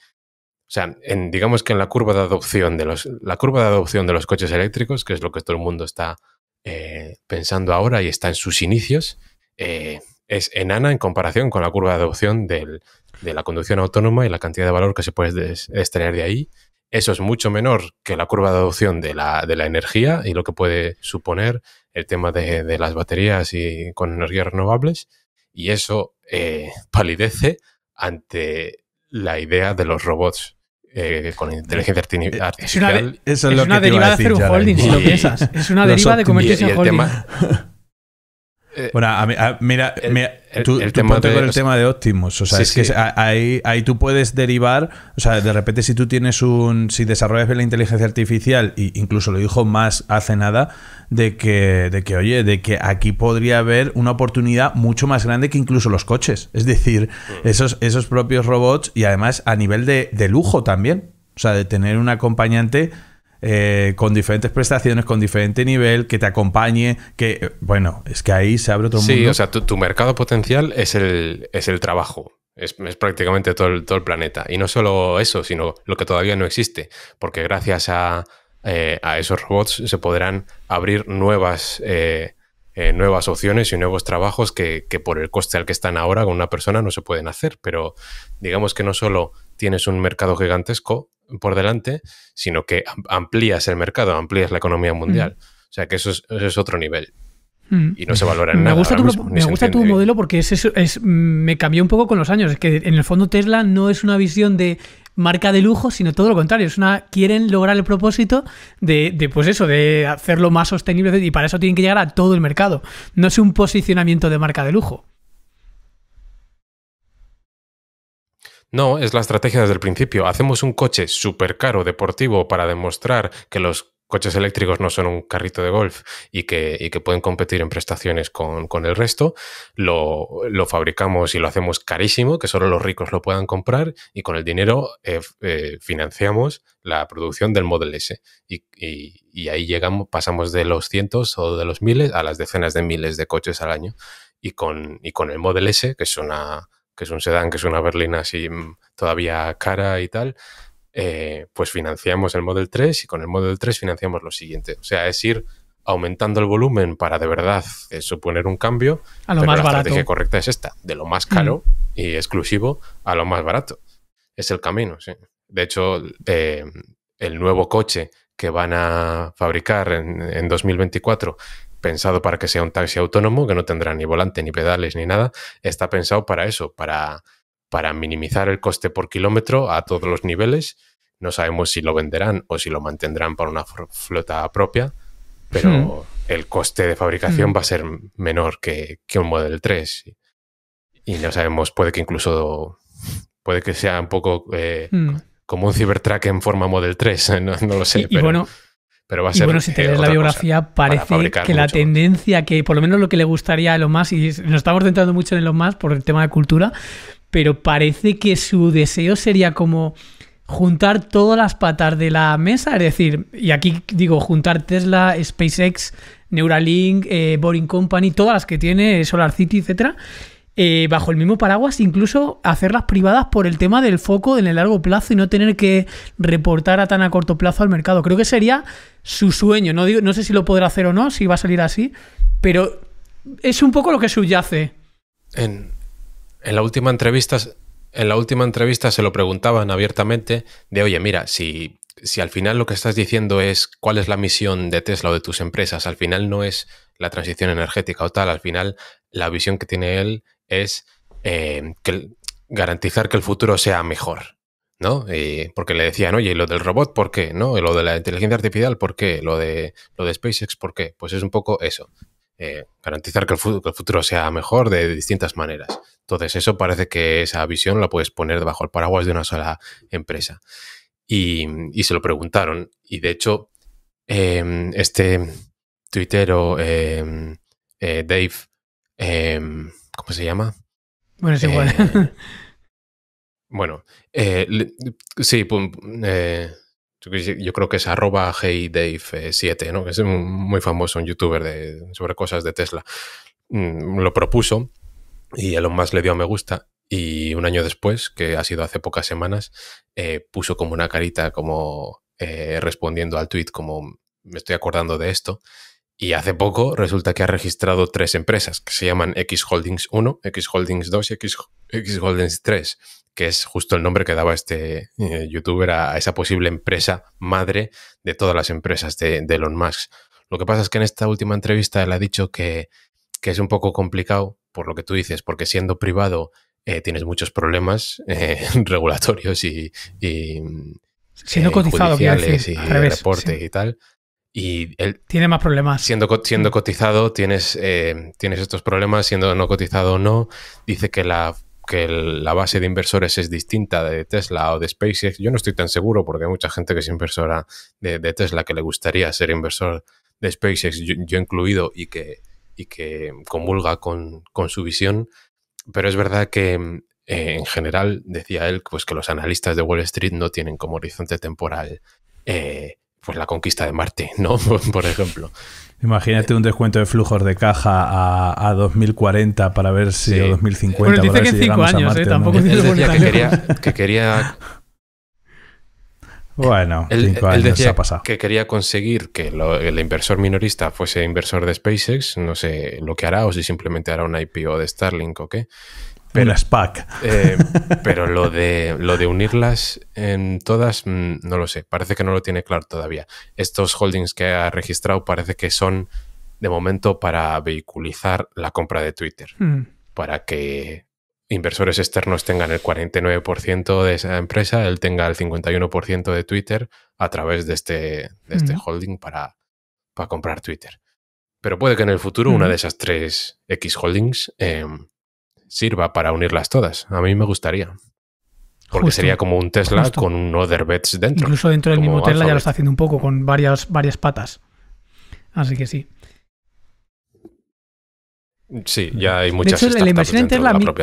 o sea, digamos que en la curva de adopción de los, la curva de adopción de los coches eléctricos, que es lo que todo el mundo está eh, pensando ahora y está en sus inicios, es enana en comparación con la curva de adopción de la conducción autónoma y la cantidad de valor que se puede extraer de ahí eso es mucho menor que la curva de adopción de la, de la energía y lo que puede suponer el tema de, de las baterías y con energías renovables. Y eso eh, palidece ante la idea de los robots eh, con inteligencia artificial. Eh, es una, de, de hacer un holding, si lo piensas. Es una deriva de convertirse en holding. Eh, bueno, mira, tú, ponte con el tema de Optimus. O sea, es que ahí, ahí, tú puedes derivar. O sea, de repente, si tú tienes un. Si desarrollas bien la inteligencia artificial, e incluso lo dijo más hace nada, de que, de que, oye, de que aquí podría haber una oportunidad mucho más grande que incluso los coches. Es decir, mm. esos, esos propios robots y además a nivel de, de lujo también. O sea, de tener un acompañante eh, con diferentes prestaciones, con diferente nivel, que te acompañe, que, eh, bueno, es que ahí se abre otro mundo. Sí, o sea, tu, mercado potencial es el, es el trabajo. Es, prácticamente todo el, todo el planeta. Y no solo eso, sino lo que todavía no existe. Porque gracias a, eh, esos robots se podrán abrir nuevas, nuevas opciones y nuevos trabajos que, que, por el coste al que están ahora con una persona no se pueden hacer. Pero digamos que no solo tienes un mercado gigantesco por delante, sino que amplías el mercado, amplías la economía mundial. Mm. O sea que eso es, otro nivel. Mm. Y no se valora en me nada. Gusta tu, me gusta tu modelo porque es, es, es, mm, me cambió un poco con los años. Es que en el fondo Tesla no es una visión de marca de lujo, sino todo lo contrario. Es una, quieren lograr el propósito de, de, pues eso, de hacerlo más sostenible y para eso tienen que llegar a todo el mercado. No es un posicionamiento de marca de lujo. No, es la estrategia desde el principio. Hacemos un coche súper caro, deportivo, para demostrar que los coches eléctricos no son un carrito de golf y que, pueden competir en prestaciones con, el resto, lo, fabricamos y lo hacemos carísimo, que solo los ricos lo puedan comprar y con el dinero eh, eh, financiamos la producción del Model S. Y, ahí llegamos, pasamos de los cientos o de los miles a las decenas de miles de coches al año. Y con, y con el Model S, que es una que es un sedán, que es una berlina así mm, todavía cara y tal, eh, pues financiamos el Model 3 y con el Model 3 financiamos lo siguiente. O sea, es ir aumentando el volumen para de verdad eh, suponer un cambio. la estrategia correcta es esta, de lo más caro mm. y exclusivo a lo más barato. Es el camino, sí. De hecho, eh, el nuevo coche que van a fabricar en, en 2024 pensado para que sea un taxi autónomo, que no tendrá ni volante, ni pedales, ni nada. Está pensado para eso, para, para minimizar el coste por kilómetro a todos los niveles. No sabemos si lo venderán o si lo mantendrán para una flota propia, pero hmm. el coste de fabricación hmm. va a ser menor que, que, un Model 3. Y no sabemos, puede que incluso, puede que sea un poco eh, hmm. como un Cybertruck en forma Model 3, no, lo sé. pero... bueno, pero va a ser. bueno, si te lees la biografía, parece que la tendencia que, por lo menos lo que le gustaría a Elon Musk, y nos estamos centrando mucho en Elon Musk por el tema de cultura, pero parece que su deseo sería como juntar todas las patas de la mesa, es decir, y aquí digo, juntar Tesla, SpaceX, Neuralink, eh, Boring Company, todas las que tiene, Solar City, etcétera, eh, bajo el mismo paraguas, incluso hacerlas privadas por el tema del foco en el largo plazo y no tener que reportar a tan a corto plazo al mercado. Creo que sería su sueño. No, digo, no sé si lo podrá hacer o no, si va a salir así, pero es un poco lo que subyace. En, la última entrevista, en la última entrevista se lo preguntaban abiertamente de, oye, mira, si, si al final lo que estás diciendo es cuál es la misión de Tesla o de tus empresas, al final no es la transición energética o tal, al final la visión que tiene él es eh, que, garantizar que el futuro sea mejor. ¿no? porque le decían, oye, ¿y lo del robot por qué? ¿No? ¿Y lo de la inteligencia artificial por qué? ¿Lo de, lo de SpaceX por qué? Pues es un poco eso. Eh, garantizar que el, futuro, sea mejor de, distintas maneras. Entonces, eso parece que esa visión la puedes poner debajo del paraguas de una sola empresa. Y, se lo preguntaron. Y de hecho, em, este tuitero, em, eh, Dave, em, ¿Cómo se llama? Bueno, es igual. Eh, bueno, eh, sí, eh, yo creo que es arroba heydave7, ¿no? Es un, muy famoso, un youtuber de, sobre cosas de Tesla. Mm, lo propuso y lo más le dio a me gusta y un año después, que ha sido hace pocas semanas, puso como una carita como respondiendo al tweet como me estoy acordando de esto y hace poco resulta que ha registrado tres empresas que se llaman X Holdings 1, X Holdings 2 y X, X Holdings 3, que es justo el nombre que daba este eh, youtuber a, esa posible empresa madre de todas las empresas de, Elon Musk. Lo que pasa es que en esta última entrevista él ha dicho que, es un poco complicado por lo que tú dices, porque siendo privado eh, tienes muchos problemas eh, regulatorios y, y siendo cotizado, judiciales y reporte y tal. Y él, tiene más problemas. Siendo, mm. cotizado, eh, tienes, estos problemas, siendo no cotizado o no. Dice que la, base de inversores es distinta de Tesla o de SpaceX. Yo no estoy tan seguro porque hay mucha gente que es inversora de, Tesla que le gustaría ser inversor de SpaceX, yo, incluido, y que, y convulga con, su visión. Pero es verdad que mm, eh, en general, decía él, pues que los analistas de Wall Street no tienen como horizonte temporal. Eh, pues la conquista de Marte, ¿no? Por ejemplo. Imagínate un descuento de flujos de caja a, 2040 para ver si ¿eh? o 2050 bueno, que ver cinco años, ¿eh? Tampoco decía que quería, Bueno, cinco años ha pasado. que quería conseguir que el inversor minorista fuese inversor de SpaceX, no sé lo que hará o si simplemente hará una IPO de Starlink o qué. Pero, eh, pero lo de, lo de unirlas en todas, mm, no lo sé. Parece que no lo tiene claro todavía. Estos holdings que ha registrado parece que son de momento para vehiculizar la compra de Twitter. Hmm. Para que inversores externos tengan el 49% de esa empresa, él tenga el 51% de Twitter a través de este, de este hmm. holding para, para comprar Twitter. Pero puede que en el futuro hmm. una de esas tres X holdings em, sirva para unirlas todas. A mí me gustaría. Porque sería como un Tesla con un other dentro. Incluso dentro del mismo Tesla ya lo está haciendo un poco, con varias, varias patas. Así que sí. Sí, ya hay muchas. De hecho, la inversión en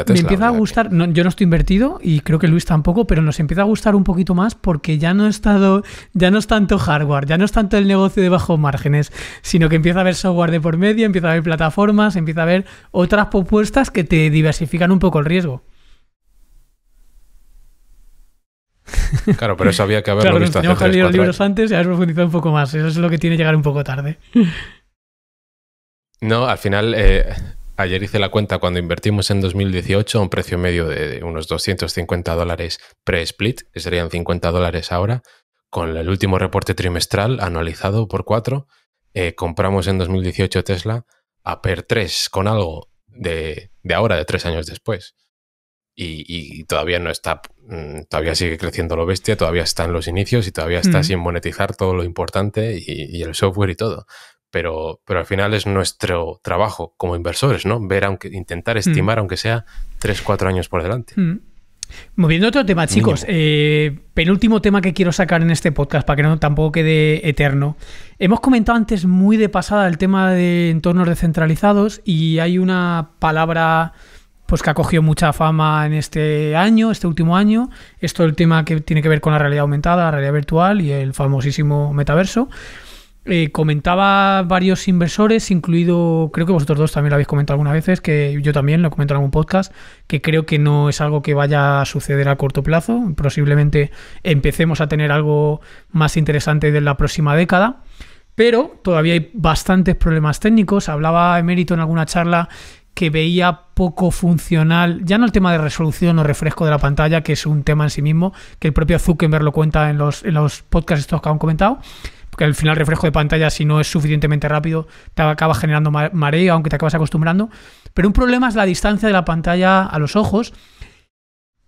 me empieza a gustar. yo no estoy invertido y creo que Luis tampoco, pero nos empieza a gustar un poquito más porque ya no he estado... ya no es tanto hardware, ya no es tanto el negocio de bajos márgenes, sino que empieza a haber software de por medio, empieza a haber plataformas, empieza a haber otras propuestas que te diversifican un poco el riesgo. Claro, pero eso había que haberlo visto. los libros antes y haber profundizado un poco más. Eso es lo que tiene llegar un poco tarde. No, al final eh, Ayer hice la cuenta cuando invertimos en 2018 a un precio medio de unos 250 dólares pre-split, que serían 50 dólares ahora, con el último reporte trimestral anualizado por cuatro. Eh, compramos en 2018 Tesla a per 3 con algo de, ahora, de tres años después. Y, todavía no está, mm, todavía sigue creciendo lo bestia, todavía están los inicios y todavía está sin monetizar todo lo importante y, el software y todo pero, pero al final es nuestro trabajo como inversores, ¿no? Ver, aunque intentar estimar, mm. aunque sea 3, 4 años por delante. Mm. Moviendo Moviendo otro tema, chicos, eh, penúltimo tema que quiero sacar en este podcast para que no tampoco quede eterno. Hemos comentado antes muy de pasada el tema de entornos descentralizados y hay una palabra pues que ha cogido mucha fama en este año, este último año. Esto es el tema que tiene que ver con la realidad aumentada, la realidad virtual y el famosísimo metaverso. Eh, comentaba varios inversores, incluido, creo que vosotros dos también lo habéis comentado algunas veces, que yo también lo he en algún podcast, que creo que no es algo que vaya a suceder a corto plazo. Posiblemente empecemos a tener algo más interesante de la próxima década. Pero todavía hay bastantes problemas técnicos. Hablaba Emérito en alguna charla que veía poco funcional, ya no el tema de resolución o refresco de la pantalla, que es un tema en sí mismo, que el propio Zuckerberg lo cuenta en los, en los podcasts estos que han comentado, que al final el reflejo de pantalla, si no es suficientemente rápido, te acaba generando marea, aunque te acabas acostumbrando. Pero un problema es la distancia de la pantalla a los ojos.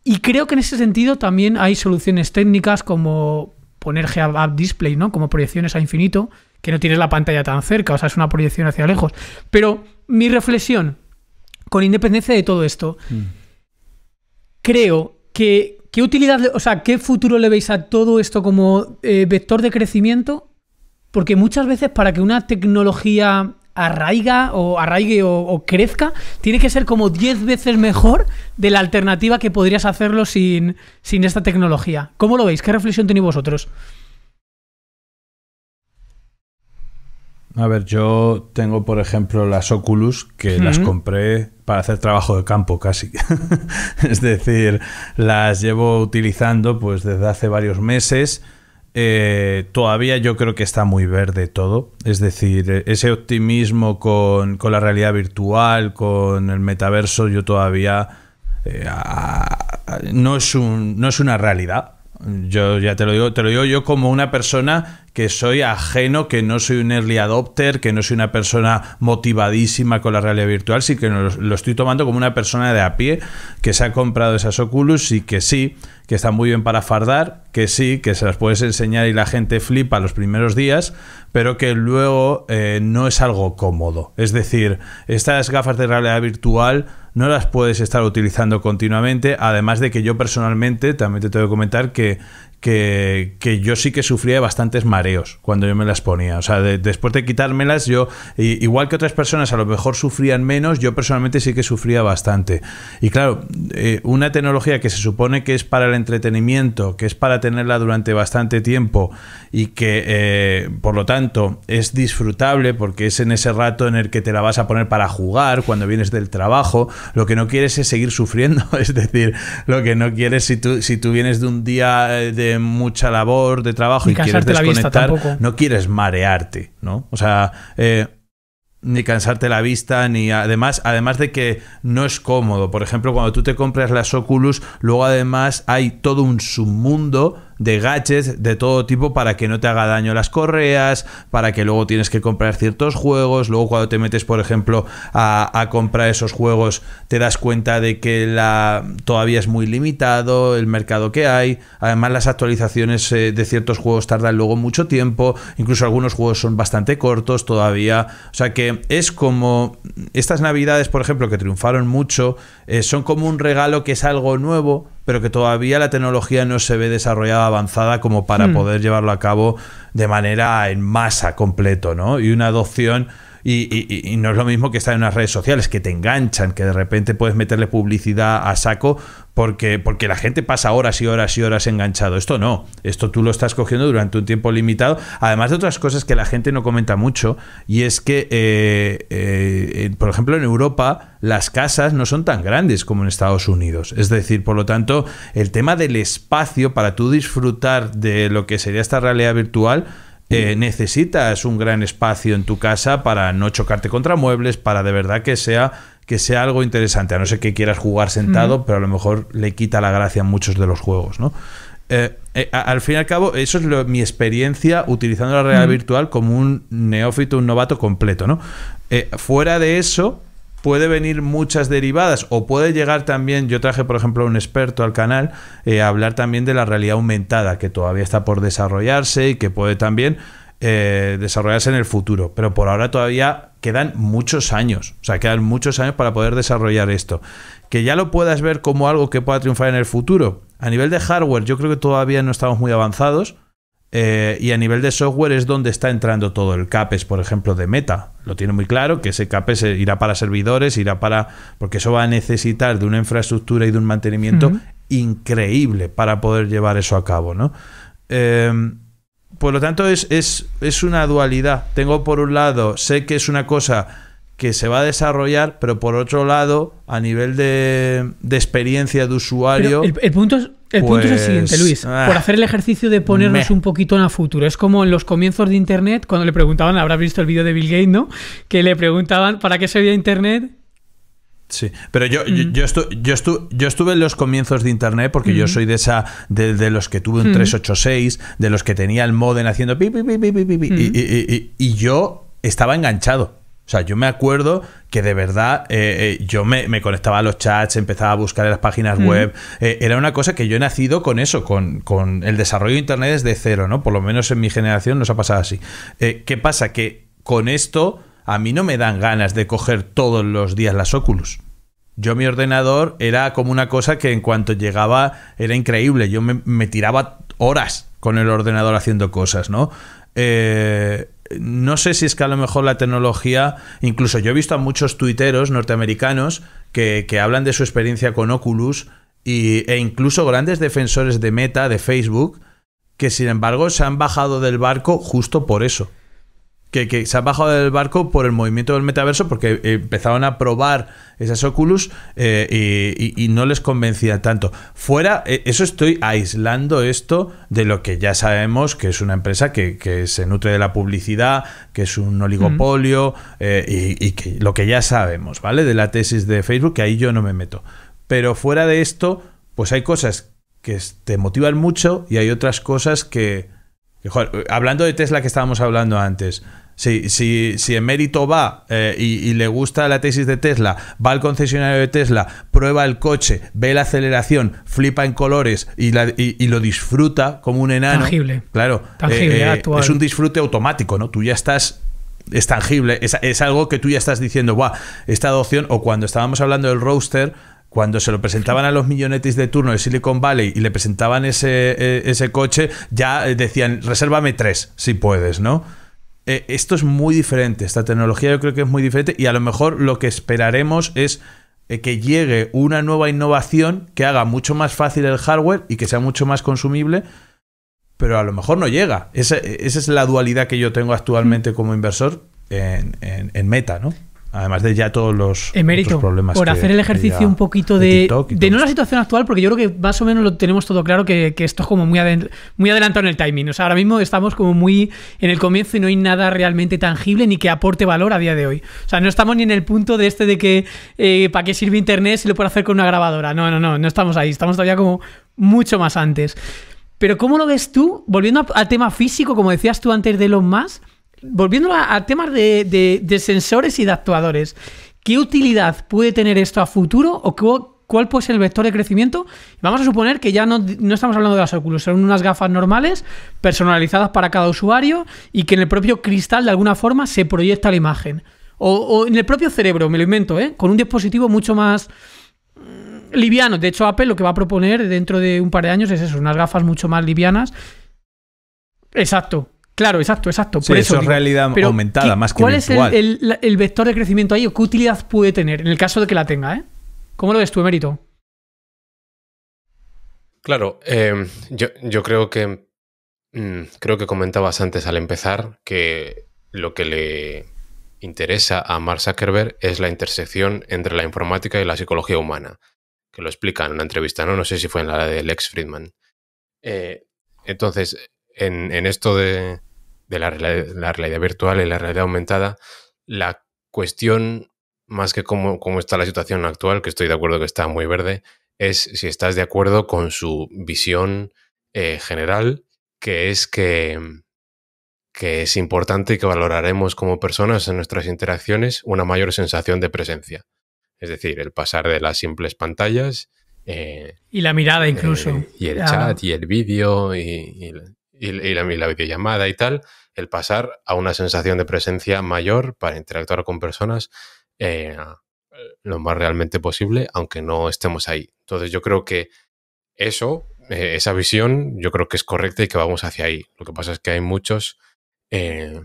Y creo que en ese sentido también hay soluciones técnicas como poner head display, ¿no? Como proyecciones a infinito, que no tienes la pantalla tan cerca, o sea, es una proyección hacia lejos. Pero mi reflexión, con independencia de todo esto, mm. creo que qué utilidad, o sea, qué futuro le veis a todo esto como eh, vector de crecimiento porque muchas veces para que una tecnología arraiga o arraigue o, crezca, tiene que ser como 10 veces mejor de la alternativa que podrías hacerlo sin, sin esta tecnología. ¿Cómo lo veis? ¿Qué reflexión tenéis vosotros? A ver, yo tengo, por ejemplo, las Oculus que las compré para hacer trabajo de campo casi. es decir, las llevo utilizando pues desde hace varios meses eh, todavía yo creo que está muy verde todo. Es decir, eh, ese optimismo con, la realidad virtual, con el metaverso, yo todavía eh, no, es no es una realidad. Yo ya te lo digo, te lo digo yo como una persona que soy ajeno, que no soy un early adopter, que no soy una persona motivadísima con la realidad virtual, sí que lo, estoy tomando como una persona de a pie que se ha comprado esas Oculus y que sí, que están muy bien para fardar, que sí, que se las puedes enseñar y la gente flipa los primeros días, pero que luego eh, no es algo cómodo. Es decir, estas gafas de realidad virtual no las puedes estar utilizando continuamente, además de que yo personalmente, también te tengo que comentar que que, yo sí que sufría bastantes mareos cuando yo me las ponía. O sea, después de quitármelas, yo, igual que otras personas a lo mejor sufrían menos, yo personalmente sí que sufría bastante. Y claro, eh, una tecnología que se supone que es para el entretenimiento, que es para tenerla durante bastante tiempo y que, eh, por lo tanto, es disfrutable porque es en ese rato en el que te la vas a poner para jugar, cuando vienes del trabajo, lo que no quieres es seguir sufriendo. es decir, lo que no quieres si tú, si tú vienes de un día eh, de mucha labor de trabajo y, quieres desconectar, no quieres marearte, ¿no? O sea, eh, ni cansarte la vista, ni además, además de que no es cómodo. Por ejemplo, cuando tú te compras las Oculus, luego además hay todo un submundo de gadgets de todo tipo para que no te haga daño las correas, para que luego tienes que comprar ciertos juegos, luego cuando te metes, por ejemplo, a, comprar esos juegos, te das cuenta de que la, todavía es muy limitado el mercado que hay, además las actualizaciones eh, de ciertos juegos tardan luego mucho tiempo, incluso algunos juegos son bastante cortos todavía, o sea que es como estas navidades, por ejemplo, que triunfaron mucho, eh, son como un regalo que es algo nuevo, pero que todavía la tecnología no se ve desarrollada avanzada como para hmm. poder llevarlo a cabo de manera en masa completo, ¿no? Y una adopción y, no es lo mismo que estar en unas redes sociales que te enganchan, que de repente puedes meterle publicidad a saco porque, porque la gente pasa horas y horas y horas enganchado. Esto no, esto tú lo estás cogiendo durante un tiempo limitado. Además de otras cosas que la gente no comenta mucho, y es que, eh, eh, por ejemplo, en Europa las casas no son tan grandes como en Estados Unidos. Es decir, por lo tanto, el tema del espacio para tú disfrutar de lo que sería esta realidad virtual, eh, necesitas un gran espacio en tu casa para no chocarte contra muebles, para de verdad que sea que sea algo interesante, a no ser que quieras jugar sentado, pero a lo mejor le quita la gracia a muchos de los juegos, ¿no? Eh, eh, al fin y al cabo, eso es mi experiencia utilizando la realidad virtual como un neófito, un novato completo, ¿no? fuera de eso, puede venir muchas derivadas o puede llegar también, yo traje por ejemplo a un experto al canal eh, a hablar también de la realidad aumentada que todavía está por desarrollarse y que puede también eh, desarrollarse en el futuro, pero por ahora todavía quedan muchos años, o sea, quedan muchos años para poder desarrollar esto. Que ya lo puedas ver como algo que pueda triunfar en el futuro. A nivel de hardware yo creo que todavía no estamos muy avanzados. Eh, y a nivel de software es donde está entrando todo el CAPES, por ejemplo, de Meta. Lo tiene muy claro que ese CAPES eh, irá para servidores, irá para. porque eso va a necesitar de una infraestructura y de un mantenimiento increíble para poder llevar eso a cabo, ¿no? Em, por lo tanto, es, es, una dualidad. Tengo por un lado, sé que es una cosa que se va a desarrollar, pero por otro lado, a nivel de, experiencia de usuario. el, punto es el punto es el siguiente, pues, Luis. Ah. por hacer el ejercicio de ponernos un poquito en el futuro. Es como en los comienzos de Internet, cuando le preguntaban, habrás visto el vídeo de Bill Gates, ¿no? Que le preguntaban, ¿para qué servía Internet? Sí, pero yo, yo, yo, yo, estuve en los comienzos de Internet porque yo soy de esa de, los que tuve un 386, de los que tenía el modem haciendo pi, pi, pi, pi, pi, y, y yo estaba enganchado. O sea, yo me acuerdo que de verdad eh, eh, yo me, conectaba a los chats, empezaba a buscar en las páginas web. Eh, era una cosa que yo he nacido con eso, con, el desarrollo de Internet desde cero, ¿no? Por lo menos en mi generación nos ha pasado así. ¿Qué pasa? Que con esto a mí no me dan ganas de coger todos los días las Oculus. Yo mi ordenador era como una cosa que en cuanto llegaba era increíble. Yo me, me tiraba horas con el ordenador haciendo cosas, ¿no? Eh, no sé si es que a lo mejor la tecnología, incluso yo he visto a muchos tuiteros norteamericanos que, hablan de su experiencia con Oculus e incluso grandes defensores de Meta, de Facebook, que sin embargo se han bajado del barco justo por eso que, se han bajado del barco por el movimiento del metaverso porque eh, empezaron a probar esas Oculus eh, y, no les convencía tanto. Fuera, eh, eso estoy aislando esto de lo que ya sabemos que es una empresa que, se nutre de la publicidad, que es un oligopolio y, que, lo que ya sabemos, ¿vale? De la tesis de Facebook, que ahí yo no me meto. Pero fuera de esto, pues hay cosas que te motivan mucho y hay otras cosas que hablando de Tesla que estábamos hablando antes, si, si, si mérito va eh, y, le gusta la tesis de Tesla, va al concesionario de Tesla, prueba el coche, ve la aceleración, flipa en colores y, lo disfruta como un enano. Tangible. Claro. Eh, eh, es un disfrute automático, ¿no? Tú ya estás es tangible, es, algo que tú ya estás diciendo, Buah, esta adopción, o cuando estábamos hablando del roaster, cuando se lo presentaban a los millonetis de turno de Silicon Valley y le presentaban ese, eh, ese coche, ya eh, decían, resérvame tres, si puedes, ¿no? Eh, esto es muy diferente, esta tecnología yo creo que es muy diferente y a lo mejor lo que esperaremos es que llegue una nueva innovación que haga mucho más fácil el hardware y que sea mucho más consumible, pero a lo mejor no llega. Esa, es la dualidad que yo tengo actualmente como inversor en, en Meta, ¿no? Además de ya todos los problemas. Por hacer el ejercicio un poquito de. de no la situación actual, porque yo creo que más o menos lo tenemos todo claro, que, esto es como muy, muy adelantado en el timing. O sea, ahora mismo estamos como muy en el comienzo y no hay nada realmente tangible ni que aporte valor a día de hoy. O sea, no estamos ni en el punto de este de que eh, para qué sirve internet si lo puedo hacer con una grabadora. No, no, no, no estamos ahí. Estamos todavía como mucho más antes. Pero, ¿cómo lo ves tú? Volviendo al tema físico, como decías tú antes de los más volviendo a, temas de, sensores y de actuadores, ¿qué utilidad puede tener esto a futuro o cuál puede ser el vector de crecimiento? Vamos a suponer que ya no, estamos hablando de las Oculus, son unas gafas normales, personalizadas para cada usuario y que en el propio cristal de alguna forma se proyecta la imagen. O, o en el propio cerebro, me lo invento, ¿eh? con un dispositivo mucho más mm, liviano. De hecho, Apple lo que va a proponer dentro de un par de años es eso, unas gafas mucho más livianas. Exacto, Claro, exacto, exacto. Por eso, es realidad aumentada, más que ¿Cuál es el, vector de crecimiento ahí o qué utilidad puede tener en el caso de que la tenga? ¿eh? ¿Cómo lo ves tú, Emérito? Claro, em, yo, creo que. Mm, creo que comentabas antes al empezar que lo que le interesa a Mark Zuckerberg es la intersección entre la informática y la psicología humana, que lo explica en una entrevista, no, no sé si fue en la de Lex Friedman. Eh, entonces, en, esto de, la, realidad virtual y la realidad aumentada, la cuestión, más que cómo, está la situación actual, que estoy de acuerdo que está muy verde, es si estás de acuerdo con su visión eh, general, que es que, que es importante y que valoraremos como personas en nuestras interacciones una mayor sensación de presencia. Es decir, el pasar de las simples pantallas. Eh, y la mirada incluso. Eh, y el chat y el vídeo y, y, la, videollamada y tal, el pasar a una sensación de presencia mayor para interactuar con personas eh, lo más realmente posible, aunque no estemos ahí. Entonces yo creo que eso, eh, esa visión, yo creo que es correcta y que vamos hacia ahí. Lo que pasa es que hay muchos eh,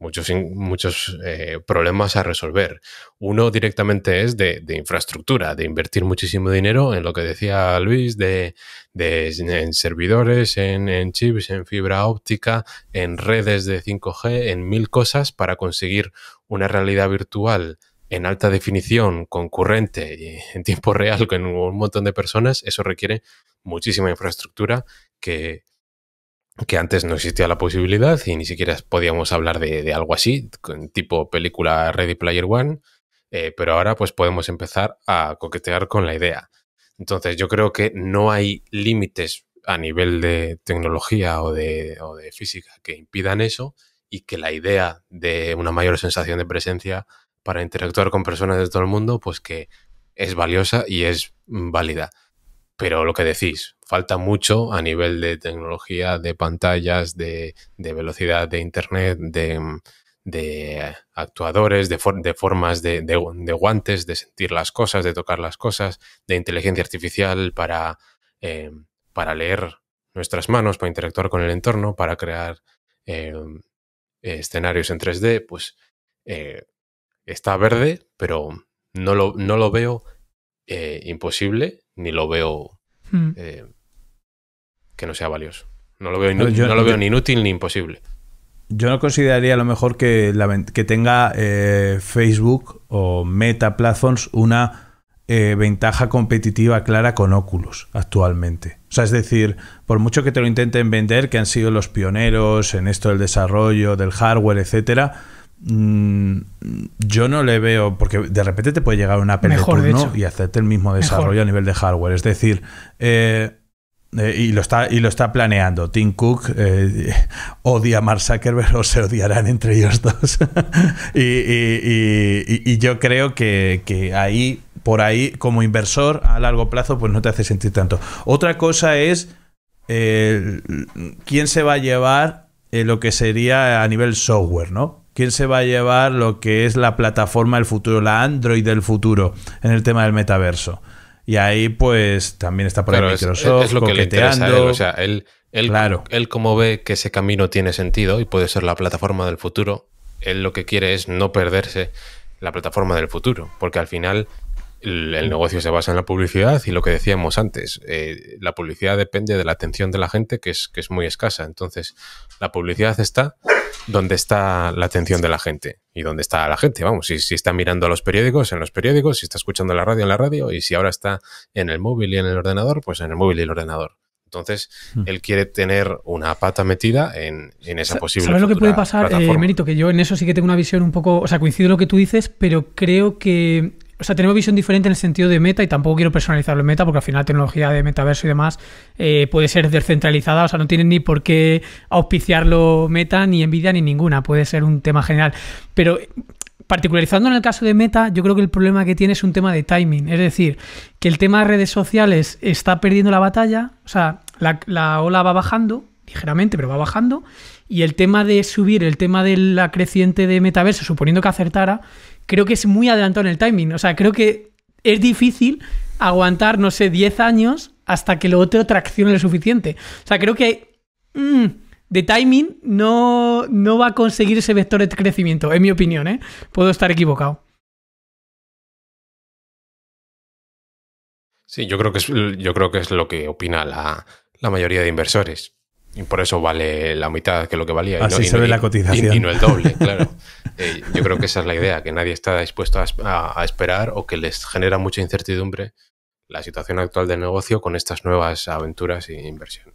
muchos, muchos eh, problemas a resolver. Uno directamente es de, infraestructura, de invertir muchísimo dinero en lo que decía Luis, de, en servidores, en, en, chips, en fibra óptica, en redes de 5G, en mil cosas para conseguir una realidad virtual en alta definición, concurrente y en tiempo real con un montón de personas, eso requiere muchísima infraestructura que que antes no existía la posibilidad y ni siquiera podíamos hablar de, algo así, tipo película Ready Player One, eh, pero ahora pues podemos empezar a coquetear con la idea. Entonces yo creo que no hay límites a nivel de tecnología o de física que impidan eso y que la idea de una mayor sensación de presencia para interactuar con personas de todo el mundo, pues que es valiosa y es válida. Pero lo que decís, falta mucho a nivel de tecnología, de pantallas, de, velocidad de Internet, de, actuadores, de, formas de, guantes, de sentir las cosas, de tocar las cosas, de inteligencia artificial para, em, para leer nuestras manos, para interactuar con el entorno, para crear em, escenarios en 3D, pues eh, está verde, pero no lo, no lo veo eh, imposible, ni lo veo... Hmm. Eh, que no sea valioso. No lo veo, yo, no lo veo ni inútil ni imposible. Yo no consideraría a lo mejor que, que tenga eh, Facebook o Meta Platforms una eh, ventaja competitiva clara con Oculus actualmente. O sea, es decir, por mucho que te lo intenten vender, que han sido los pioneros en esto del desarrollo, del hardware, etcétera, mm, yo no le veo, porque de repente te puede llegar una Apple Mejor, de turno y hacerte el mismo desarrollo a nivel de hardware. Es decir, eh, eh, y, lo está, y lo está planeando. Tim Cook eh, odia a Mark Zuckerberg o se odiarán entre ellos dos. y, yo creo que, ahí, por ahí, como inversor a largo plazo, pues no te hace sentir tanto. Otra cosa es eh, quién se va a llevar lo que sería a nivel software, ¿no? ¿Quién se va a llevar lo que es la plataforma del futuro, la Android del futuro en el tema del metaverso? Y ahí, pues, también está por ahí Es, lo que le interesa él. O sea, él, como ve que ese camino tiene sentido y puede ser la plataforma del futuro, él lo que quiere es no perderse la plataforma del futuro. Porque al final el, negocio se basa en la publicidad y lo que decíamos antes, eh, la publicidad depende de la atención de la gente, que es, que es muy escasa. Entonces, la publicidad está donde está la atención de la gente. Y dónde está la gente, vamos, si, si está mirando los periódicos, en los periódicos, si está escuchando la radio, en la radio, y si ahora está en el móvil y en el ordenador, pues en el móvil y el ordenador. Entonces, hmm. él quiere tener una pata metida en, esa posible. ¿Sabes lo que puede pasar, eh, Mérito? Que yo en eso sí que tengo una visión un poco. O sea, coincido lo que tú dices, pero creo que o sea, tenemos visión diferente en el sentido de meta y tampoco quiero personalizarlo en meta porque al final la tecnología de metaverso y demás eh, puede ser descentralizada, o sea, no tienen ni por qué auspiciarlo meta, ni envidia, ni ninguna, puede ser un tema general. Pero particularizando en el caso de meta, yo creo que el problema que tiene es un tema de timing, es decir, que el tema de redes sociales está perdiendo la batalla, o sea, la ola va bajando ligeramente, pero va bajando, y el tema de subir, el tema de la creciente de metaverso, suponiendo que acertara, creo que es muy adelantado en el timing. O sea, creo que es difícil aguantar, no sé, 10 años hasta que lo otro traccione lo suficiente. O sea, creo que mm, de timing no, va a conseguir ese vector de crecimiento, en mi opinión, ¿eh? Puedo estar equivocado. Sí, yo creo que es, lo que opina la mayoría de inversores. Y por eso vale la mitad que lo que valía. y no, ve el doble, claro. Eh, yo creo que esa es la idea, que nadie está dispuesto a, esperar o que les genera mucha incertidumbre la situación actual del negocio con estas nuevas aventuras e inversión.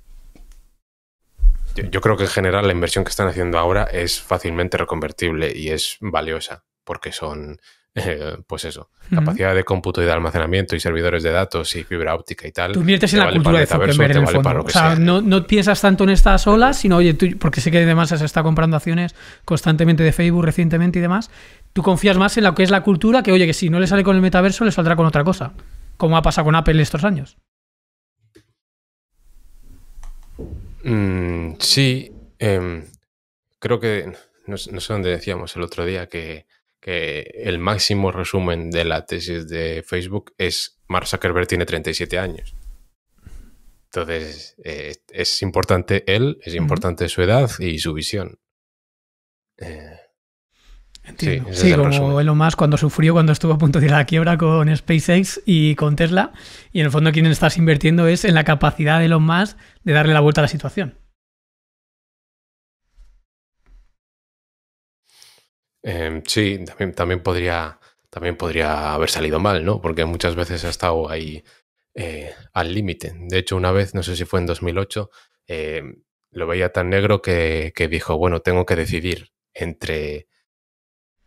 yo creo que en general la inversión que están haciendo ahora es fácilmente reconvertible y es valiosa porque son eh, pues eso, capacidad de cómputo y de almacenamiento y servidores de datos y fibra óptica y tal. Tú inviertes en la cultura de Zuckerberg O sea, No, piensas tanto en estas olas, sino, oye, porque sé que además se está comprando acciones constantemente de Facebook recientemente y demás. Tú confías más en lo que es la cultura que, oye, que si no le sale con el metaverso, le saldrá con otra cosa. Como ha pasado con Apple estos años. Mm, sí. Em, creo que. no sé dónde decíamos el otro día que que el máximo resumen de la tesis de Facebook es Mark Zuckerberg tiene 37 años. Entonces, eh, es importante él, es importante su edad y su visión. Eh, Entiendo. Sí, como Elon Musk cuando sufrió, cuando estuvo a punto de ir a la quiebra con SpaceX y con Tesla. Y en el fondo, quien estás invirtiendo es en la capacidad de Elon Musk de darle la vuelta a la situación. Em, sí, también, también, podría, también podría haber salido mal, ¿no? Porque muchas veces ha estado ahí eh, al límite. De hecho, una vez, no sé si fue en 2008, em, lo veía tan negro que, dijo, bueno, tengo que decidir entre...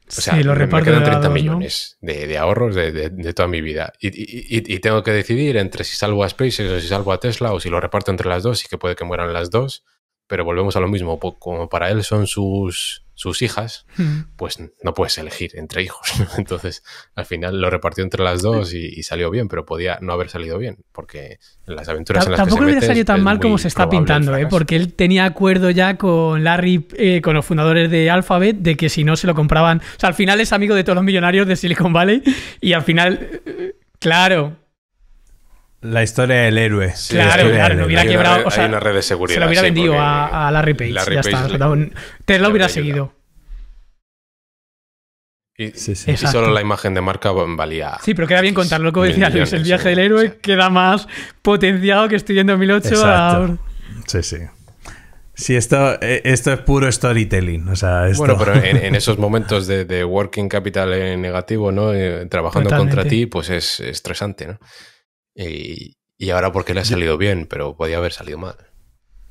O sea, lo me, quedan 30 millones de, ahorros de, toda mi vida. Y, tengo que decidir entre si salgo a SpaceX o si salgo a Tesla o si lo reparto entre las dos y que puede que mueran las dos. Pero volvemos a lo mismo. Como para él son sus, sus hijas, hmm. pues no puedes elegir entre hijos. Entonces, al final lo repartió entre las dos y, salió bien, pero podía no haber salido bien, porque en las aventuras en las Tampoco que hubiera salido tan mal como se está pintando, ¿eh? porque él tenía acuerdo ya con Larry, eh, con los fundadores de Alphabet, de que si no se lo compraban. O sea, al final es amigo de todos los millonarios de Silicon Valley y al final, eh, claro. La historia del héroe. claro, claro, no hubiera quebrado. o sea, hay una red de seguridad. Se lo hubiera vendido a, Larry Page. ya está. te lo hubiera seguido. Y, sí, sí. solo la imagen de marca valía. Sí, pero queda bien contarlo, como decía Luis. El viaje del héroe queda más potenciado que estoy en 2008 ahora. Sí, sí. Sí, esto, e, esto es puro storytelling. O sea, Bueno, pero en, esos momentos de, working capital negativo, ¿no? Eh, trabajando contra ti, pues es estresante, ¿no? Y, ahora porque le ha salido bien, pero podía haber salido mal.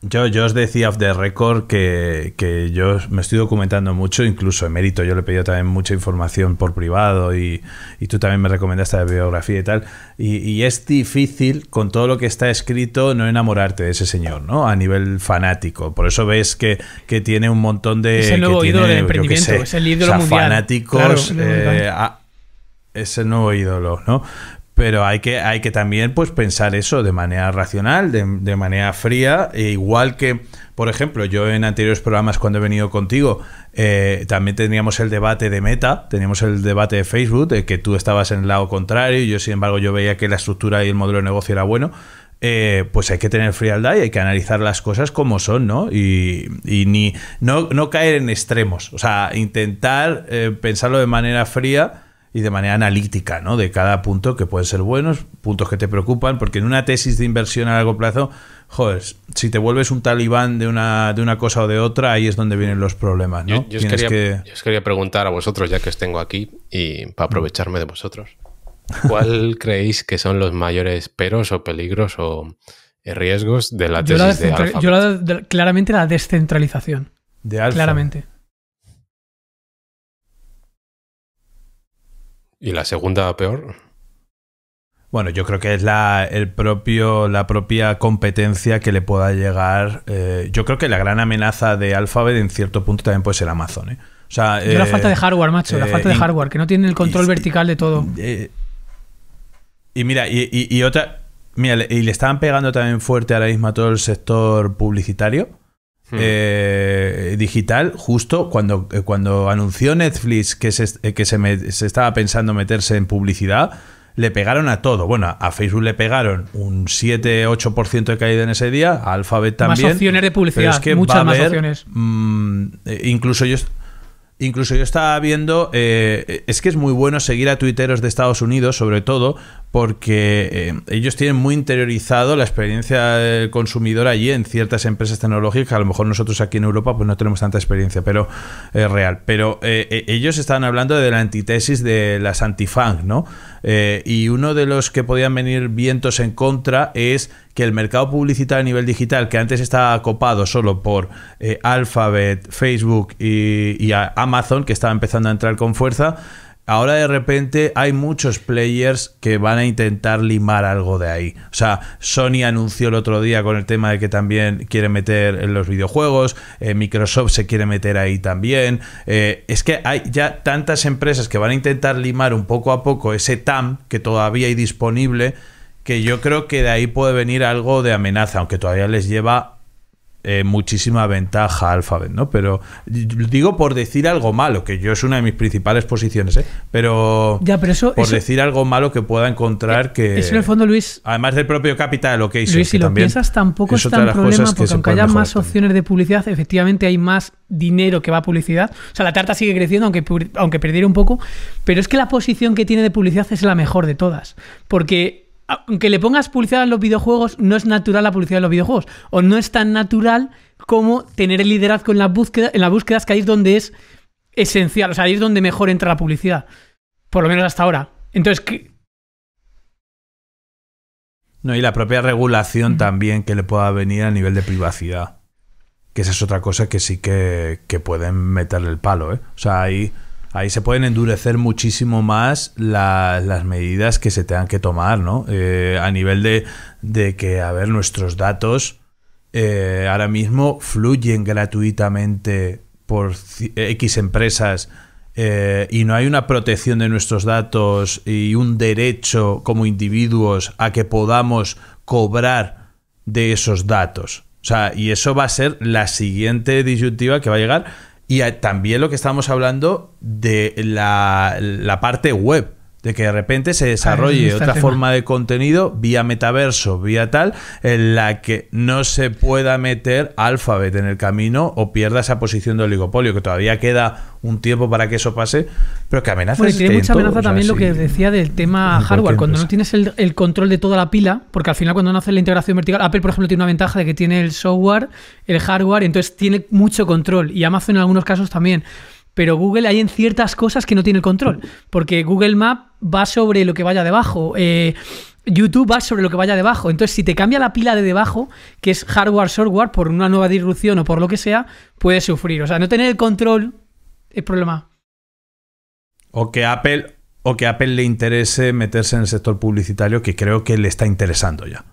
Yo, os decía off the record que, yo me estoy documentando mucho, incluso mérito, yo le he pedido también mucha información por privado y, y tú también me recomendaste la biografía y tal. Y, es difícil con todo lo que está escrito no enamorarte de ese señor, ¿no? A nivel fanático. Por eso ves que, tiene un montón de... Es el nuevo ídolo de emprendimiento, es el ídolo Fanáticos... Eh, es el nuevo ídolo, ¿no? Pero hay que, hay que también pues, pensar eso de manera racional, de, manera fría, e igual que, por ejemplo, yo en anteriores programas cuando he venido contigo, eh, también teníamos el debate de Meta, teníamos el debate de Facebook, de que tú estabas en el lado contrario, y yo sin embargo yo veía que la estructura y el modelo de negocio era bueno. Eh, pues hay que tener frialdad y hay que analizar las cosas como son, ¿no? Y, no, caer en extremos, o sea, intentar eh, pensarlo de manera fría y de manera analítica, ¿no? De cada punto que pueden ser buenos, puntos que te preocupan, porque en una tesis de inversión a largo plazo, joder, si te vuelves un talibán de una, de una cosa o de otra, ahí es donde vienen los problemas, ¿no? Yo, os quería, preguntar a vosotros, ya que os tengo aquí, y para mm. aprovecharme de vosotros. ¿Cuál creéis que son los mayores peros o peligros o eh, riesgos de la tesis de Alfa? Yo la de, claramente la descentralización. Claramente. ¿Y la segunda peor? Bueno, yo creo que es la, el propio, la propia competencia que le pueda llegar. Eh, yo creo que la gran amenaza de Alphabet en cierto punto también puede ser Amazon. ¿eh? O sea, la eh, falta de hardware, macho, la eh, falta de hardware, que no tiene el control vertical de todo. y mira, y, otra. Mira, y le estaban pegando también fuerte ahora mismo a todo el sector publicitario. Hmm. Eh, digital justo cuando, eh, cuando anunció Netflix que, se, eh, que se, se estaba pensando meterse en publicidad le pegaron a todo. Bueno, a Facebook le pegaron un 7-8% de caída en ese día, a Alphabet también. Más opciones de publicidad, muchas más opciones. Mm, incluso yo. Incluso yo estaba viendo, es que es muy bueno seguir a tuiteros de Estados Unidos, sobre todo, porque eh, ellos tienen muy interiorizado la experiencia del consumidor allí en ciertas empresas tecnológicas, a lo mejor nosotros aquí en Europa pues no tenemos tanta experiencia, pero es real. Pero eh, eh, ellos estaban hablando de la antítesis de las antifang, ¿no? y uno de los que podían venir vientos en contra es que el mercado publicitario a nivel digital, que antes estaba copado solo por Alphabet, Facebook y, y Amazon, que estaba empezando a entrar con fuerza, ahora de repente hay muchos players que van a intentar limar algo de ahí. O sea, Sony anunció el otro día con el tema de que también quiere meter en los videojuegos, eh, Microsoft se quiere meter ahí también. Eh, es que hay ya tantas empresas que van a intentar limar un poco a poco ese TAM que todavía hay disponible, que yo creo que de ahí puede venir algo de amenaza, aunque todavía les lleva eh, muchísima ventaja Alfabet, ¿no? Pero digo por decir algo malo, que yo es una de mis principales posiciones, ¿eh? Pero, ya, por decir algo malo que pueda encontrar eh, que... Eso en el fondo, Luis... Además del propio Capital que Luis, si lo piensas, tampoco es tan problema, porque aunque haya más opciones de publicidad, efectivamente hay más dinero que va a publicidad. O sea, la tarta sigue creciendo, aunque, aunque perdiera un poco, pero es que la posición que tiene de publicidad es la mejor de todas, porque aunque le pongas publicidad a los videojuegos, no es natural la publicidad en los videojuegos. O no es tan natural como tener el liderazgo en las búsquedas, en búsquedas que ahí es donde es esencial. O sea, ahí es donde mejor entra la publicidad. Por lo menos hasta ahora. Entonces, ¿qué? No, y la propia regulación también que le pueda venir a nivel de privacidad. Que esa es otra cosa que sí que, que pueden meterle el palo, ¿eh? O sea, Hay ahí se pueden endurecer muchísimo más las medidas que se tengan que tomar, ¿no? Eh, a nivel de, que, a ver, nuestros datos eh, ahora mismo fluyen gratuitamente por X empresas eh, y no hay una protección de nuestros datos y un derecho como individuos a que podamos cobrar de esos datos. O sea, y eso va a ser la siguiente disyuntiva que va a llegar y también lo que estábamos hablando de la, la parte web de que de repente se ah, desarrolle otra forma de contenido vía metaverso, vía tal, en la que no se pueda meter Alphabet en el camino o pierda esa posición de oligopolio, que todavía queda un tiempo para que eso pase, pero que amenaza. tiene mucha amenaza también lo que decía del tema hardware, cuando no tienes el, control de toda la pila, porque al final cuando no haces la integración vertical, Apple por ejemplo tiene una ventaja de que tiene el software, el hardware, entonces tiene mucho control, y Amazon en algunos casos también pero Google hay en ciertas cosas que no tiene el control, porque Google Map va sobre lo que vaya debajo. Eh, YouTube va sobre lo que vaya debajo. Entonces, si te cambia la pila de debajo, que es hardware, software, por una nueva disrupción o por lo que sea, puedes sufrir. O sea, no tener el control es problema. O que Apple, o que Apple le interese meterse en el sector publicitario, que creo que le está interesando ya.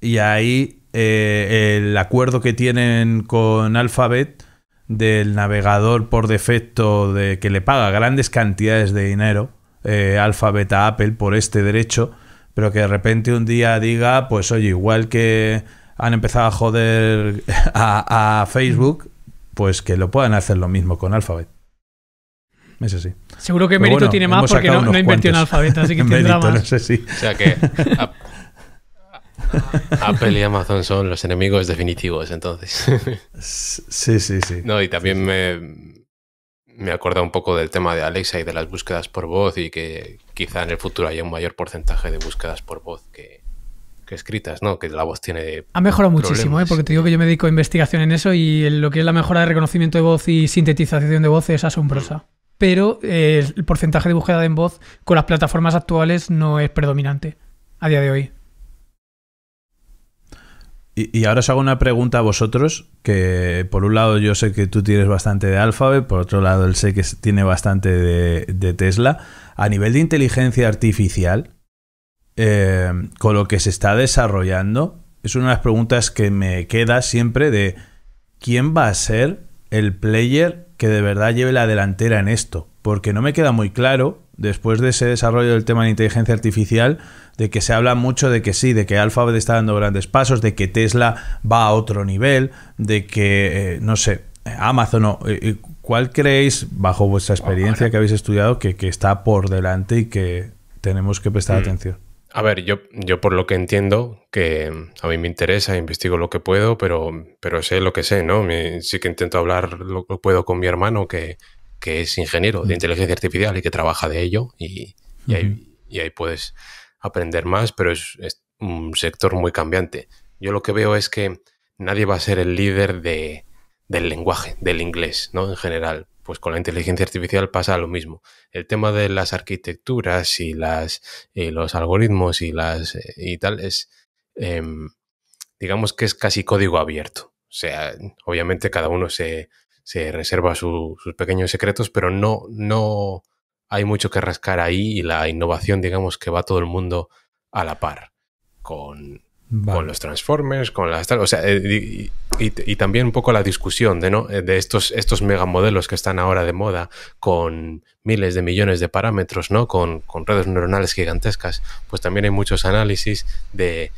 Y ahí eh, el acuerdo que tienen con Alphabet del navegador por defecto de que le paga grandes cantidades de dinero, eh, Alphabet a Apple, por este derecho, pero que de repente un día diga, pues oye, igual que han empezado a joder a, Facebook, pues que lo puedan hacer lo mismo con Alphabet. Es así. Seguro que Mérito tiene más porque no, no en Alphabet, así que tendrá más. O sea que Apple y Amazon son los enemigos definitivos, entonces. sí, sí, sí. y también me, me un poco del tema de Alexa y de las búsquedas por voz y que quizá en el futuro haya un mayor porcentaje de búsquedas por voz que, escritas, ¿no? Que la voz tiene. Ha mejorado muchísimo, ¿eh? porque te digo que yo me dedico a investigación en eso y lo que es la mejora de reconocimiento de voz y sintetización de voz es asombrosa. Mm. Pero eh, el porcentaje de búsqueda en voz con las plataformas actuales no es predominante a día de hoy. Y, ahora os hago una pregunta a vosotros, que por un lado yo sé que tú tienes bastante de Alphabet, por otro lado él sé que tiene bastante de, Tesla. A nivel de inteligencia artificial, eh, con lo que se está desarrollando, es una de las preguntas que me queda siempre de quién va a ser el player que de verdad lleve la delantera en esto, porque no me queda muy claro después de ese desarrollo del tema de inteligencia artificial, de que se habla mucho de que sí, de que Alphabet está dando grandes pasos, de que Tesla va a otro nivel, de que, eh, no sé, Amazon o... Eh, eh, ¿Cuál creéis, bajo vuestra experiencia que habéis estudiado, que, está por delante y que tenemos que prestar mm. atención? A ver, yo, yo por lo que entiendo, que a mí me interesa, investigo lo que puedo, pero, pero sé lo que sé, ¿no? sí que intento hablar lo que puedo con mi hermano, que, que es ingeniero de mm. inteligencia artificial y que trabaja de ello y, ahí, puedes aprender más, pero es, un sector muy cambiante. Yo lo que veo es que nadie va a ser el líder de, del lenguaje, del inglés, ¿no? En general, pues con la inteligencia artificial pasa lo mismo. El tema de las arquitecturas y, las, y los algoritmos y, las, y tal es, em, digamos que es casi código abierto. O sea, obviamente cada uno se, se reserva sus pequeños secretos, pero no, no hay mucho que rascar ahí y la innovación, digamos, que va todo el mundo a la par con, con los Transformers, con las... O sea, eh, y, también un poco la discusión de, ¿no? Eh, de estos, estos megamodelos que están ahora de moda con miles de millones de parámetros, ¿no? Con, redes neuronales gigantescas, pues también hay muchos análisis de,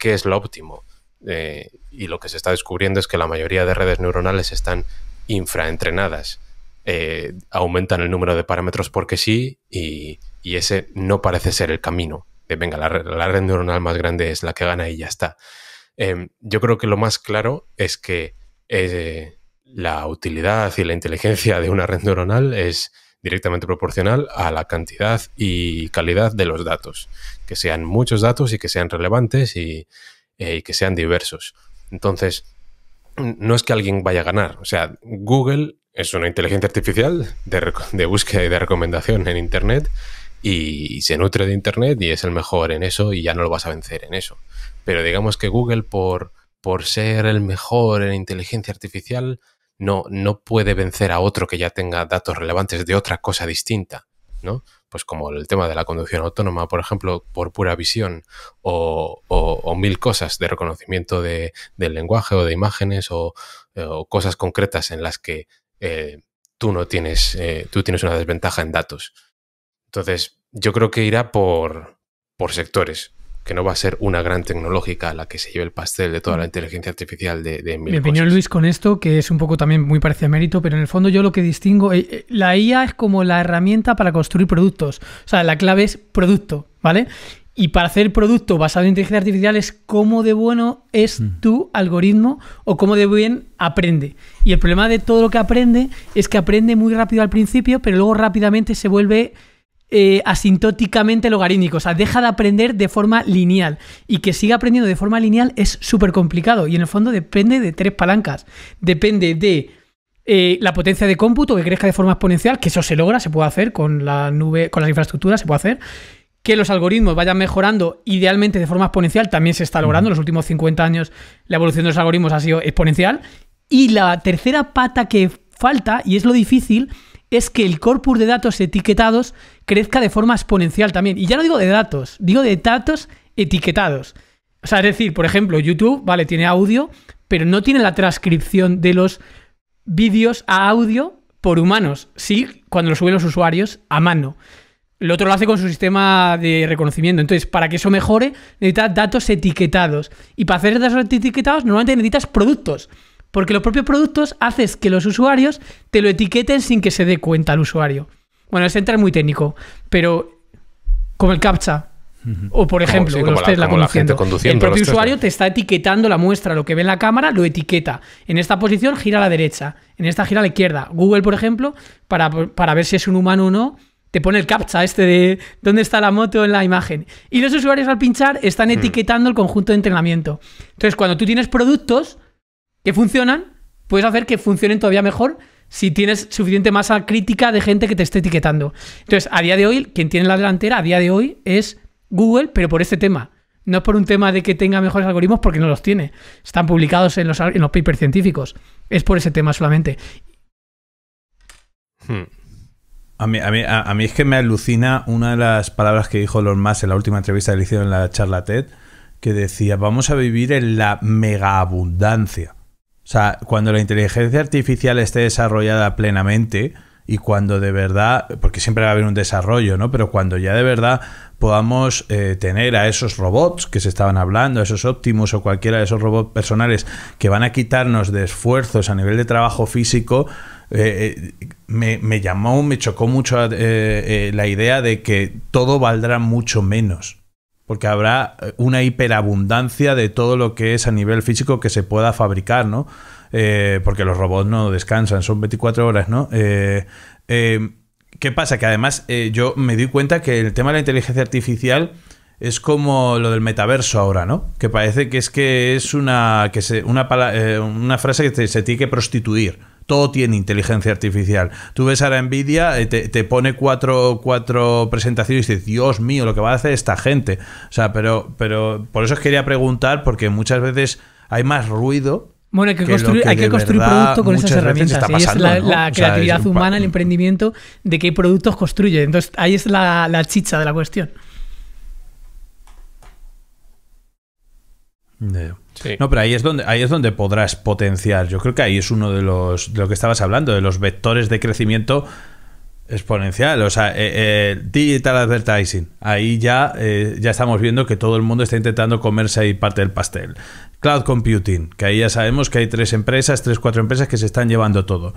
qué es lo óptimo. Eh, y lo que se está descubriendo es que la mayoría de redes neuronales están infraentrenadas. Eh, aumentan el número de parámetros porque sí y, ese no parece ser el camino. De, venga, la, red neuronal más grande es la que gana y ya está. Em, yo creo que lo más claro es que eh, la utilidad y la inteligencia de una red neuronal es directamente proporcional a la cantidad y calidad de los datos, que sean muchos datos y que sean relevantes y eh, que sean diversos. Entonces, no es que alguien vaya a ganar. O sea, Google es una inteligencia artificial de, búsqueda y de recomendación en Internet y se nutre de Internet y es el mejor en eso y ya no lo vas a vencer en eso. Pero digamos que Google por, por ser el mejor en inteligencia artificial no, no puede vencer a otro que ya tenga datos relevantes de otra cosa distinta, ¿no? pues como el tema de la conducción autónoma, por ejemplo, por pura visión, o, mil cosas de reconocimiento de, del lenguaje o de imágenes, o, eh, cosas concretas en las que eh, tú no tienes, eh, tú tienes una desventaja en datos. Entonces, yo creo que irá por sectores que no va a ser una gran tecnológica la que se lleve el pastel de toda la mm. inteligencia artificial de, de Mi opinión, Luis, con esto, que es un poco también muy parecido a mérito, pero en el fondo yo lo que distingo, eh, eh, la IA es como la herramienta para construir productos. O sea, la clave es producto, ¿vale? Y para hacer producto basado en inteligencia artificial es cómo de bueno es mm. tu algoritmo o cómo de bien aprende. Y el problema de todo lo que aprende es que aprende muy rápido al principio, pero luego rápidamente se vuelve eh, asintóticamente logarítmico, o sea, deja de aprender de forma lineal. Y que siga aprendiendo de forma lineal es súper complicado. Y en el fondo depende de tres palancas. Depende de eh, la potencia de cómputo que crezca de forma exponencial, que eso se logra, se puede hacer con la nube, con las infraestructuras, se puede hacer. Que los algoritmos vayan mejorando idealmente de forma exponencial, también se está logrando. En los últimos 50 años la evolución de los algoritmos ha sido exponencial. Y la tercera pata que falta, y es lo difícil, es que el corpus de datos etiquetados crezca de forma exponencial también. Y ya no digo de datos, digo de datos etiquetados. O sea, es decir, por ejemplo, YouTube, vale, tiene audio, pero no tiene la transcripción de los vídeos a audio por humanos. Sí, cuando lo suben los usuarios a mano. El otro lo hace con su sistema de reconocimiento. Entonces, para que eso mejore, necesitas datos etiquetados. Y para hacer datos etiquetados, normalmente necesitas productos. Porque los propios productos haces que los usuarios te lo etiqueten sin que se dé cuenta el usuario. Bueno, el entra es muy técnico, pero como el CAPTCHA, o por ejemplo, como, la, conduciendo. El propio usuario te está etiquetando la muestra, lo que ve en la cámara lo etiqueta. En esta posición gira a la derecha, en esta gira a la izquierda. Google, por ejemplo, para, para ver si es un humano o no, te pone el captcha este de dónde está la moto en la imagen. Y los usuarios al pinchar están hmm. etiquetando el conjunto de entrenamiento. Entonces, cuando tú tienes productos, que funcionan, puedes hacer que funcionen todavía mejor si tienes suficiente masa crítica de gente que te esté etiquetando. Entonces, a día de hoy, quien tiene la delantera, a día de hoy, es Google, pero por este tema. No es por un tema de que tenga mejores algoritmos, porque no los tiene. Están publicados en los, en los papers científicos. Es por ese tema solamente. Hmm. A, mí, es que me alucina una de las palabras que dijo Elon Musk en la última entrevista que le hicieron en la charla TED, que decía, vamos a vivir en la abundancia o sea, cuando la inteligencia artificial esté desarrollada plenamente y cuando de verdad, porque siempre va a haber un desarrollo, ¿no? Pero cuando ya de verdad podamos eh, tener a esos robots que se estaban hablando, a esos óptimos o cualquiera de esos robots personales que van a quitarnos de esfuerzos a nivel de trabajo físico, eh, eh, me, llamó, me chocó mucho la idea de que todo valdrá mucho menos porque habrá eh, una hiperabundancia de todo lo que es a nivel físico que se pueda fabricar, ¿no? Eh, porque los robots no descansan, son 24 horas, ¿no? Eh, ¿Qué pasa? Que además yo me di cuenta que el tema de la inteligencia artificial es como lo del metaverso ahora, ¿no? Que parece que es que es una, que una frase que se tiene que prostituir todo tiene inteligencia artificial. Tú ves ahora Nvidia, eh, te, te pone cuatro, presentaciones y dices, Dios mío, lo que va a hacer esta gente. O sea, pero, pero por eso os quería preguntar, porque muchas veces hay más ruido. Bueno, hay que, construir, producto con esas herramientas. es la, creatividad humana, el emprendimiento, de qué productos construye. Entonces, ahí es la, chicha de la cuestión. Yeah. No, pero ahí es donde ahí es donde podrás potenciar. Yo creo que ahí es uno de los de lo que estabas hablando, de los vectores de crecimiento exponencial. O sea, eh, eh, digital advertising. Ahí ya, eh, ya estamos viendo que todo el mundo está intentando comerse ahí parte del pastel. Cloud computing, que ahí ya sabemos que hay tres empresas, tres, cuatro empresas que se están llevando todo.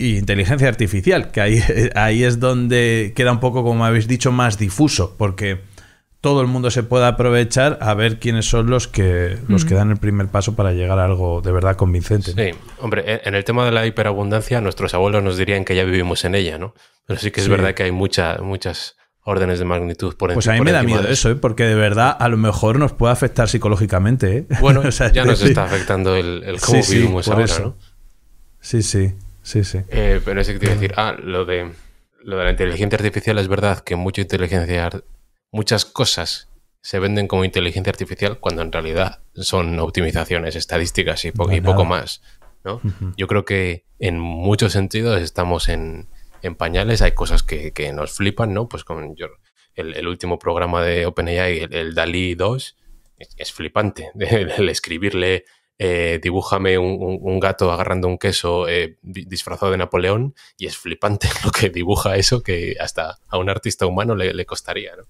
Y inteligencia artificial, que ahí, ahí es donde queda un poco, como habéis dicho, más difuso, porque todo el mundo se pueda aprovechar a ver quiénes son los que los que mm. dan el primer paso para llegar a algo de verdad convincente. Sí, hombre, e, en el tema de la hiperabundancia, nuestros abuelos nos dirían que ya vivimos en ella, ¿no? Pero sí que es verdad que hay muchas órdenes de magnitud por encima. Pues a mí me da miedo eso, ¿eh? porque de verdad a lo mejor nos puede afectar psicológicamente. ¿eh? Bueno, ya nos está afectando el, el cómo sí, vivimos sí, ahora, ¿no? Sí, sí, sí, sí. Eh, pero es que te iba decir, ah, lo de, lo de la inteligencia artificial es verdad que mucha inteligencia artificial muchas cosas se venden como inteligencia artificial cuando en realidad son optimizaciones estadísticas y, y poco más. ¿no? Yo creo que en muchos sentidos estamos en, pañales, hay cosas que, nos flipan, ¿no? Pues con el, último programa de OpenAI, el, el DALI 2, es, flipante. El, escribirle, eh, dibújame un, gato agarrando un queso eh, disfrazado de Napoleón, y es flipante lo que dibuja eso que hasta a un artista humano le, le costaría, ¿no?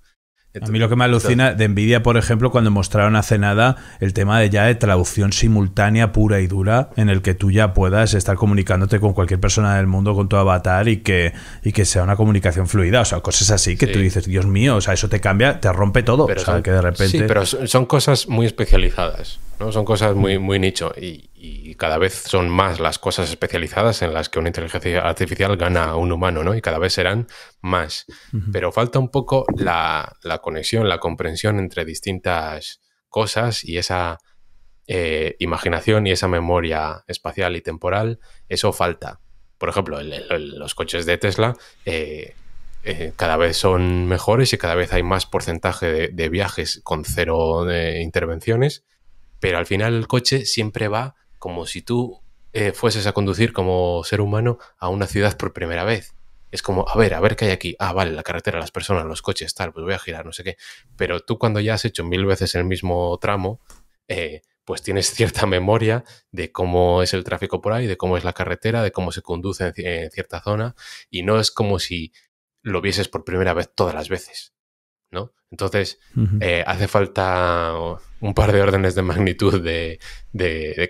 a mí lo que me alucina de envidia, por ejemplo, cuando mostraron hace nada el tema de ya de traducción simultánea pura y dura, en el que tú ya puedas estar comunicándote con cualquier persona del mundo, con tu avatar y que, y que sea una comunicación fluida. O sea, cosas así que tú dices, Dios mío, o sea, eso te cambia, te rompe todo. Pero o sea, son, que de repente. Sí, pero son cosas muy especializadas, ¿no? Son cosas muy, muy nicho. Y, y cada vez son más las cosas especializadas en las que una inteligencia artificial gana a un humano, ¿no? Y cada vez serán más. Pero falta un poco la, conexión, la comprensión entre distintas cosas y esa eh, imaginación y esa memoria espacial y temporal, eso falta. Por ejemplo, los coches de Tesla eh, eh, cada vez son mejores y cada vez hay más porcentaje de, viajes con cero intervenciones, pero al final el coche siempre va como si tú eh, fueses a conducir como ser humano a una ciudad por primera vez. Es como, a ver, a ver qué hay aquí. Ah, vale, la carretera, las personas, los coches, tal, pues voy a girar, no sé qué. Pero tú cuando ya has hecho mil veces el mismo tramo, eh, pues tienes cierta memoria de cómo es el tráfico por ahí, de cómo es la carretera, de cómo se conduce en cierta zona, y no es como si lo vieses por primera vez todas las veces. ¿no? Entonces, eh, hace falta un par de órdenes de magnitud de,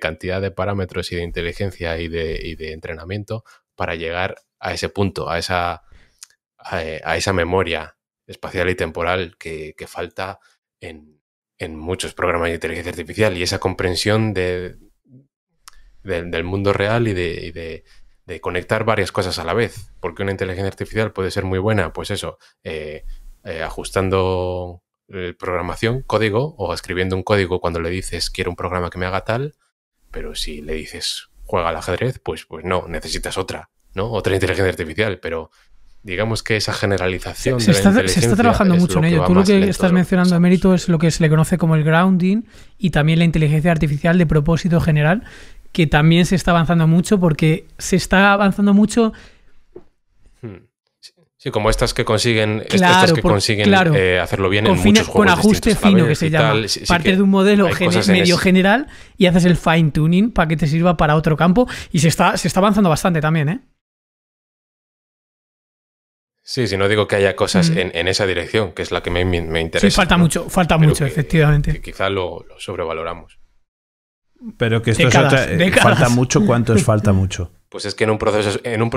cantidad de parámetros y de inteligencia y de, entrenamiento para llegar a ese punto, a esa, a, esa memoria espacial y temporal que, falta en, muchos programas de inteligencia artificial y esa comprensión del, del mundo real y de, conectar varias cosas a la vez, porque una inteligencia artificial puede ser muy buena, pues eso, eh, eh, ajustando eh, programación, código, o escribiendo un código cuando le dices quiero un programa que me haga tal, pero si le dices juega al ajedrez, pues, pues no, necesitas otra, ¿no? Otra inteligencia artificial, pero digamos que esa generalización. Se, está, trabajando mucho en ello. Tú lo que estás mencionando a mérito es lo que se le conoce como el grounding y también la inteligencia artificial de propósito general, que también se está avanzando mucho porque se está avanzando mucho. Hmm. Sí, como estas que consiguen, estas que consiguen eh, hacerlo bien en muchos juegos. Con ajuste fino que se llama. Parte de un modelo medio general y haces el fine tuning para que te sirva para otro campo. Y se está, se está avanzando bastante también, ¿eh? Sí, si no digo que haya cosas mm. en, esa dirección, que es la que me, interesa. Sí, falta mucho, falta mucho, efectivamente. Que quizá lo, sobrevaloramos. Pero que esto es otra, eh, Falta mucho, ¿cuánto es falta mucho? Pues es que en un proceso, en un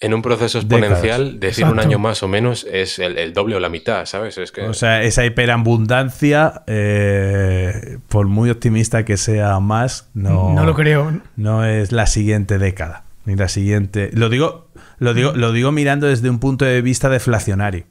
en un proceso exponencial, decir un año más o menos es el, doble o la mitad, ¿sabes? que... O sea, esa hiperabundancia, eh, por muy optimista que sea más, no, no lo creo. No es la siguiente década, ni la siguiente. Lo digo, lo digo, lo digo mirando desde un punto de vista deflacionario.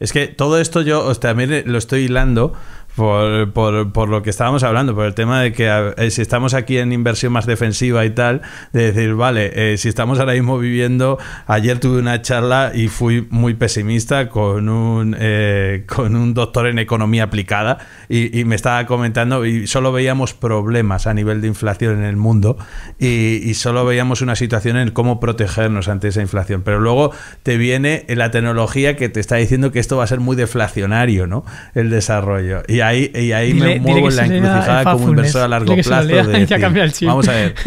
Es que todo esto yo o sea, también lo estoy hilando por, por, lo que estábamos hablando, por el tema de que eh, si estamos aquí en inversión más defensiva y tal, de decir, vale, eh, si estamos ahora mismo viviendo, ayer tuve una charla y fui muy pesimista con un, eh, con un doctor en economía aplicada y, me estaba comentando y solo veíamos problemas a nivel de inflación en el mundo y, solo veíamos una situación en cómo protegernos ante esa inflación. Pero luego te viene la tecnología que te está diciendo que esto va a ser muy deflacionario, ¿no? El desarrollo. Y y ahí me muevo en la encrucijada ah, como inversor a largo plazo. de Vamos a ver.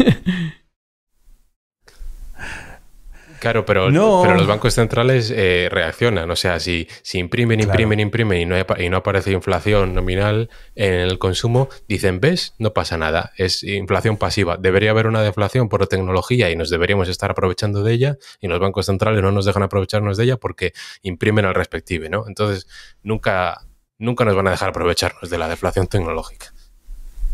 Claro, pero, pero los bancos centrales eh, reaccionan. O sea, si, si imprimen, imprimen, imprimen y no, aparece inflación nominal en el consumo, dicen, ves, no pasa nada. Es inflación pasiva. Debería haber una deflación por tecnología y nos deberíamos estar aprovechando de ella y los bancos centrales no nos dejan aprovecharnos de ella porque imprimen al respectivo, ¿no? Entonces, nunca nunca nos van a dejar aprovecharnos de la deflación tecnológica.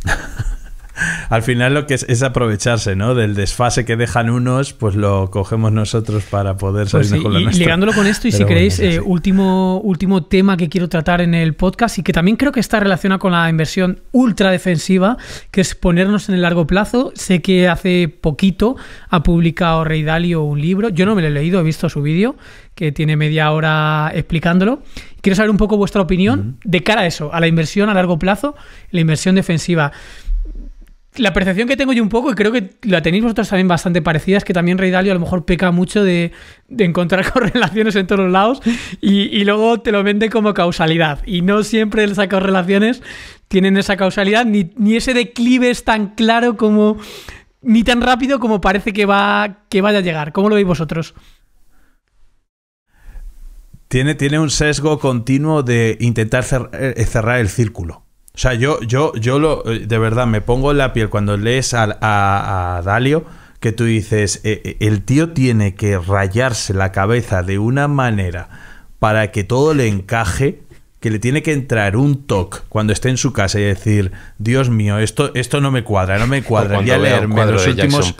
Al final lo que es, es aprovecharse, ¿no? Del desfase que dejan unos, pues lo cogemos nosotros para poder pues salir mejor con la y Ligándolo con esto, y si queréis, eh, último, último tema que quiero tratar en el podcast y que también creo que está relacionado con la inversión ultra defensiva, que es ponernos en el largo plazo. Sé que hace poquito ha publicado Rey Dalio un libro. Yo no me lo he leído, he visto su vídeo, que tiene media hora explicándolo. Quiero saber un poco vuestra opinión de cara a eso, a la inversión a largo plazo, la inversión defensiva. La percepción que tengo yo un poco, y creo que la tenéis vosotros también bastante parecida, es que también Reidalio a lo mejor peca mucho de, encontrar correlaciones en todos los lados y, luego te lo vende como causalidad. Y no siempre esas correlaciones tienen esa causalidad, ni, ese declive es tan claro como. ni tan rápido como parece que, va, que vaya a llegar. ¿Cómo lo veis vosotros? Tiene, tiene un sesgo continuo de intentar eh, cerrar el círculo. O sea, yo, yo, yo lo, eh, de verdad me pongo en la piel cuando lees a, a, Dalio que tú dices, eh, eh, el tío tiene que rayarse la cabeza de una manera para que todo le encaje, que le tiene que entrar un toque cuando esté en su casa y decir, Dios mío, esto, esto no me cuadra, no me cuadra, ya leerme los últimos...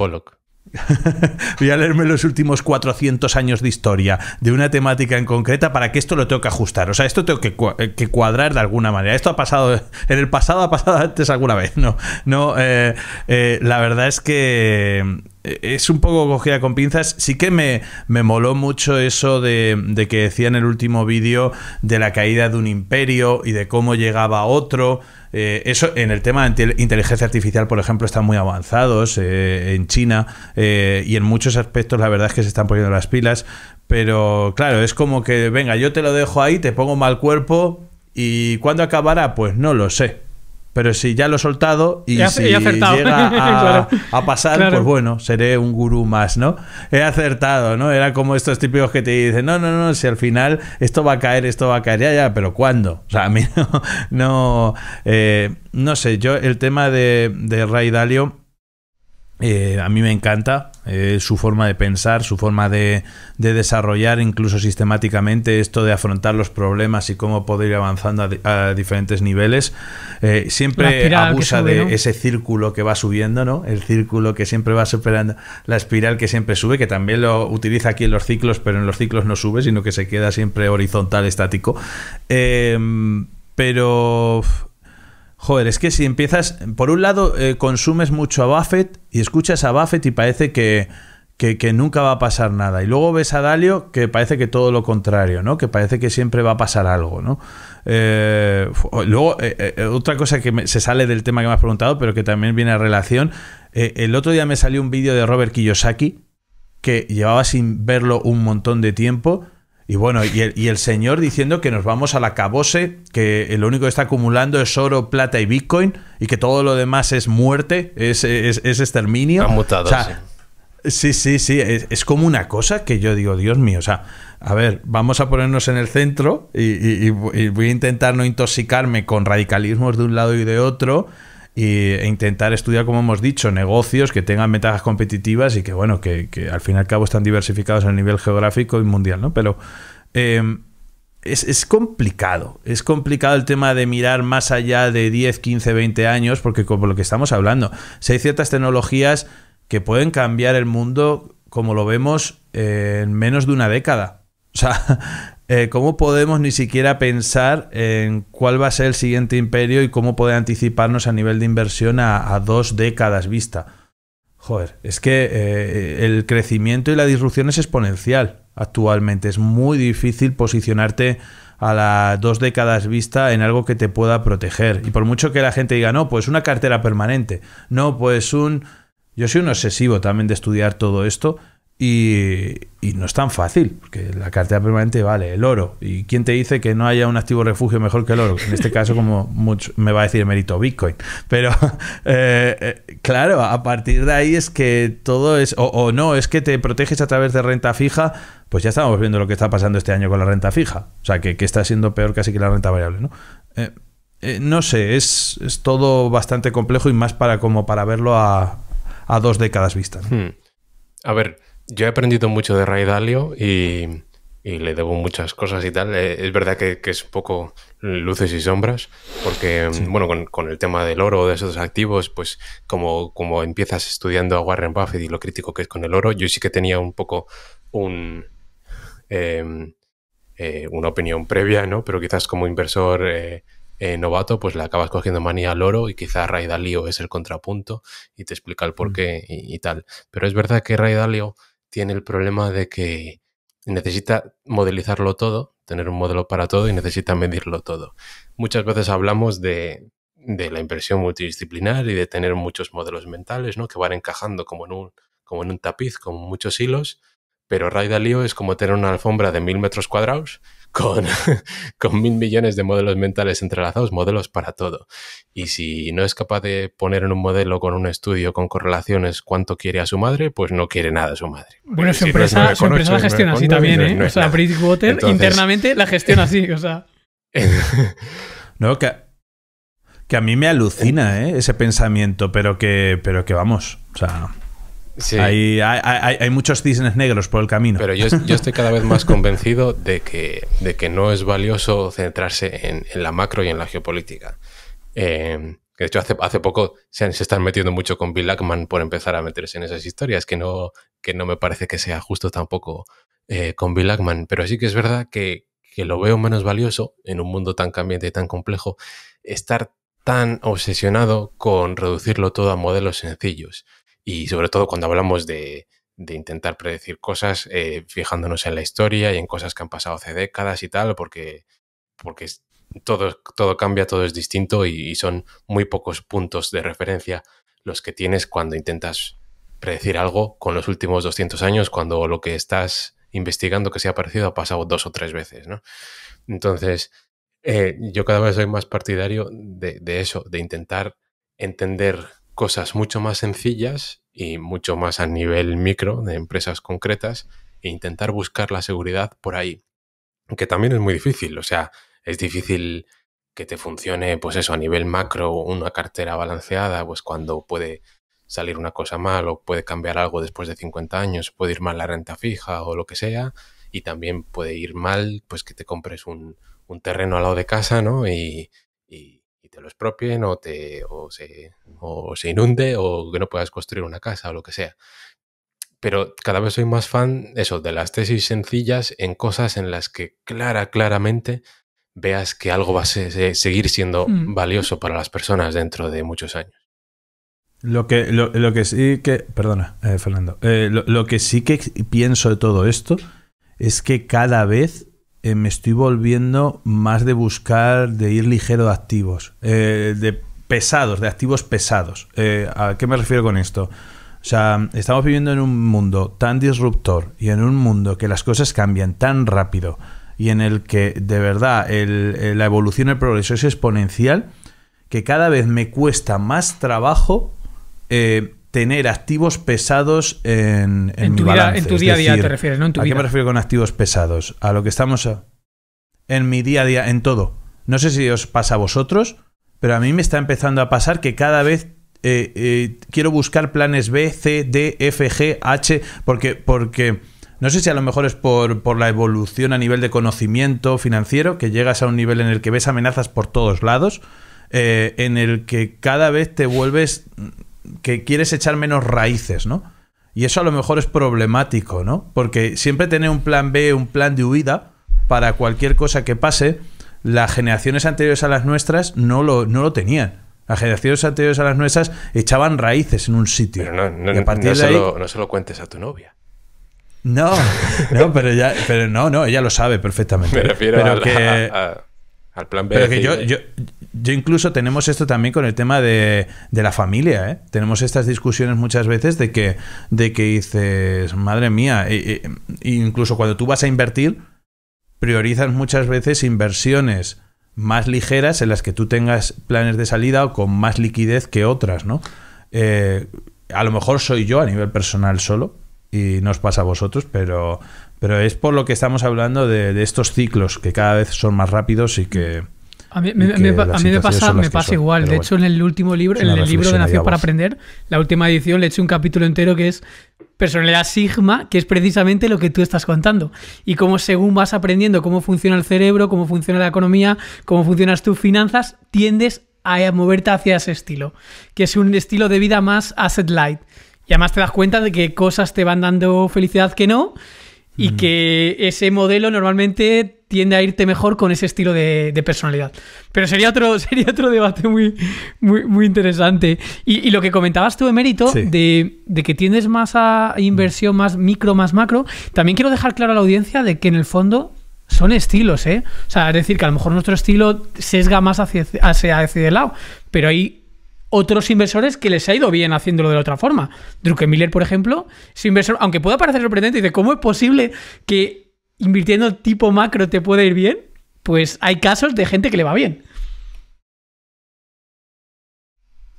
Voy a leerme los últimos 400 años de historia de una temática en concreta para que esto lo tengo que ajustar. O sea, esto tengo que, eh, cuadrar de alguna manera. Esto ha pasado, en el pasado ha pasado antes alguna vez. No, no, eh, eh, la verdad es que es un poco cogida con pinzas. Sí que me, moló mucho eso de, de, que decía en el último vídeo de la caída de un imperio y de cómo llegaba otro. Eh, eso en el tema de inteligencia artificial, por ejemplo, están muy avanzados eh, en China eh, y en muchos aspectos la verdad es que se están poniendo las pilas, pero claro, es como que, venga, yo te lo dejo ahí, te pongo mal cuerpo y cuándo acabará, pues no lo sé. Pero si ya lo he soltado y, si llega a, pasar, pues bueno, seré un gurú más, ¿no? He acertado, ¿no? Era como estos típicos que te dicen, no, no, no, si al final esto va a caer, esto va a caer, ya, ya, pero ¿cuándo? O sea, a mí no, no, eh, no sé, yo el tema de, de Ray Dalio eh, a mí me encanta eh, su forma de pensar, su forma de, desarrollar incluso sistemáticamente esto de afrontar los problemas y cómo poder ir avanzando a, diferentes niveles. Eh, siempre abusa de ese círculo que va subiendo, ¿no? El círculo que siempre va superando, la espiral que siempre sube, que también lo utiliza aquí en los ciclos, pero en los ciclos no sube, sino que se queda siempre horizontal, estático. pero Joder, es que si empiezas, por un lado, eh, consumes mucho a Buffett y escuchas a Buffett y parece que, nunca va a pasar nada. Y luego ves a Dalio que parece que todo lo contrario, ¿no? Que parece que siempre va a pasar algo, ¿no? Eh, oh, luego, eh, otra cosa que se sale del tema que me has preguntado, pero que también viene a relación. el otro día me salió un vídeo de Robert Kiyosaki, que llevaba sin verlo un montón de tiempo y bueno, y el, señor diciendo que nos vamos a la cabose, que lo único que está acumulando es oro, plata y bitcoin, y que todo lo demás es muerte, es, es, exterminio. Mutado, sí, sí, sí, es, como una cosa que yo digo, Dios mío, o sea, a ver, vamos a ponernos en el centro y voy a intentar no intoxicarme con radicalismos de un lado y de otro e intentar estudiar, como hemos dicho, negocios que tengan ventajas competitivas y que, bueno, que, al fin y al cabo están diversificados a nivel geográfico y mundial, ¿no? Pero em, es, es, complicado, es complicado el tema de mirar más allá de 10, 15, 20 años, porque como lo que estamos hablando, si hay ciertas tecnologías que pueden cambiar el mundo como lo vemos eh, en menos de una década. O sea, eh, ¿cómo podemos ni siquiera pensar en cuál va a ser el siguiente imperio y cómo poder anticiparnos a nivel de inversión a, dos décadas vista? Joder, es que eh, eh, el crecimiento y la disrupción es exponencial actualmente. Es muy difícil posicionarte a las dos décadas vista en algo que te pueda proteger. Y por mucho que la gente diga, no, pues una cartera permanente, no, pues un... Yo soy un obsesivo también de estudiar todo esto y, no es tan fácil, porque la cartera permanente vale el oro. ¿Y quién te dice que no haya un activo refugio mejor que el oro? En este caso, como me va a decir mérito Bitcoin. Pero eh, eh, claro, a partir de ahí es que todo es, o, no, es que te proteges a través de renta fija, pues ya estamos viendo lo que está pasando este año con la renta fija. O sea, que, está siendo peor casi que la renta variable, ¿no? Eh, no sé, es, todo bastante complejo y más para como para verlo a, dos décadas vista. Hmm. A ver, yo he aprendido mucho de Ray Dalio y, le debo muchas cosas y tal. Eh, es verdad que, es poco luces y sombras, porque, bueno, con, el tema del oro, de esos activos, pues como, como empiezas estudiando a Warren Buffett y lo crítico que es con el oro, yo sí que tenía un poco un... Em, eh, una opinión previa, ¿no? Pero quizás como inversor eh, novato, pues le acabas cogiendo manía al oro y quizás Ray Dalio es el contrapunto y te explica el mm. porqué y, y, tal. Pero es verdad que Ray Dalio tiene el problema de que necesita modelizarlo todo, tener un modelo para todo y necesita medirlo todo. Muchas veces hablamos de, de la impresión multidisciplinar y de tener muchos modelos mentales, ¿no? Que van encajando como en un, como en un tapiz con muchos hilos, pero Raidalio es como tener una alfombra de mil metros cuadrados con, mil millones de modelos mentales entrelazados, modelos para todo. Y si no es capaz de poner en un modelo con un estudio con correlaciones cuánto quiere a su madre, pues no quiere nada a su madre. Bueno, su empresa, la gestiona así también, ¿eh? o sea, Bridgewater internamente la gestiona así, o sea. no, que, que a mí me alucina ¿eh? ese pensamiento, pero que, pero que vamos, o sea. Hay, hay, muchos cisnes negros por el camino. Pero yo, estoy cada vez más convencido de que, no es valioso centrarse en, la macro y en la geopolítica. Eh, de hecho, hace, poco se, están metiendo mucho con Bill Ackman por empezar a meterse en esas historias, que no, me parece que sea justo tampoco eh, con Bill Ackman. Pero sí que es verdad que, que lo veo menos valioso en un mundo tan cambiante y tan complejo estar tan obsesionado con reducirlo todo a modelos sencillos y sobre todo cuando hablamos de, intentar predecir cosas, eh, fijándonos en la historia y en cosas que han pasado hace décadas y tal, porque, porque todo, todo cambia, todo es distinto y, son muy pocos puntos de referencia los que tienes cuando intentas predecir algo con los últimos 200 años, cuando lo que estás investigando que se ha parecido ha pasado dos o tres veces, ¿no? Entonces, eh, yo cada vez soy más partidario de, eso, de intentar entender cosas mucho más sencillas y mucho más a nivel micro de empresas concretas e intentar buscar la seguridad por ahí, que también es muy difícil, o sea, es difícil que te funcione, pues eso, a nivel macro, una cartera balanceada, pues cuando puede salir una cosa mal o puede cambiar algo después de 50 años, puede ir mal la renta fija o lo que sea, y también puede ir mal, pues que te compres un, un terreno al lado de casa, ¿no? y, te lo expropien o, te, o se, inunde o que no puedas construir una casa o lo que sea. Pero cada vez soy más fan eso, de las tesis sencillas en cosas en las que clara, claramente veas que algo va a seguir siendo mm. valioso para las personas dentro de muchos años. Lo que, lo, que sí que. Perdona, eh, Fernando. Eh, lo, que sí que pienso de todo esto es que cada vez eh, me estoy volviendo más de buscar, de ir ligero de activos, eh, de pesados, de activos pesados. Eh, ¿A qué me refiero con esto? O sea, estamos viviendo en un mundo tan disruptor y en un mundo que las cosas cambian tan rápido y en el que de verdad la evolución, el progreso es exponencial, que cada vez me cuesta más trabajo tener activos pesados en, mi balance. en tu día a día te refieres, ¿no? En tu ¿A vida? qué me refiero con activos pesados? A lo que estamos eh, en mi día a día, en todo. No sé si os pasa a vosotros, pero a mí me está empezando a pasar que cada vez eh, eh, quiero buscar planes B, C, D, F, G, H, porque, porque no sé si a lo mejor es por, la evolución a nivel de conocimiento financiero, que llegas a un nivel en el que ves amenazas por todos lados, en el que cada vez te vuelves que quieres echar menos raíces, ¿no? Y eso a lo mejor es problemático, ¿no? Porque siempre tener un plan B, un plan de huida para cualquier cosa que pase, las generaciones anteriores a las nuestras no lo, no lo tenían. Las generaciones anteriores a las nuestras echaban raíces en un sitio. Pero no, no, no, se lo, cuentes a tu novia. No, no, pero, ya, pero no, no, ella lo sabe perfectamente. Me refiero a, que, plan Pero que yo, yo, incluso tenemos esto también con el tema de, la familia, ¿eh? Tenemos estas discusiones muchas veces de que, de que dices, madre mía, e, e, incluso cuando tú vas a invertir, priorizas muchas veces inversiones más ligeras en las que tú tengas planes de salida o con más liquidez que otras, ¿no? Eh, a lo mejor soy yo a nivel personal solo y no os pasa a vosotros, pero pero es por lo que estamos hablando de, estos ciclos que cada vez son más rápidos y que... A mí me, pasa, igual. de hecho, en el último libro, en el libro de Nación para Aprender, la última edición, le he hecho un capítulo entero que es personalidad Sigma, que es precisamente lo que tú estás contando. Y cómo según vas aprendiendo cómo funciona el cerebro, cómo funciona la economía, cómo funcionas tus finanzas, tiendes a moverte hacia ese estilo, que es un estilo de vida más asset light. Y además te das cuenta de que cosas te van dando felicidad que no, y que ese modelo normalmente tiende a irte mejor con ese estilo de, personalidad. Pero sería otro, sería otro debate muy, muy, interesante. Y, lo que comentabas tú, Emérito, de, que tienes más inversión más micro, más macro, también quiero dejar claro a la audiencia de que en el fondo son estilos, ¿eh? O sea, es decir, que a lo mejor nuestro estilo sesga más hacia, hacia ese lado, pero hay otros inversores que les ha ido bien haciéndolo de la otra forma. Druckenmiller, por ejemplo, es inversor, aunque pueda parecer sorprendente, dice, ¿cómo es posible que invirtiendo tipo macro te pueda ir bien? Pues hay casos de gente que le va bien.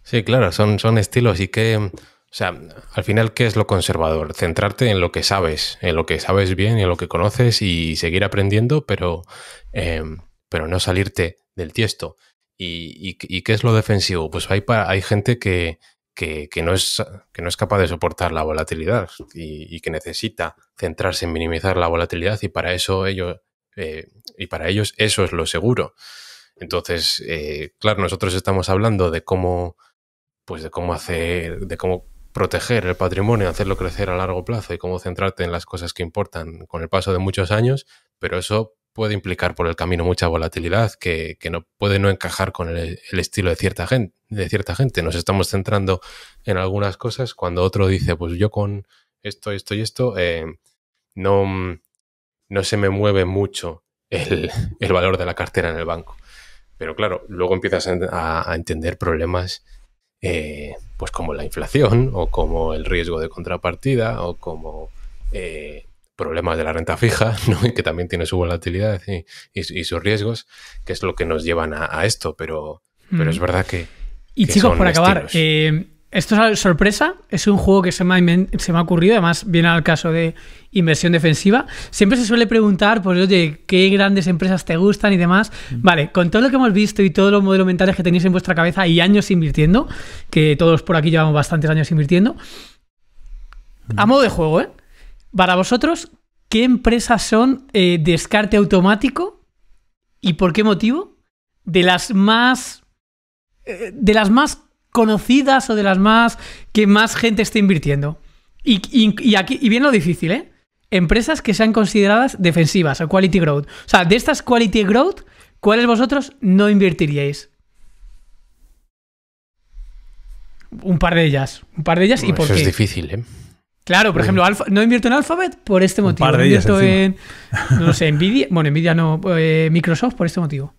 Sí, claro, son, son estilos y que... O sea, al final, ¿qué es lo conservador? Centrarte en lo que sabes, en lo que sabes bien, y en lo que conoces y seguir aprendiendo, pero, eh, pero no salirte del tiesto. ¿Y, qué es lo defensivo? Pues hay, hay gente que, no es, que no es capaz de soportar la volatilidad y, que necesita centrarse en minimizar la volatilidad y para eso ellos, eh, y para ellos eso es lo seguro. Entonces, eh, claro, nosotros estamos hablando de cómo, pues de cómo hacer, de cómo proteger el patrimonio, hacerlo crecer a largo plazo y cómo centrarte en las cosas que importan con el paso de muchos años, pero eso puede implicar por el camino mucha volatilidad que, no puede no encajar con el, estilo de cierta gente de cierta gente nos estamos centrando en algunas cosas cuando otro dice pues yo con esto esto y esto eh, no no se me mueve mucho el, valor de la cartera en el banco pero claro luego empiezas a, entender problemas eh, pues como la inflación o como el riesgo de contrapartida o como eh, problemas de la renta fija, ¿no? y que también tiene su volatilidad y, sus riesgos, que es lo que nos llevan a, esto, pero, pero es mm. verdad que... Y chicos, por acabar, eh, esto es sorpresa, es un juego que se me, ha ocurrido, además viene al caso de inversión defensiva. Siempre se suele preguntar, pues, oye, qué grandes empresas te gustan y demás. Mm. Vale, con todo lo que hemos visto y todos los modelos mentales que tenéis en vuestra cabeza y años invirtiendo, que todos por aquí llevamos bastantes años invirtiendo, a modo de juego, ¿eh? Para vosotros, ¿qué empresas son eh, descarte automático y por qué motivo? De las más. Eh, de las más conocidas o de las más. que más gente esté invirtiendo. Y, y, aquí, bien lo difícil, ¿eh? Empresas que sean consideradas defensivas o quality growth. O sea, de estas quality growth, ¿cuáles vosotros no invertiríais? Un par de ellas. Un par de ellas y qué. eso es difícil, ¿eh? Claro, por ejemplo, no invierto en Alphabet por este motivo. No invierto en, no sé, Nvidia, bueno, Nvidia no, eh, Microsoft por este motivo.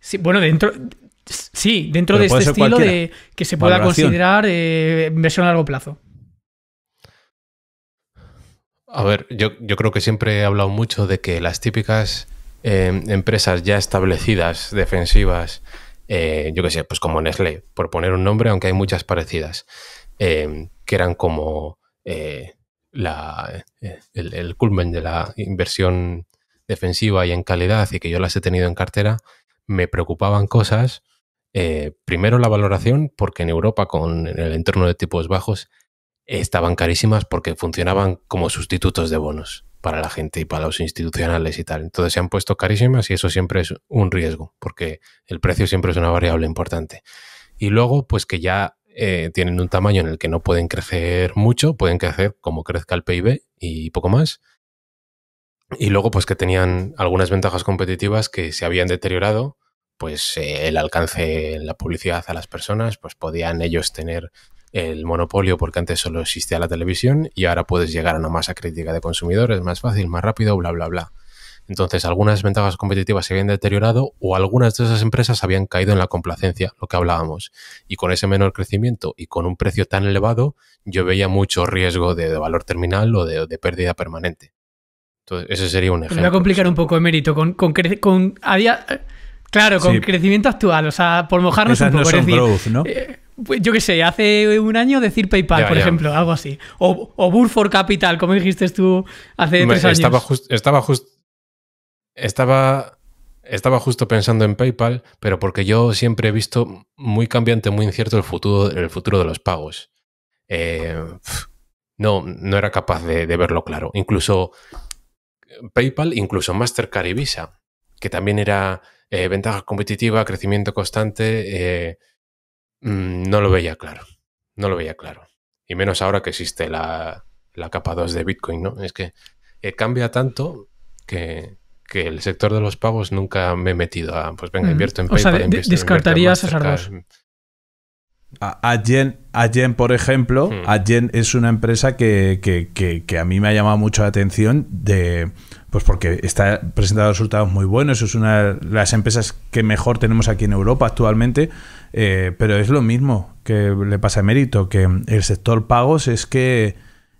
Sí, bueno, dentro, sí, dentro de este estilo de que se pueda considerar eh, inversión a largo plazo. A ver, yo, yo, creo que siempre he hablado mucho de que las típicas em, empresas ya establecidas, defensivas, eh, yo qué sé, pues como Nestlé, por poner un nombre, aunque hay muchas parecidas Em, que eran como eh, eh, el, culmen de la inversión defensiva y en calidad y que yo las he tenido en cartera, me preocupaban cosas. Eh, primero la valoración, porque en Europa con el entorno de tipos bajos estaban carísimas porque funcionaban como sustitutos de bonos para la gente y para los institucionales y tal. Entonces se han puesto carísimas y eso siempre es un riesgo, porque el precio siempre es una variable importante. Y luego, pues que ya eh, tienen un tamaño en el que no pueden crecer mucho, pueden crecer como crezca el PIB y poco más. Y luego, pues que tenían algunas ventajas competitivas que se habían deteriorado, pues eh, el alcance en la publicidad a las personas, pues podían ellos tener el monopolio porque antes solo existía la televisión y ahora puedes llegar a una masa crítica de consumidores más fácil, más rápido, bla, bla, bla. Entonces, algunas ventajas competitivas se habían deteriorado o algunas de esas empresas habían caído en la complacencia, lo que hablábamos. Y con ese menor crecimiento y con un precio tan elevado, yo veía mucho riesgo de, valor terminal o de, pérdida permanente. Entonces, ese sería un ejemplo. Me voy a complicar un poco, Emérito. mérito con, con claro, con crecimiento actual. O sea, por mojarnos un poco. Eh, yo qué sé, hace un año decir PayPal, por ejemplo, algo así. O, o for Capital, como dijiste tú hace tres años. Estaba, justo estaba just, estaba, estaba justo pensando en PayPal, pero porque yo siempre he visto muy cambiante, muy incierto el futuro, el futuro de los pagos. Eh, no, no era capaz de, verlo claro. Incluso PayPal, incluso Mastercard y Visa, que también era eh, ventaja competitiva, crecimiento constante, eh, mm, no lo veía claro. No lo veía claro. Y menos ahora que existe la, la capa 2 de Bitcoin, ¿no? Es que cambia tanto que, que el sector de los pagos nunca me he metido a, pues venga, mm. invierto en PayPal. O sea, descartarías esas dos. A, Agen, por ejemplo, mm. es una empresa que, que, que, a mí me ha llamado mucho la atención de, pues porque está presentando resultados muy buenos, es una de las empresas que mejor tenemos aquí en Europa actualmente, eh, pero es lo mismo que le pasa a Mérito, que el sector pagos es que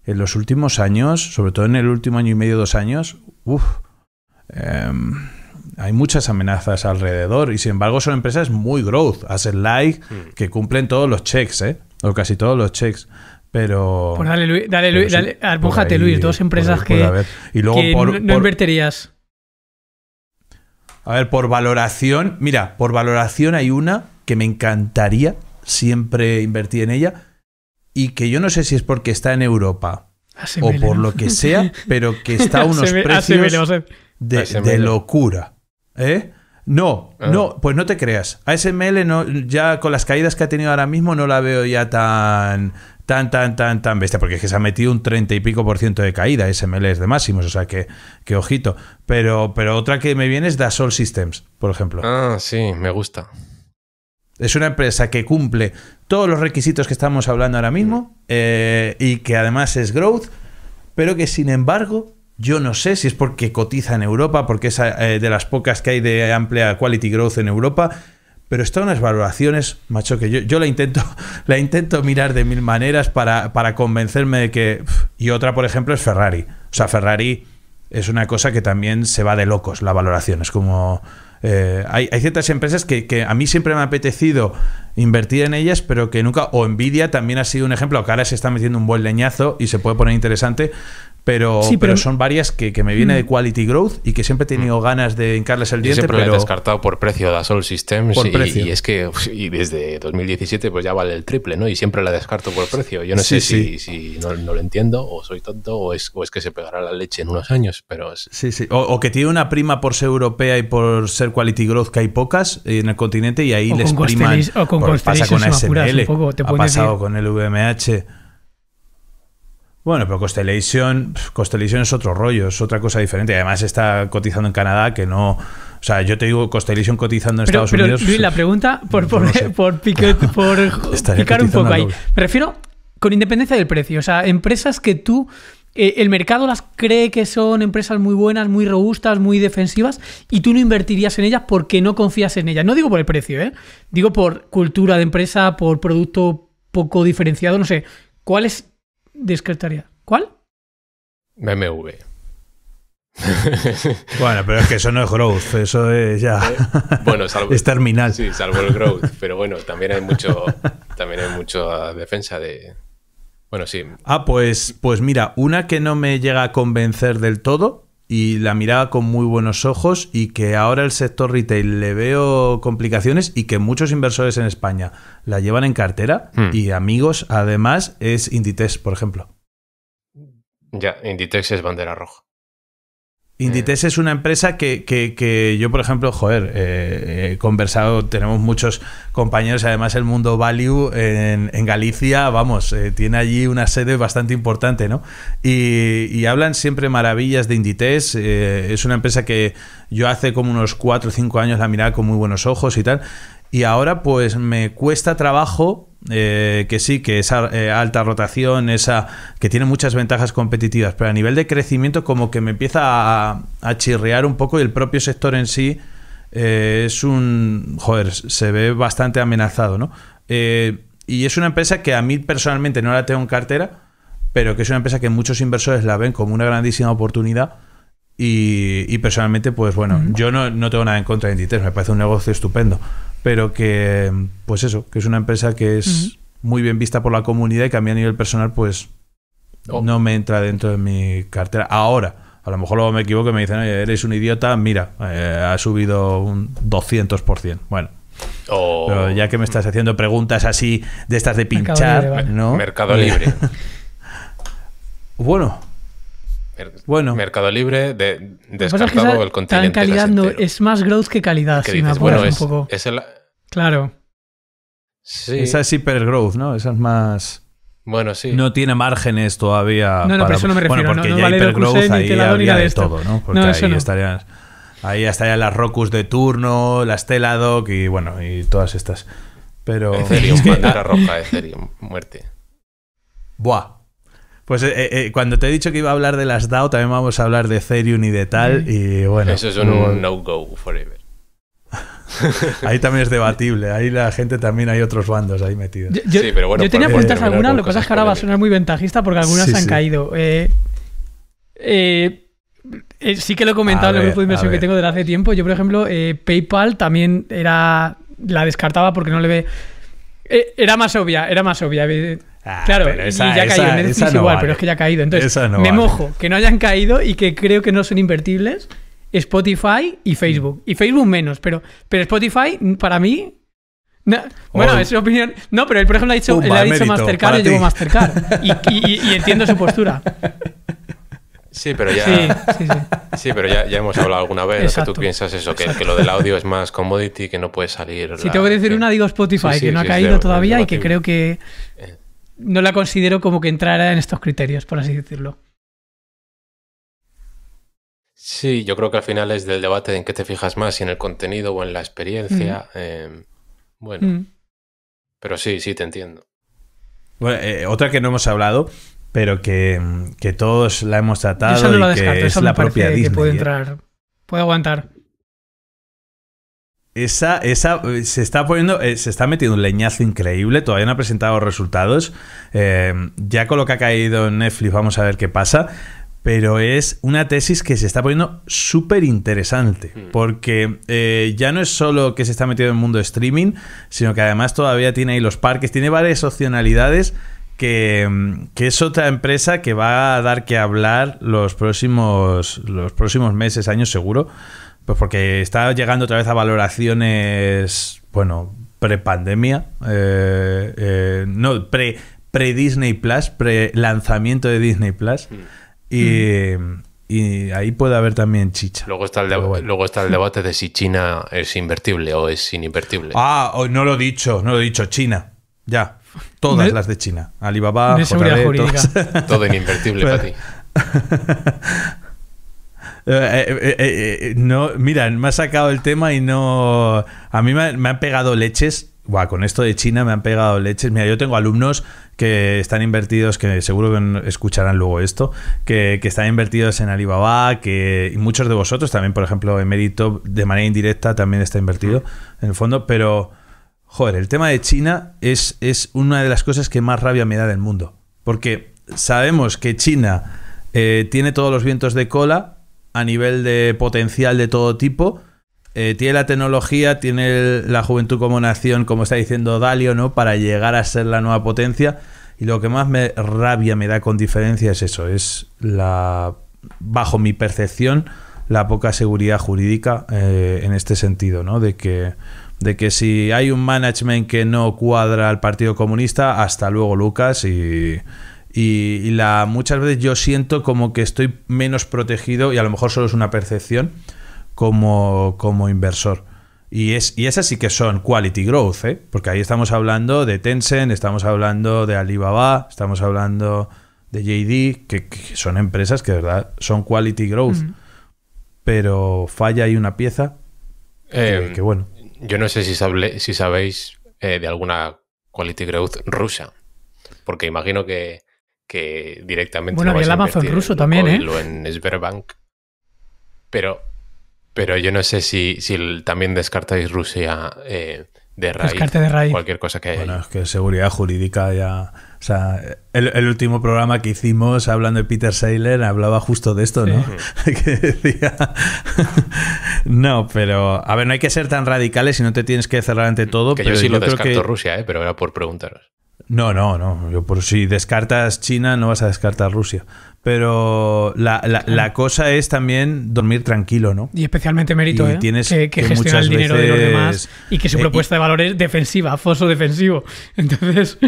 en los últimos años, sobre todo en el último año y medio, dos años, uff, Em, hay muchas amenazas alrededor y sin embargo son empresas muy growth, hacen like, hmm. que cumplen todos los checks, ¿eh? o casi todos los checks. Pero. Pues dale, Luis, dale, Luis, Luis, dos empresas que, y luego no, invertirías. A ver, por valoración, mira, por valoración hay una que me encantaría, siempre invertir en ella, y que yo no sé si es porque está en Europa o por lo que sea, pero que está a unos precios de, locura. ¿Eh? No, ah. no, pues no te creas. ASML no, ya con las caídas que ha tenido ahora mismo no la veo ya tan tan, tan, tan, tan bestia, porque es que se ha metido un 30 y pico por ciento de caída, SML es de máximos, o sea que, que ojito. Pero, pero otra que me viene es Dassault Systems, por ejemplo. Ah, sí, me gusta. Es una empresa que cumple todos los requisitos que estamos hablando ahora mismo eh, y que además es growth, pero que sin embargo yo no sé si es porque cotiza en Europa, porque es eh, de las pocas que hay de amplia quality growth en Europa, pero está unas valoraciones, macho, que yo, yo la, intento, la intento mirar de mil maneras para, convencerme de que... Y otra, por ejemplo, es Ferrari. O sea, Ferrari es una cosa que también se va de locos, la valoración. Es como... Eh, hay, ciertas empresas que, que, a mí siempre me ha apetecido invertir en ellas, pero que nunca, o Nvidia también ha sido un ejemplo, que ahora se está metiendo un buen leñazo y se puede poner interesante, pero, sí, pero, son varias que, me viene de mm. Quality Growth y que siempre he tenido mm. ganas de hincarles el diente. Yo siempre lo he descartado por precio de Sol Systems y, es que y desde 2017 pues ya vale el triple, ¿no? Y siempre la descarto por precio. Yo no sé si, si no, lo entiendo o soy tonto o es, que se pegará la leche en unos años, pero... O, que tiene una prima por ser europea y por ser Quality Growth que hay pocas en el continente y ahí les priman... O con pasa con ha pasado con el VMH... Bueno, pero Constellation, Constellation es otro rollo, es otra cosa diferente. Además está cotizando en Canadá que no... O sea, yo te digo Constellation cotizando en Estados pero, Unidos... Luis, la pregunta, por, por, por, picar un poco ahí. Me refiero con independencia del precio. O sea, empresas que tú eh, el mercado las cree que son empresas muy buenas, muy robustas, muy defensivas, y tú no invertirías en ellas porque no confías en ellas. No digo por el precio, ¿eh? digo por cultura de empresa, por producto poco diferenciado, no sé. ¿Cuál es discretaría. ¿Cuál? BMW. bueno, pero es que eso no es growth, eso es ya. Eh, bueno, salvo, es terminal. Sí, salvo el growth, pero bueno, también hay mucho, también hay mucha ah, defensa de. Bueno, sí. Ah, pues, pues mira, una que no me llega a convencer del todo y la miraba con muy buenos ojos y que ahora el sector retail le veo complicaciones y que muchos inversores en España la llevan en cartera hmm. y amigos además es Inditex, por ejemplo. Ya, Inditex es bandera roja. Inditex es una empresa que, yo, por ejemplo, joder, eh, he conversado, tenemos muchos compañeros, además el mundo value en, Galicia, vamos, eh, tiene allí una sede bastante importante, ¿no? Y, hablan siempre maravillas de Inditex, eh, es una empresa que yo hace como unos 4 o 5 años la miraba con muy buenos ojos y tal, y ahora pues me cuesta trabajo eh, que sí, que esa eh, alta rotación, esa que tiene muchas ventajas competitivas, pero a nivel de crecimiento como que me empieza a, chirrear un poco y el propio sector en sí eh, es un, joder, se ve bastante amenazado, ¿no? y es una empresa que a mí personalmente no la tengo en cartera, pero que es una empresa que muchos inversores la ven como una grandísima oportunidad. Y, personalmente, pues bueno, mm. yo no, tengo nada en contra de 23, me parece un negocio estupendo pero que, pues eso, que es una empresa que es muy bien vista por la comunidad y que a mí a nivel personal, pues oh. no me entra dentro de mi cartera. Ahora. A lo mejor luego me equivoco y me dicen, eres un idiota, mira, eh, ha subido un 200%. Bueno, oh. Pero ya que me estás haciendo preguntas así de estas de pinchar, ¿no? Mercado Libre. bueno, bueno, Mercado Libre, de, descartado que el continente. Calidad no, es más growth que calidad, si dices, bueno, un poco. Es el... Claro. Sí. Esa es growth, ¿no? Esa es más. Bueno, sí. No tiene márgenes todavía. No, no, para... pero eso no me refiero. Bueno, porque no, vale hipergrowth growth ahí habría ni de, de todo, ¿no? Porque ahí estarían. Ahí estarían las Rocus de turno, las Teladoc y bueno, y todas estas. Pero. Ethereum, bandera roja, Ethereum, muerte. Buah. Pues eh, eh, eh, cuando te he dicho que iba a hablar de las DAO, también vamos a hablar de Ethereum y de tal. Y bueno. Eso es un mm. no-go forever. ahí también es debatible. Ahí la gente también hay otros bandos ahí metidos. Yo, sí, pero bueno, yo tenía apuntas algunas, lo que pasa es que ahora va a sonar muy ventajista porque algunas se han caído. sí que lo he comentado en el grupo de inversión que tengo desde hace tiempo. Yo, por ejemplo, PayPal también era. La descartaba porque no le ve eh, era más obvia, era más obvia. Ah, claro, y ya caído. igual, pero es que ya ha caído. Entonces, me mojo que no hayan caído y que creo que no son invertibles Spotify y Facebook. Y Facebook menos, pero, pero Spotify, para mí. bueno, es opinión. No, pero él, por ejemplo, ha dicho, ha dicho más Mastercard, yo llevo Mastercard. y, y entiendo su postura. Sí, pero ya, sí, sí, pero ya, ya, hemos hablado alguna vez que tú piensas eso, que, lo del audio es más commodity, que no puede salir. Si tengo que decir una, digo Spotify, que no ha caído todavía y que creo que eh. no la considero como que entrara en estos criterios, por así decirlo. Sí, yo creo que al final es del debate en qué te fijas más, si en el contenido o en la experiencia. Mm. Em, bueno, mm. pero sí, sí, te entiendo. Bueno, eh, otra que no hemos hablado pero que, todos la hemos tratado y que es la propia Disney. puede ¿eh? entrar, puede aguantar. Esa, esa se está poniendo, eh, se está metiendo un leñazo increíble, todavía no ha presentado resultados. Eh, ya con lo que ha caído en Netflix, vamos a ver qué pasa. Pero es una tesis que se está poniendo súper interesante, hmm. porque ya no es solo que se está metiendo en el mundo de streaming, sino que además todavía tiene ahí los parques, tiene varias opcionalidades que, es otra empresa que va a dar que hablar los próximos, los próximos meses, años seguro, pues porque está llegando otra vez a valoraciones, bueno, pre-pandemia, eh, eh, no, pre-Disney Plus, pre-lanzamiento de Disney Plus. Mm. Mm. Y, ahí puede haber también chicha. Luego está el, luego está el debate de si China es invertible o es ininvertible. Ah, no lo he dicho, no lo he dicho, China. Ya, todas las de China. Alibaba, Todo invertible para ti. no, mira, me ha sacado el tema y no. A mí me, ha han pegado leches. Buah, con esto de China me han pegado leches. Mira, yo tengo alumnos que están invertidos, que seguro que escucharán luego esto, que, que están invertidos en Alibaba, que y muchos de vosotros también, por ejemplo, Emerito, de manera indirecta también está invertido en el fondo, pero Joder, el tema de China es, es una de las cosas que más rabia me da del mundo. Porque sabemos que China eh, tiene todos los vientos de cola a nivel de potencial de todo tipo. Eh, tiene la tecnología, tiene la juventud como nación, como está diciendo Dalio, ¿no? Para llegar a ser la nueva potencia. Y lo que más me rabia me da con diferencia es eso, es la, bajo mi percepción, la poca seguridad jurídica eh, en este sentido, ¿no? De que de que si hay un management que no cuadra al Partido Comunista, hasta luego Lucas y... Y, la, muchas veces yo siento como que estoy menos protegido, y a lo mejor solo es una percepción, como, como inversor. Y, es, y esas sí que son quality growth, ¿eh? porque ahí estamos hablando de Tencent, estamos hablando de Alibaba, estamos hablando de JD, que, son empresas que de verdad son quality growth. Pero falla ahí una pieza. Eh, que, bueno. Yo no sé si, sabéis eh, de alguna quality growth rusa, porque imagino que, directamente. Bueno, había el ruso también, ¿eh? O en Sberbank. Pero, pero yo no sé si, también descartáis Rusia eh, de raíz. de raíz. Cualquier cosa que haya. Bueno, es que seguridad jurídica ya o sea, el, último programa que hicimos hablando de Peter Saylor hablaba justo de esto, ¿no? que decía... no, pero a ver, no hay que ser tan radicales y no te tienes que cerrar ante todo. Que pero yo sí lo descarto Rusia, ¿eh? pero era por preguntaros. No, no, no. por si descartas China, no vas a descartar Rusia. Pero la, cosa es también dormir tranquilo, ¿no? Y especialmente mérito, ¿eh? que, gestiona el dinero de los demás y que su propuesta de valores es defensiva, foso defensivo. Entonces.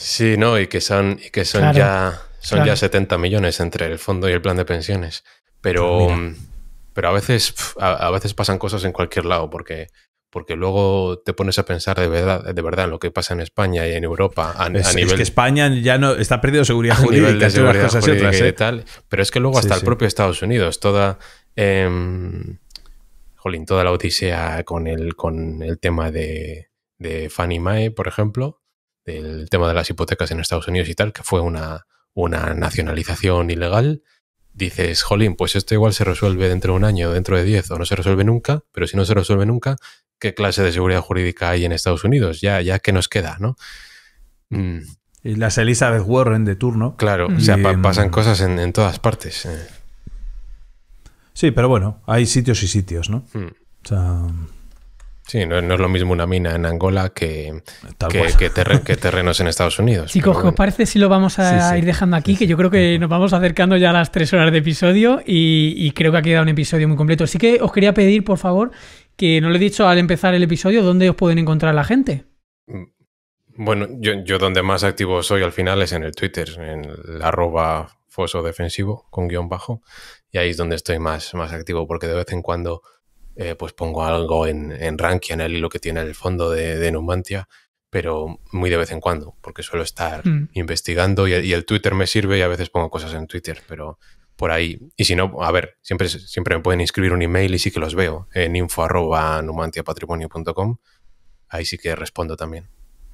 Sí, no, y que son, y que son ya son ya 70 millones entre el fondo y el plan de pensiones. Pero, ah, pero a veces a, veces pasan cosas en cualquier lado, porque, porque luego te pones a pensar de verdad, de verdad en lo que pasa en España y en Europa. A, es, nivel, que España ya no está perdiendo seguridad jurídica, y ¿eh? tal. Pero es que luego hasta el propio Estados Unidos, toda. Em, jolín, toda la odisea con el, con el tema de, de Fannie Mae, por ejemplo, del tema de las hipotecas en Estados Unidos y tal, que fue una, una nacionalización ilegal, dices, jolín, pues esto igual se resuelve dentro de un año, dentro de diez, o no se resuelve nunca, pero si no se resuelve nunca, ¿qué clase de seguridad jurídica hay en Estados Unidos? Ya, ya que nos queda, ¿no? Mm. Y las Elizabeth Warren de turno. Claro, o mm. sea, pasan cosas en, todas partes. Eh. Sí, pero bueno, hay sitios y sitios, ¿no? Mm. O sea... Sí, no, es lo mismo una mina en Angola que, que, terrenos en Estados Unidos. Chicos, ¿qué os parece si lo vamos a ir dejando aquí? que yo creo que nos vamos acercando ya a las tres horas de episodio y, creo que ha quedado un episodio muy completo. Así que os quería pedir, por favor, que no lo he dicho al empezar el episodio, ¿dónde os pueden encontrar la gente? Mm, bueno, yo, donde más activo soy al final es en el Twitter, en el arroba foso defensivo con guión bajo. Y ahí es donde estoy más, más activo porque de vez en cuando eh, pues pongo algo en, en en el hilo que tiene el fondo de, Numantia, pero muy de vez en cuando, porque suelo estar mm. investigando y, el Twitter me sirve y a veces pongo cosas en Twitter, pero por ahí. Y si no, a ver, siempre, siempre me pueden inscribir un email y sí que los veo en info.numantiapatrimonio.com. Ahí sí que respondo también.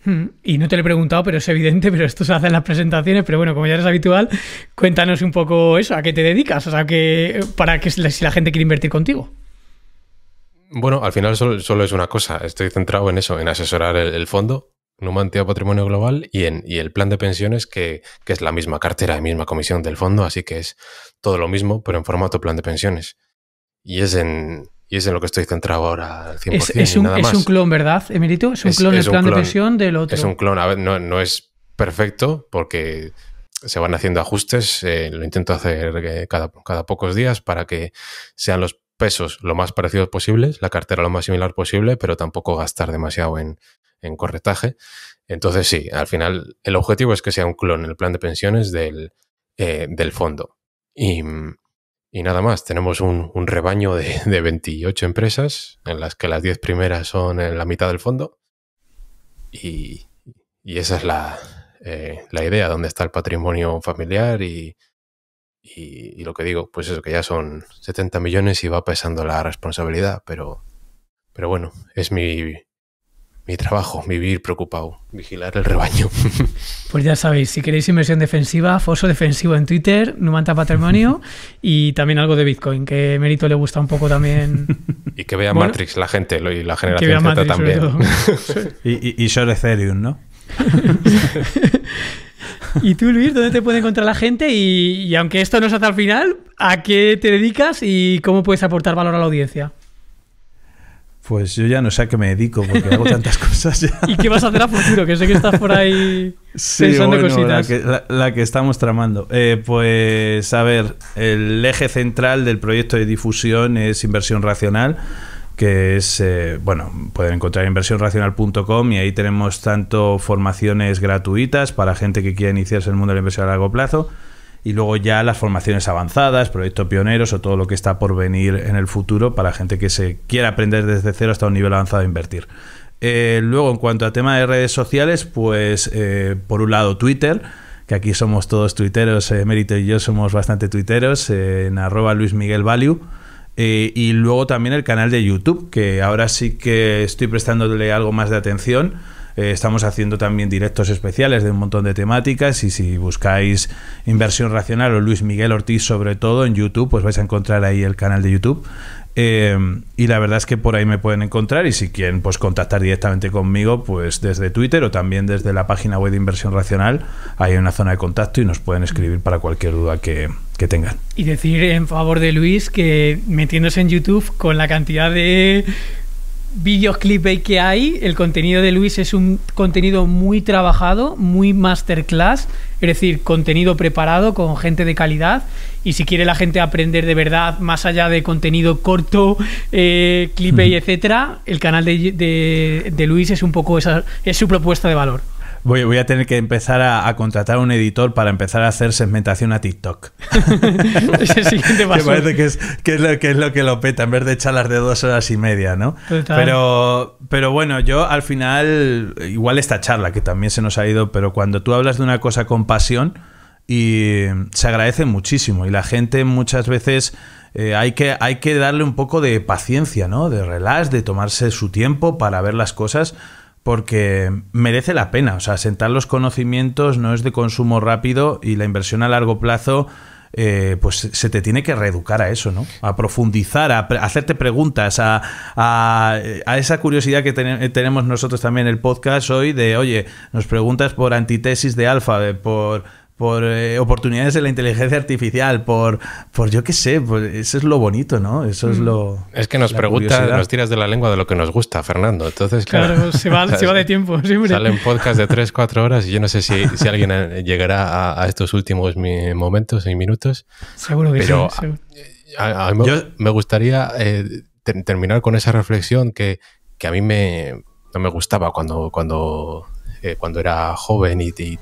Mm. Y no te lo he preguntado, pero es evidente, pero esto se hace en las presentaciones, pero bueno, como ya eres habitual, cuéntanos un poco eso, a qué te dedicas, o sea, que, para que si la gente quiere invertir contigo. Bueno, al final solo, solo, es una cosa. Estoy centrado en eso, en asesorar el, el fondo, Numantia Patrimonio Global y, en, el plan de pensiones, que, es la misma cartera y misma comisión del fondo, así que es todo lo mismo, pero en formato plan de pensiones. Y es en, y es lo que estoy centrado ahora al 100%. Es, un, es un clon, ¿verdad, Emerito? Es un clon del plan de pensión del otro. Es un clon, a ver, no, es perfecto porque se van haciendo ajustes, eh, lo intento hacer eh, cada, cada pocos días para que sean los pesos lo más parecidos posibles, la cartera lo más similar posible, pero tampoco gastar demasiado en, en corretaje. Entonces sí, al final el objetivo es que sea un clon el plan de pensiones del, eh, del fondo. Y, y, nada más, tenemos un, un rebaño de, de, 28 empresas, en las que las 10 primeras son en la mitad del fondo. Y, esa es la, eh, la idea, dónde está el patrimonio familiar y, y, lo que digo, pues eso, que ya son 70 millones y va pesando la responsabilidad, pero, pero bueno, es mi, mi trabajo, vivir preocupado, vigilar el rebaño. Pues ya sabéis, si queréis inversión defensiva, Foso Defensivo en Twitter, Numanta Patrimonio y también algo de Bitcoin, que Mérito le gusta un poco también. Y que vea Matrix la gente y la generación también. y, y, y sobre Ethereum, ¿no? ¿Y tú, Luis, dónde te puede encontrar la gente? Y, aunque esto no es hasta el final, ¿a qué te dedicas y cómo puedes aportar valor a la audiencia? Pues yo ya no sé a qué me dedico porque hago tantas cosas ya. ¿Y qué vas a hacer a futuro? Que sé que estás por ahí pensando cositas. La que, estamos tramando. Eh, pues a ver, el eje central del proyecto de difusión es inversión racional que es, eh, bueno, pueden encontrar inversionracional.com y ahí tenemos tanto formaciones gratuitas para gente que quiera iniciarse en el mundo de la inversión a largo plazo y luego ya las formaciones avanzadas, proyectos pioneros o todo lo que está por venir en el futuro para gente que se quiera aprender desde cero hasta un nivel avanzado de invertir. Eh, luego, en cuanto a tema de redes sociales, pues eh, por un lado Twitter, que aquí somos todos tuiteros, Mérito y yo somos bastante tuiteros, en arroba Luis Miguel Value. Eh, y luego también el canal de YouTube, que ahora sí que estoy prestándole algo más de atención. Eh, estamos haciendo también directos especiales de un montón de temáticas y si buscáis Inversión Racional o Luis Miguel Ortiz sobre todo en YouTube, pues vais a encontrar ahí el canal de YouTube Em, y la verdad es que por ahí me pueden encontrar y si quieren pues contactar directamente conmigo pues desde Twitter o también desde la página web de Inversión Racional hay una zona de contacto y nos pueden escribir para cualquier duda que, que tengan. Y decir en favor de Luis que metiéndose en YouTube con la cantidad de clip clickbait que hay, el contenido de Luis es un contenido muy trabajado, muy masterclass, es decir, contenido preparado con gente de calidad. Y si quiere la gente aprender de verdad, más allá de contenido corto, eh, clip y etcétera, el canal de, de Luis es un poco esa, es su propuesta de valor. Voy, a tener que empezar a, contratar a un editor para empezar a hacer segmentación a TikTok. es el siguiente paso. Que parece que es, lo, que lo peta en vez de charlas de dos horas y media, ¿no? Pero, pero bueno, yo al final, igual esta charla que también se nos ha ido, pero cuando tú hablas de una cosa con pasión y se agradece muchísimo y la gente muchas veces eh, hay, que, hay que darle un poco de paciencia, ¿no? De relax, de tomarse su tiempo para ver las cosas porque merece la pena. O sea, sentar los conocimientos no es de consumo rápido y la inversión a largo plazo. Eh, pues se te tiene que reeducar a eso, ¿no? A profundizar, a, hacerte preguntas, a, a, esa curiosidad que tenemos nosotros también en el podcast hoy de, oye, nos preguntas por antitesis de alfa, eh, por, por eh, oportunidades de la inteligencia artificial, por, por yo qué sé, eso es lo bonito, ¿no? Eso es mm. lo... Es que nos preguntas, nos tiras de la lengua de lo que nos gusta, Fernando. Entonces, claro, se, va, de tiempo. Siempre. Salen podcasts de 3, 4 horas y yo no sé si, alguien eh, llegará a, estos últimos momentos y minutos. Seguro que sí. me gustaría eh, terminar con esa reflexión que, que a mí me, no me gustaba cuando, cuando eh, cuando era joven y, te,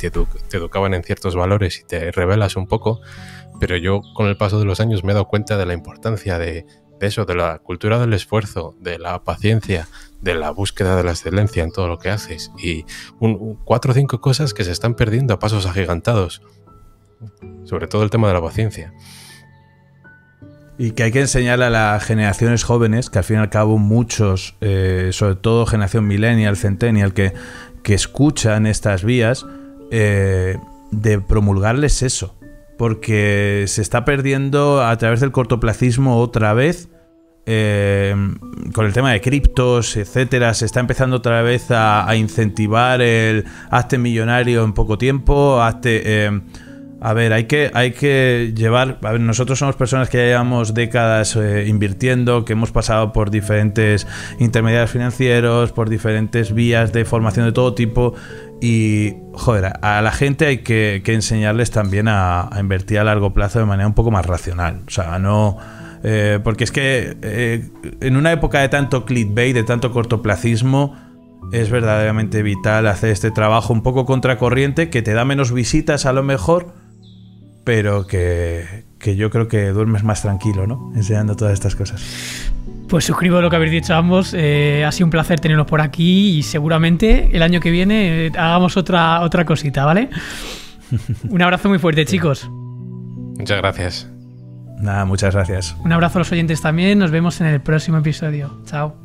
educaban en ciertos valores y te revelas un poco, pero yo con el paso de los años me he dado cuenta de la importancia de, eso, de la cultura del esfuerzo, de la paciencia, de la búsqueda de la excelencia en todo lo que haces y cuatro o cinco cosas que se están perdiendo a pasos agigantados, sobre todo el tema de la paciencia. Y que hay que enseñar a las generaciones jóvenes, que al fin y al cabo muchos, eh, sobre todo generación millennial, centennial, que, que escuchan estas vías eh, de promulgarles eso. Porque se está perdiendo a través del cortoplacismo otra vez. Eh, con el tema de criptos, etcétera, se está empezando otra vez a, incentivar el hazte millonario en poco tiempo, hazte. Eh, a ver, hay que, hay que llevar. A ver, nosotros somos personas que ya llevamos décadas eh, invirtiendo, que hemos pasado por diferentes intermediarios financieros, por diferentes vías de formación de todo tipo. Y, joder, a la gente hay que, enseñarles también a, invertir a largo plazo de manera un poco más racional. O sea, no. Eh, porque es que eh, en una época de tanto clickbait, de tanto cortoplacismo, es verdaderamente vital hacer este trabajo un poco contracorriente que te da menos visitas a lo mejor pero que, yo creo que duermes más tranquilo, ¿no? Enseñando todas estas cosas. Pues suscribo lo que habéis dicho ambos. Eh, ha sido un placer tenerlos por aquí y seguramente el año que viene eh, hagamos otra, otra cosita, ¿vale? un abrazo muy fuerte, chicos. Muchas gracias. Nada, muchas gracias. Un abrazo a los oyentes también. Nos vemos en el próximo episodio. Chao.